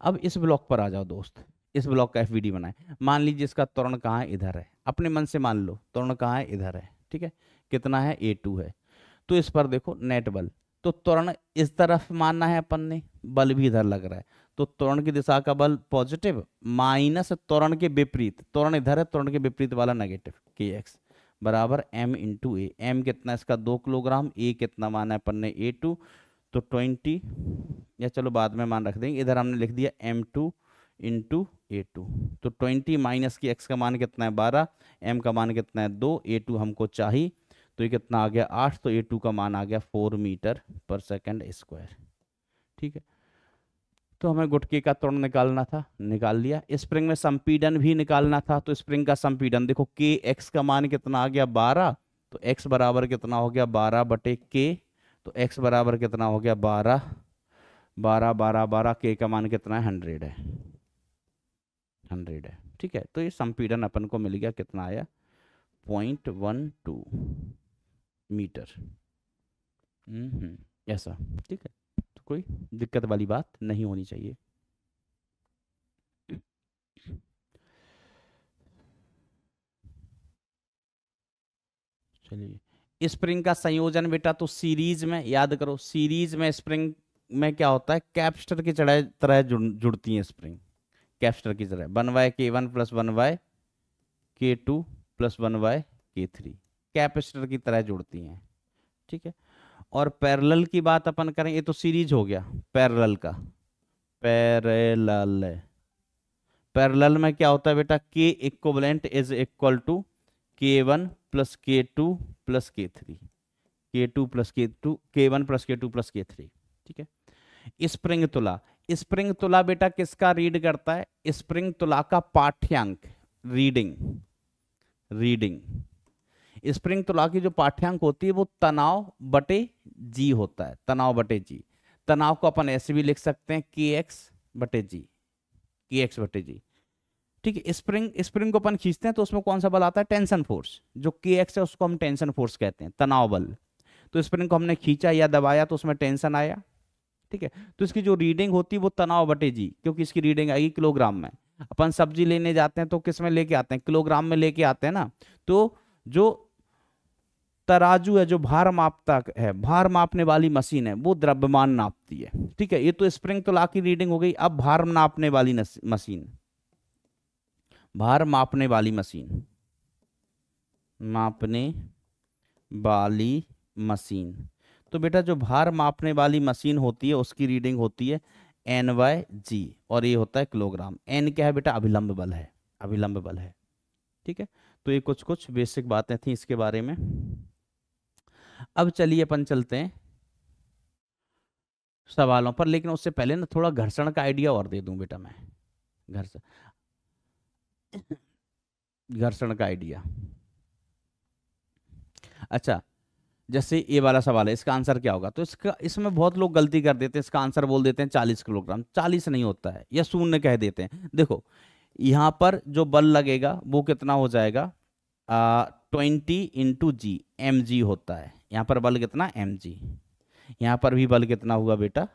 अब इस ब्लॉक पर आ जाओ दोस्त इस ब्लॉक का एफ डी बनाए मान लीजिए इसका त्वरण कहाँ है इधर है अपने मन से मान लो त्वरण कहाँ है इधर है ठीक है कितना है ए टू है तो इस पर देखो नेट बल तो त्वरण इस तरफ मानना है अपन ने बल भी इधर लग रहा है तो त्वरण की दिशा का बल पॉजिटिव माइनस त्वरण के विपरीत त्वरण इधर है त्वरण के विपरीत वाला नेगेटिव के एक्स बराबर एम इंटू ए एम कितना इसका दो किलोग्राम ए कितना माना है अपन ने ए टू तो ट्वेंटी या चलो बाद में मान रख देंगे इधर हमने लिख दिया M two into A two तो ट्वेंटी माइनस की एक्स का मान कितना है बारह एम का मान कितना है दो ए टू हमको चाहिए तो ये कितना आ गया आठ तो ए टू का मान आ गया four metre per second square ठीक है तो हमें गुटके का तोड़ निकालना था निकाल लिया स्प्रिंग में संपीडन भी निकालना था तो स्प्रिंग का संपीडन देखो के एक्स का मान कितना आ गया बारह तो एक्स बराबर कितना हो गया बारह बटे के तो x बराबर कितना हो गया बारह बारह बारह बारह के का मान कितना है हंड्रेड है हंड्रेड है ठीक है तो ये संपीड़न अपन को मिल गया कितना आया पॉइंट वन टू मीटर ऐसा ठीक है तो कोई दिक्कत वाली बात नहीं होनी चाहिए चलिए स्प्रिंग का संयोजन बेटा तो सीरीज में याद करो सीरीज में स्प्रिंग में क्या होता है कैप्स्टर की चढ़ाई तरह जुड़, जुड़ती है स्प्रिंग कैप्स्टर की तरह one by K one plus one by K two plus one by K three capacitor की तरह जुड़ती हैं ठीक है और पैरेलल की बात अपन करें ये तो सीरीज हो गया पैरेलल का पैरेलल पैरेलल में क्या होता है बेटा K equivalent is equal to K one plus K two plus K three K two plus K two K one plus K two plus K three ठीक है स्प्रिंग तुला स्प्रिंग तुला बेटा किसका रीड करता है स्प्रिंग तुला का पाठ्यांक रीडिंग रीडिंग स्प्रिंग तुला की जो पाठ्यांक होती है वो तनाव बटे जी होता है तनाव बटे जी तनाव को अपन ऐसे भी लिख सकते हैं के एक्स बटे जी के एक्स बटे जी ठीक है स्प्रिंग स्प्रिंग को अपन खींचते हैं तो उसमें कौन सा बल आता है टेंशन फोर्स जो के एक्स है उसको हम टेंशन फोर्स कहते हैं तनाव बल तो स्प्रिंग को हमने खींचा या दबाया तो उसमें टेंशन आया ठीक है तो इसकी जो रीडिंग होती है वो तनाव बटे जी क्योंकि इसकी रीडिंग आएगी किलोग्राम में अपन सब्जी लेने जाते हैं तो किस में लेके आते हैं किलोग्राम में लेके आते हैं ना तो जो तराजू है जो भार मापता है भार मापने वाली मशीन है वो द्रव्यमान नापती है ठीक है ये तो स्प्रिंग तो ला की रीडिंग हो गई अब भार नापने वाली मशीन भार मापने वाली मशीन मापने वाली मशीन तो बेटा जो भार मापने वाली मशीन होती है उसकी रीडिंग होती है एन वाई जी और ये होता है किलोग्राम एन क्या है बेटा अभिलंब बल है अभिलंब बल है ठीक है तो ये कुछ कुछ बेसिक बातें थी इसके बारे में अब चलिए अपन चलते हैं सवालों पर लेकिन उससे पहले ना थोड़ा घर्षण का आइडिया और दे दूं बेटा मैं घर्षण घर्षण का आइडिया अच्छा जैसे ये वाला सवाल है इसका आंसर क्या होगा तो इसका इसमें बहुत लोग गलती कर देते हैं इसका आंसर बोल देते हैं चालीस किलोग्राम चालीस नहीं होता है या शून्य कह देते हैं देखो यहाँ पर जो बल लगेगा वो कितना हो जाएगा twenty into G M G होता है यहाँ पर बल कितना एम जी यहाँ पर भी बल कितना हुआ बेटा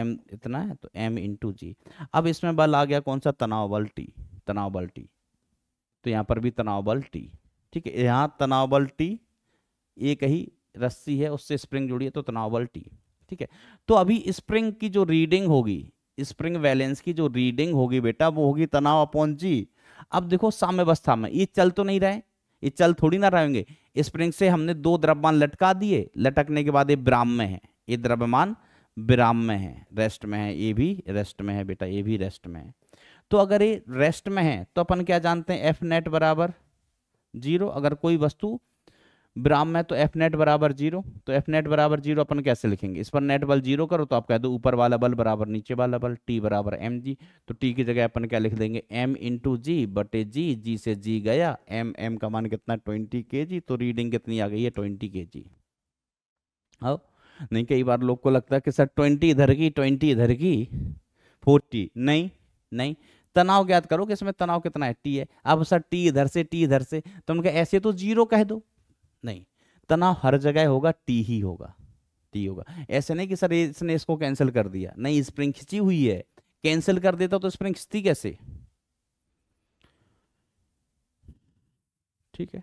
एम इतना है तो एम इंटू जी अब इसमें बल आ गया कौन सा तनाव बल टी तनाव बल टी तो यहाँ पर भी तनाव बल टी ठीक है यहाँ तनाव बल टी एक ही रस्सी है उससे स्प्रिंग जुड़ी है तो तनाव बल टी ठीक है तो अभी स्प्रिंग की जो रीडिंग होगी स्प्रिंग वैलेंस की जो रीडिंग होगी बेटा वो होगी तनाव अपॉन जी अब देखो साम्यवस्था में ये चल तो नहीं रहे ये चल थोड़ी ना रहेंगे स्प्रिंग से हमने दो द्रव्यमान लटका दिए लटकने के बाद ये ब्राम में है ये द्रव्यमान विराम में है रेस्ट में है ये भी रेस्ट में है बेटा ये भी रेस्ट में है तो अगर ये रेस्ट में है तो अपन क्या जानते हैं एफ नेट बराबर जीरो अगर कोई वस्तु विराम में तो एफ नेट बराबर जीरो तो एफ नेट बराबर जीरो अपन कैसे लिखेंगे इस पर नेट बल जीरो करो तो आप कह दो ऊपर वाला बल बराबर नीचे वाला बल टी बराबर एम जी तो टी की जगह अपन क्या लिख देंगे एम इंटू जी बटे जी जी से जी गया एम एम का मान कितना ट्वेंटी के जी तो रीडिंग कितनी आ गई है ट्वेंटी के जी हाँ नहीं कई बार लोग को लगता है कि सर ट्वेंटी इधर की ट्वेंटी इधर की फोर्टी नहीं नहीं तनाव ज्ञात करो कि इसमें तनाव कितना है टी है अब सर टी इधर से टी इधर से तो उनका ऐसे तो जीरो कह दो नहीं तनाव हर जगह होगा टी ही होगा टी होगा ऐसे नहीं कि सर इसने इसको कैंसिल कर दिया नहीं स्प्रिंग खिंची हुई है कैंसिल कर देता तो स्प्रिंग खिंचती कैसे ठीक है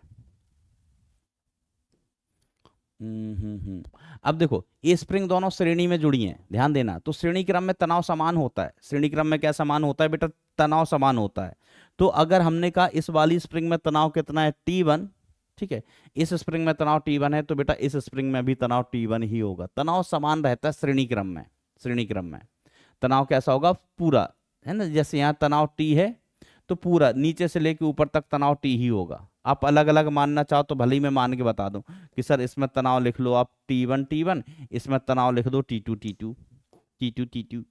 हम्म, हम्म, हम्म। अब देखो ये स्प्रिंग दोनों श्रेणी में जुड़ी हैं ध्यान देना तो श्रेणी क्रम में तनाव समान होता है श्रेणी क्रम में क्या समान होता है बेटा तनाव समान होता है तो अगर हमने कहा इस वाली स्प्रिंग में तनाव कितना है टी वन ठीक है इस स्प्रिंग में तनाव टी वन है तो बेटा इस स्प्रिंग में भी तनाव टी वन ही होगा तनाव समान रहता है श्रेणी क्रम में श्रेणी क्रम में तनाव कैसा होगा पूरा है ना जैसे यहाँ तनाव टी है तो पूरा नीचे से लेके ऊपर तक तनाव टी ही होगा आप अलग अलग मानना चाहो तो भले ही मैं मान के बता दूं कि सर इसमें तनाव लिख लो आप टी वन टी वन इसमें तनाव लिख दो T two T two T two T two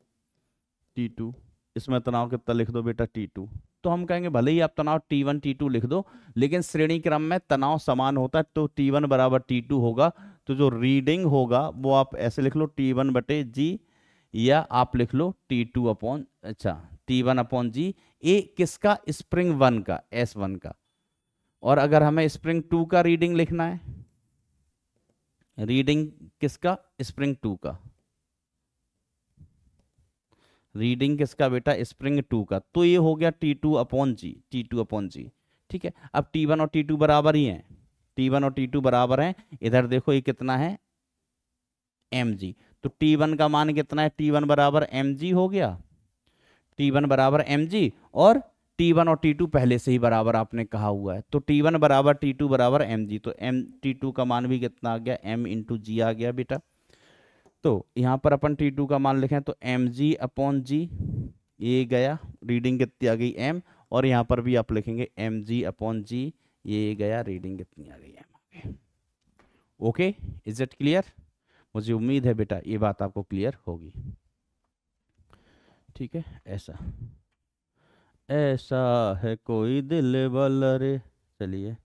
T two इसमें तनाव कितना लिख दो बेटा टी टू तो हम कहेंगे भले ही आप तनाव टी वन टी टू लिख दो लेकिन श्रेणी क्रम में तनाव समान होता है तो टी वन बराबर टी टू होगा तो जो रीडिंग होगा वो आप ऐसे लिख लो टी वन बटे जी या आप लिख लो टी टू अपॉन अच्छा T one upon G A किसका स्प्रिंग वन का एस वन का और अगर हमें स्प्रिंग टू का रीडिंग लिखना है रीडिंग किसका स्प्रिंग टू का रीडिंग किसका बेटा स्प्रिंग टू का तो ये हो गया T two upon G T two upon G ठीक है अब टी वन और टी टू बराबर ही हैं टी वन और टी टू बराबर हैं इधर देखो ये कितना है एम जी तो टी वन का मान कितना है टी वन बराबर एम जी हो गया टी वन बराबर एम जी और टी वन और टी टू पहले से ही बराबर आपने कहा हुआ है तो टी वन बराबर टी टू बराबर एम जी तो एम टी टू का मान भी कितना आ गया m इंटू जी आ गया बेटा तो यहाँ पर अपन T2 का मान लिखें तो एम जी अपॉन जी ये गया रीडिंग कितनी आ गई एम और यहाँ पर भी आप लिखेंगे एम जी अपॉन जी ये गया रीडिंग कितनी आ गई M okay is it clear मुझे उम्मीद है बेटा ये बात आपको क्लियर होगी ठीक है ऐसा ऐसा है कोई दिल बल रे चलिए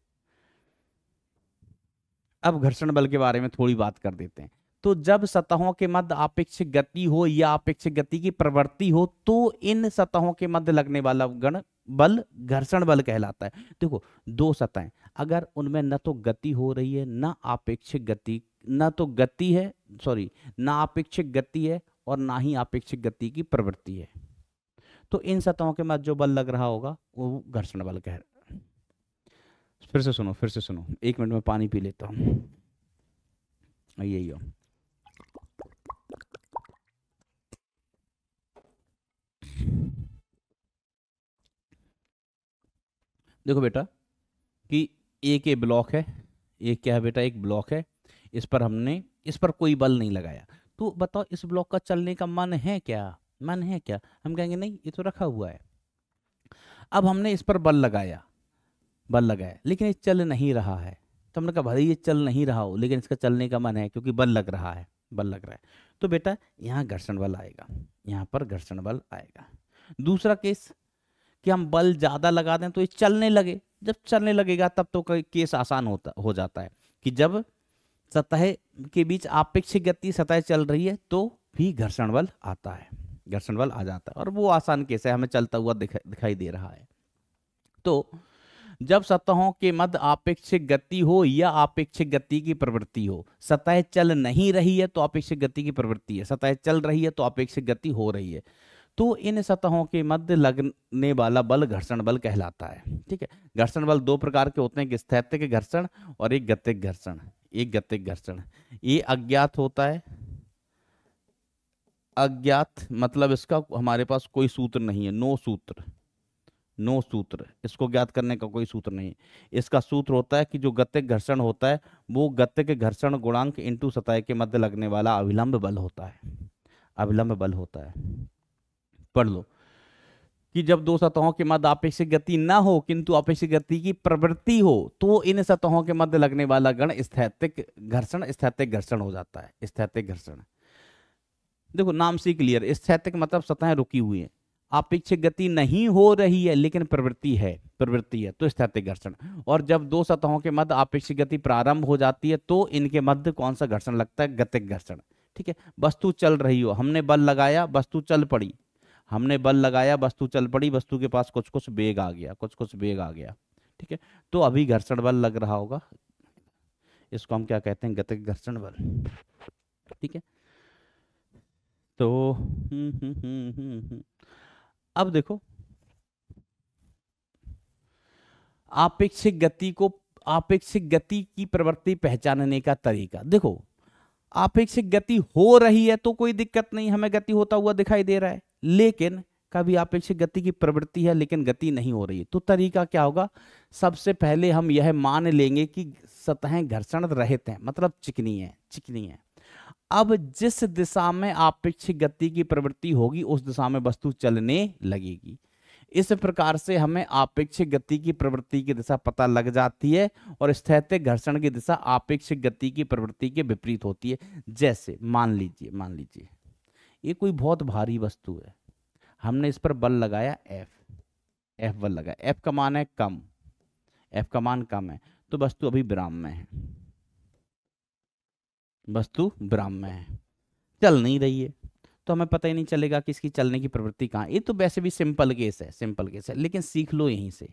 अब घर्षण बल के बारे में थोड़ी बात कर देते हैं तो जब सतहों के मध्य आपेक्षिक गति हो या आपेक्षिक गति की प्रवृत्ति हो तो इन सतहों के मध्य लगने वाला गण बल घर्षण बल कहलाता है देखो दो सतहें अगर उनमें न तो गति हो रही है न आपेक्षिक गति न तो गति है सॉरी न आपेक्षिक गति है और ना ही आपेक्षिक गति की प्रवृत्ति है तो इन सतहों के मध्य जो बल लग रहा होगा वो घर्षण बल कह फिर से सुनो फिर से सुनो एक मिनट में पानी पी लेता हूँ यही हो देखो बेटा कि एक ये ब्लॉक है ये क्या है बेटा एक ब्लॉक है इस पर हमने इस पर कोई बल नहीं लगाया तू बताओ इस ब्लॉक का चलने का मन है क्या मन है क्या हम कहेंगे नहीं ये तो रखा हुआ है अब हमने इस पर बल लगाया बल लगाया लेकिन ये चल नहीं रहा है तो हमने कहा भाई ये चल नहीं रहा हो लेकिन इसका चलने का मन है क्योंकि बल लग रहा है बल लग रहा है तो बेटा यहाँ घर्षण बल आएगा यहाँ पर घर्षण बल आएगा दूसरा केस कि हम बल ज़्यादा लगा दें तो ये चलने लगे जब चलने लगेगा तब तो केस आसान होता हो जाता है कि जब सतह के बीच आपेक्षिक गति सतह चल रही है तो भी घर्षण बल आता है घर्षण बल आ जाता है और वो आसान केस है हमें चलता हुआ दिखा, दिखाई दे रहा है तो जब सतहों के मध्य आपेक्षिक गति हो या आपेक्षिक गति की प्रवृत्ति हो सतह चल नहीं रही है तो आपेक्षिक गति की प्रवृत्ति है सतह चल रही है तो आपेक्षिक गति हो रही है तो इन सतहों के मध्य लगने वाला बल घर्षण बल कहलाता है ठीक है घर्षण बल दो प्रकार के होते हैं एक स्थैतिक घर्षण और एक गतिक घर्षण ये गतिक घर्षण ये अज्ञात होता है अज्ञात मतलब इसका हमारे पास कोई सूत्र नहीं है नो सूत्र नो सूत्र इसको ज्ञात करने का कोई सूत्र नहीं इसका सूत्र होता है कि जो गतिक घर्षण होता है वो गतिक घर्षण गुणांक इंटू सतह के मध्य लगने वाला अविलंब बल होता है अविलंब बल होता है पढ़ लो कि जब दो सतहों के मध्य अपेक्षित गति न हो किंतु अपेक्षित गति की प्रवृत्ति हो तो इन सतहों के मध्य लगने वाला गण स्थैतिक घर्षण स्थैतिक घर्षण हो जाता है स्थैतिक घर्षण देखो नाम से क्लियर स्थैतिक मतलब सतहें रुकी हुई हैं अपेक्षित गति नहीं हो रही है लेकिन प्रवृत्ति है प्रवृत्ति है तो स्थैतिक घर्षण और जब दो सतहों के मध्य अपेक्षित गति प्रारंभ हो जाती है तो इनके मध्य कौन सा घर्षण लगता है गतिक घर्षण ठीक है वस्तु चल रही हो हमने बल लगाया वस्तु चल पड़ी हमने बल लगाया वस्तु चल पड़ी वस्तु के पास कुछ कुछ बेग आ गया कुछ कुछ बेग आ गया ठीक है तो अभी घर्षण बल लग रहा होगा इसको हम क्या कहते हैं गतिक घर्षण बल ठीक है तो हम्म, हम्म, हम्म, हम्म अब देखो आपेक्षिक गति को आपेक्षिक गति की प्रवृत्ति पहचानने का तरीका देखो आपेक्षिक गति हो रही है तो कोई दिक्कत नहीं हमें गति होता हुआ दिखाई दे रहा है लेकिन कभी अपेक्षित गति की प्रवृत्ति है लेकिन गति नहीं हो रही है तो तरीका क्या होगा सबसे पहले हम यह मान लेंगे कि सतहें घर्षण रहित हैं मतलब चिकनी है चिकनी है अब जिस दिशा में आपेक्षिक गति की प्रवृत्ति होगी उस दिशा में वस्तु चलने लगेगी इस प्रकार से हमें आपेक्षिक गति की प्रवृत्ति की दिशा पता लग जाती है और स्थैतिक घर्षण की दिशा आपेक्षिक गति की प्रवृत्ति के विपरीत होती है जैसे मान लीजिए मान लीजिए ये कोई बहुत भारी वस्तु है हमने इस पर बल लगाया एफ एफ बल लगाया एफ का मान है कम एफ का मान कम है तो वस्तु अभी ब्राह्म में है वस्तु ब्राह्म में है चल नहीं रही है तो हमें पता ही नहीं चलेगा कि इसकी चलने की प्रवृत्ति कहाँ ये तो वैसे भी सिंपल केस है सिंपल केस है लेकिन सीख लो यहीं से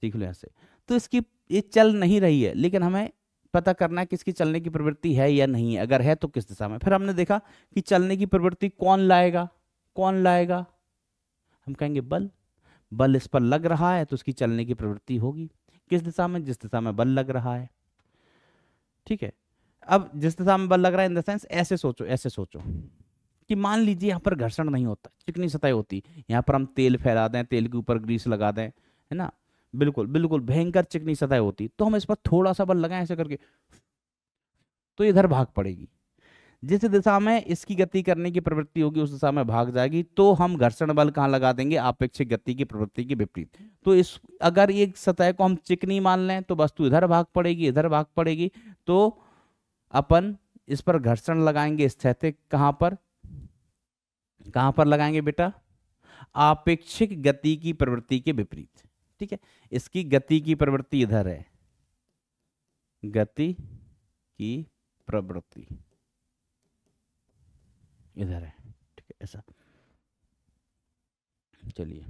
सीख लो यहाँ से तो इसकी ये चल नहीं रही है लेकिन हमें पता करना है किसकी चलने की प्रवृत्ति है या नहीं है अगर है तो किस दिशा में फिर हमने देखा कि चलने की प्रवृत्ति कौन लाएगा कौन लाएगा हम कहेंगे बल बल इस पर लग रहा है तो उसकी चलने की प्रवृत्ति होगी किस दिशा में जिस दिशा में बल लग रहा है ठीक है अब जिस दिशा में बल लग रहा है इन द सेंस ऐसे सोचो ऐसे सोचो कि मान लीजिए यहाँ पर घर्षण नहीं होता चिकनी सतह होती यहाँ पर हम तेल फैला दें तेल के ऊपर ग्रीस लगा दें है ना बिल्कुल बिल्कुल भयंकर चिकनी सतह होती तो हम इस पर थोड़ा सा बल लगाएं ऐसे करके तो इधर भाग पड़ेगी जिस दिशा में इसकी गति करने की प्रवृत्ति होगी उस दिशा में भाग जाएगी तो हम घर्षण बल कहाँ लगा देंगे आपेक्षिक गति की प्रवृत्ति के विपरीत तो इस अगर ये सतह को हम चिकनी मान लें तो वस्तु इधर भाग पड़ेगी इधर भाग पड़ेगी तो अपन इस पर घर्षण लगाएंगे स्थैतिक कहाँ पर कहाँ पर लगाएंगे बेटा आपेक्षिक गति की प्रवृत्ति के विपरीत ठीक है इसकी गति की प्रवृत्ति इधर है गति की प्रवृत्ति इधर है ठीक है ऐसा चलिए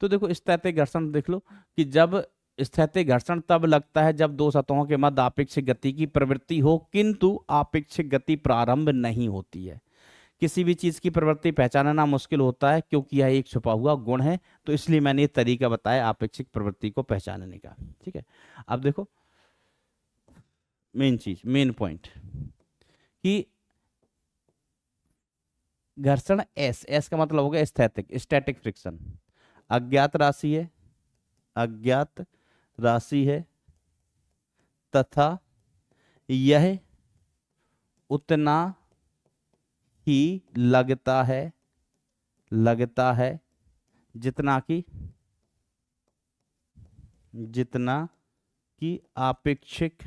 तो देखो स्थैतिक घर्षण देख लो कि जब स्थैतिक घर्षण तब लगता है जब दो सतहों के मध्य आपेक्षिक गति की प्रवृत्ति हो किंतु आपेक्षिक गति प्रारंभ नहीं होती है किसी भी चीज़ की प्रवृत्ति पहचानना मुश्किल होता है क्योंकि यह एक छुपा हुआ गुण है तो इसलिए मैंने ये तरीका बताया अपेक्षिक प्रवृत्ति को पहचानने का ठीक है अब देखो मेन चीज मेन पॉइंट कि घर्षण एस एस का मतलब हो गया स्थैतिक स्टैटिक फ्रिक्शन अज्ञात राशि है अज्ञात राशि है तथा यह उतना ही लगता है लगता है जितना कि जितना कि आपेक्षिक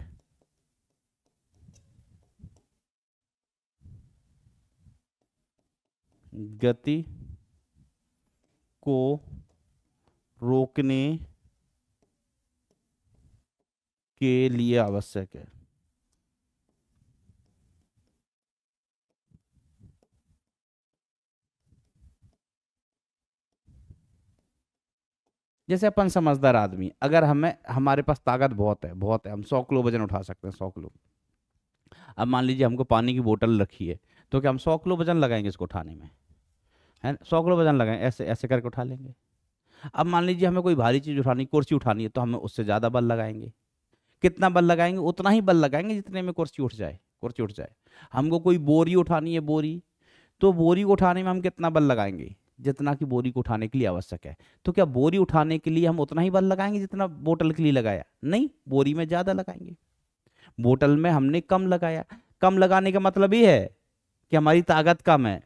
गति को रोकने के लिए आवश्यक है जैसे अपन समझदार आदमी अगर हमें हमारे पास ताकत बहुत है बहुत है हम सौ किलो वजन उठा सकते हैं सौ किलो अब मान लीजिए हमको पानी की बोतल रखी है तो क्या हम सौ किलो वजन लगाएंगे इसको उठाने में है सौ किलो वजन लगाएं ऐसे ऐसे करके उठा लेंगे अब मान लीजिए हमें कोई भारी चीज़ उठानी कुर्सी उठानी है तो हमें उससे ज़्यादा बल लगाएंगे कितना बल लगाएंगे उतना ही बल लगाएंगे जितने में कुर्सी उठ जाए कुर्सी उठ जाए हमको कोई बोरी उठानी है बोरी तो बोरी को उठाने में हम कितना बल लगाएंगे जितना कि बोरी को उठाने के लिए आवश्यक है तो क्या बोरी उठाने के लिए हम उतना ही बल लगाएंगे जितना बोतल के लिए लगाया नहीं बोरी में ज़्यादा लगाएंगे बोतल में हमने कम लगाया कम लगाने का मतलब ये है कि हमारी ताकत कम है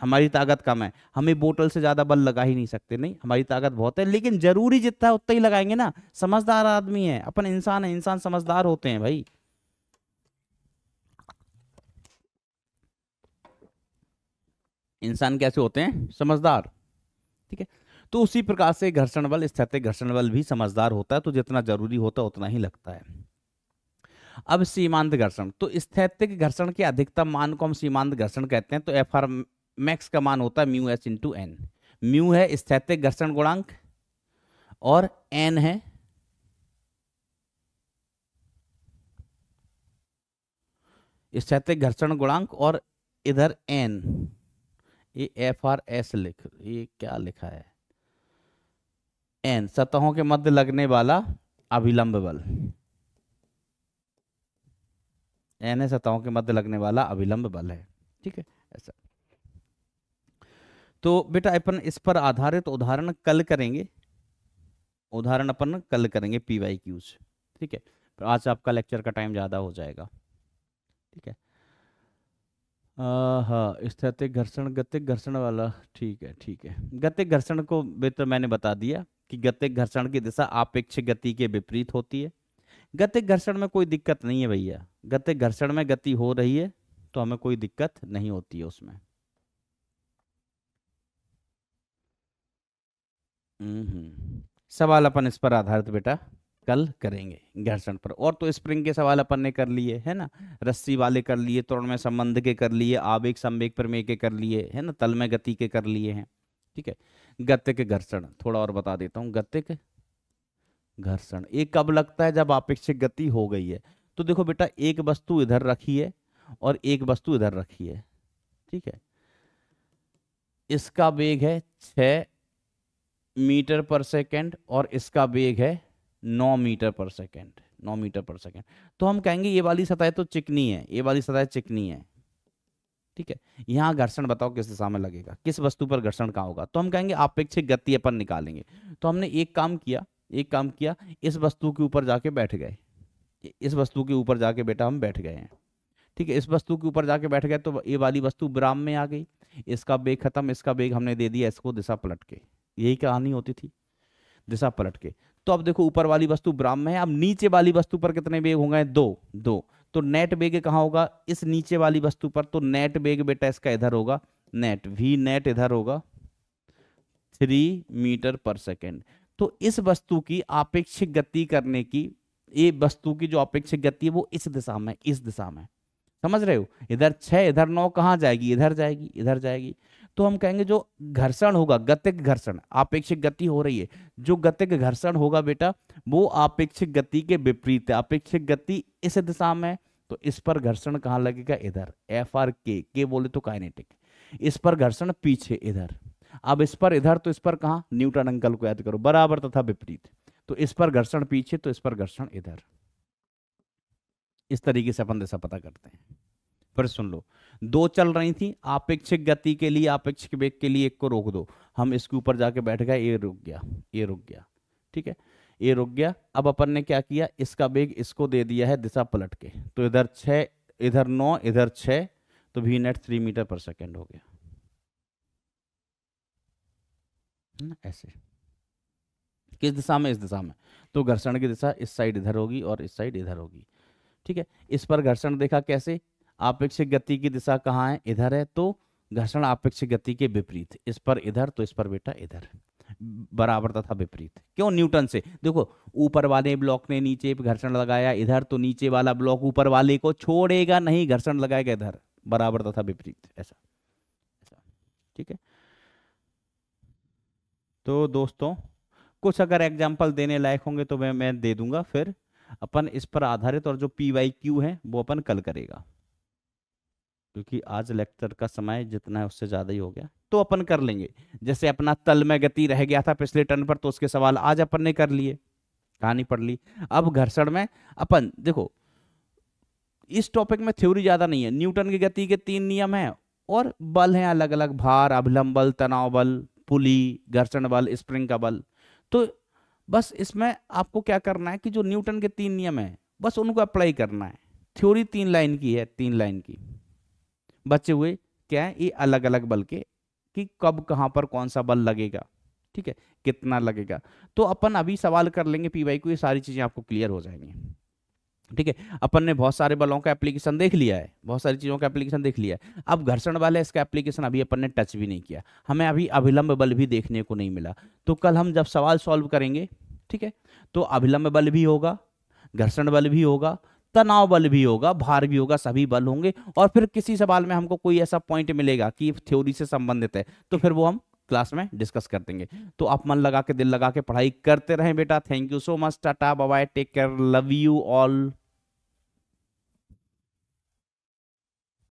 हमारी ताकत कम है हमें बोतल से ज़्यादा बल लगा ही नहीं सकते नहीं हमारी ताकत बहुत है लेकिन ज़रूरी जितना है उतना ही लगाएंगे ना समझदार आदमी है अपन इंसान है इंसान समझदार होते हैं भाई इंसान कैसे होते हैं समझदार ठीक है तो उसी प्रकार से घर्षण बल स्थैतिक घर्षण बल भी समझदार होता है तो जितना जरूरी होता है उतना ही लगता है अब सीमांत घर्षण तो स्थैतिक घर्षण के अधिकतम मान को हम सीमांत घर्षण कहते हैं तो एफ आर मैक्स का मान होता है mu S into N mu है स्थैतिक घर्षण गुणांक और एन है स्थैतिक घर्षण गुणांक और इधर एन ये एफ आर एस लिख ये क्या लिखा है एन सतहों के मध्य लगने वाला अभिलंब बल एन है सतहों के मध्य लगने वाला अभिलंब बल है ठीक है ऐसा तो बेटा अपन इस पर आधारित तो उदाहरण कल करेंगे उदाहरण अपन कल करेंगे पी वाई क्यूज ठीक है आज आपका लेक्चर का टाइम ज़्यादा हो जाएगा ठीक है हाँ स्थैतिक घर्षण गतिक घर्षण वाला ठीक है ठीक है गतिक घर्षण को भी तो मैंने बता दिया कि गतिक घर्षण की दिशा आपेक्ष गति के विपरीत होती है गतिक घर्षण में कोई दिक्कत नहीं है भैया गतिक घर्षण में गति हो रही है तो हमें कोई दिक्कत नहीं होती है उसमें हम्म, हम्म। सवाल अपन इस पर आधारित बेटा कल करेंगे घर्षण पर और तो स्प्रिंग के सवाल अपन ने कर लिए है ना रस्सी वाले कर लिए त्वरण में संबंध के कर लिए आवेग संवेग प्रमेय के कर लिए है ना तल में गति के कर लिए हैं ठीक है के घर्षण थोड़ा और बता देता हूँ के घर्षण एक कब लगता है जब आपेक्षिक गति हो गई है तो देखो बेटा एक वस्तु इधर रखी है और एक वस्तु इधर रखी है ठीक है इसका वेग है छ मीटर पर सेकेंड और इसका वेग है नौ मीटर पर सेकेंड नौ मीटर पर सेकेंड तो हम कहेंगे ये वाली सतह तो चिकनी है ये वाली सतह चिकनी है ठीक है यहाँ घर्षण बताओ किस दिशा में लगेगा किस वस्तु पर घर्षण कहाँ होगा तो हम कहेंगे आपेक्षिक गति अपन निकालेंगे तो हमने एक काम किया एक काम किया इस वस्तु के ऊपर जाके बैठ गए इस वस्तु के ऊपर जाके बेटा हम बैठ गए हैं ठीक है इस वस्तु के ऊपर जाके बैठ गए तो ये वाली वस्तु ब्राम में आ गई इसका बेग खत्म इसका बेग हमने दे दिया इसको दिशा पलट के यही कहानी होती थी दिशा पलट के तो अब देखो ऊपर वाली वस्तु ब्राह्म है अब नीचे वाली वस्तु पर कितने बेग हो गए दो दो तो नेट बेग कहाँ होगा इस नीचे वाली वस्तु पर तो नेट बेग बेटा इसका इधर होगा नेट वी नेट इधर होगा थ्री मीटर पर सेकेंड तो इस वस्तु की आपेक्षिक गति करने की ये वस्तु की जो अपेक्षित गति है वो इस दिशा में इस दिशा में समझ रहे हो इधर छह इधर नौ कहाँ जाएगी इधर जाएगी इधर जाएगी तो हम कहेंगे जो घर्षण होगा गतिक घर्षण आपेक्षिक गति हो रही है जो गतिक घर्षण होगा बेटा वो आपेक्षिक गति के विपरीत है आपेक्षिक गति इस दिशा में तो इस पर घर्षण कहाँ लगेगा इधर एफ आर के के बोले तो काइनेटिक इस पर घर्षण पीछे इधर अब इस पर इधर तो इस पर कहा न्यूटन अंकल को याद करो बराबर तथा विपरीत तो इस पर घर्षण पीछे तो इस पर घर्षण इधर इस तरीके से अपन दिशा पता करते हैं फिर सुन लो दो चल रही थी आपेक्षिक गति के लिए आपेक्षिक वेग के लिए एक को रोक दो हम इसके ऊपर जाके बैठ गए ये रुक गया ये रुक गया ठीक है ये रुक गया अब अपन ने क्या किया इसका वेग इसको दे दिया है दिशा पलट के तो इधर छ इधर नौ इधर छ तो भी net three metre per second हो गया ऐसे किस दिशा में इस दिशा में तो घर्षण की दिशा इस साइड इधर होगी और इस साइड इधर होगी ठीक है इस पर घर्षण देखा कैसे आपेक्षिक गति की दिशा कहाँ है इधर है तो घर्षण आपेक्षिक गति के विपरीत इस पर इधर तो इस पर बेटा इधर बराबर तथा विपरीत क्यों न्यूटन से देखो ऊपर वाले ब्लॉक ने नीचे घर्षण लगाया इधर तो नीचे वाला ब्लॉक ऊपर वाले को छोड़ेगा नहीं घर्षण लगाएगा इधर बराबर तथा विपरीत ऐसा ऐसा ठीक है तो दोस्तों कुछ अगर एग्जाम्पल देने लायक होंगे तो मैं मैं दे दूंगा फिर अपन इस पर आधारित और जो पी वाई क्यू है वो अपन कल करेगा क्योंकि आज लेक्चर का समय जितना है उससे ज़्यादा ही हो गया तो अपन कर लेंगे जैसे अपना तल में गति रह गया था पिछले टर्न पर तो उसके सवाल आज अपन ने कर लिए कहानी पढ़ ली अब घर्षण में अपन देखो इस टॉपिक में थ्योरी ज़्यादा नहीं है न्यूटन की गति के तीन नियम है और बल है अलग अलग भार अभिलंब बल तनाव बल पुली घर्षण बल स्प्रिंग का बल तो बस इसमें आपको क्या करना है कि जो न्यूटन के तीन नियम है बस उनको अप्लाई करना है थ्योरी तीन लाइन की है तीन लाइन की बचे हुए क्या है ये अलग अलग बल के कि कब कहाँ पर कौन सा बल लगेगा ठीक है कितना लगेगा तो अपन अभी सवाल कर लेंगे पी वाई को ये सारी चीज़ें आपको क्लियर हो जाएंगी ठीक है अपन ने बहुत सारे बलों का एप्लीकेशन देख लिया है बहुत सारी चीज़ों का एप्लीकेशन देख लिया है अब घर्षण बल है इसका एप्लीकेशन अभी अपन ने टच भी नहीं किया हमें अभी अभिलंब बल भी देखने को नहीं मिला तो कल हम जब सवाल सॉल्व करेंगे ठीक है तो अभिलंब बल भी होगा घर्षण बल भी होगा तनाव बल भी होगा भार भी होगा सभी बल होंगे और फिर किसी सवाल में हमको कोई ऐसा पॉइंट मिलेगा कि थ्योरी से संबंधित है तो फिर वो हम क्लास में डिस्कस कर देंगे तो आप मन लगा के दिल लगा के पढ़ाई करते रहें बेटा thank you so much tata bye take care love you all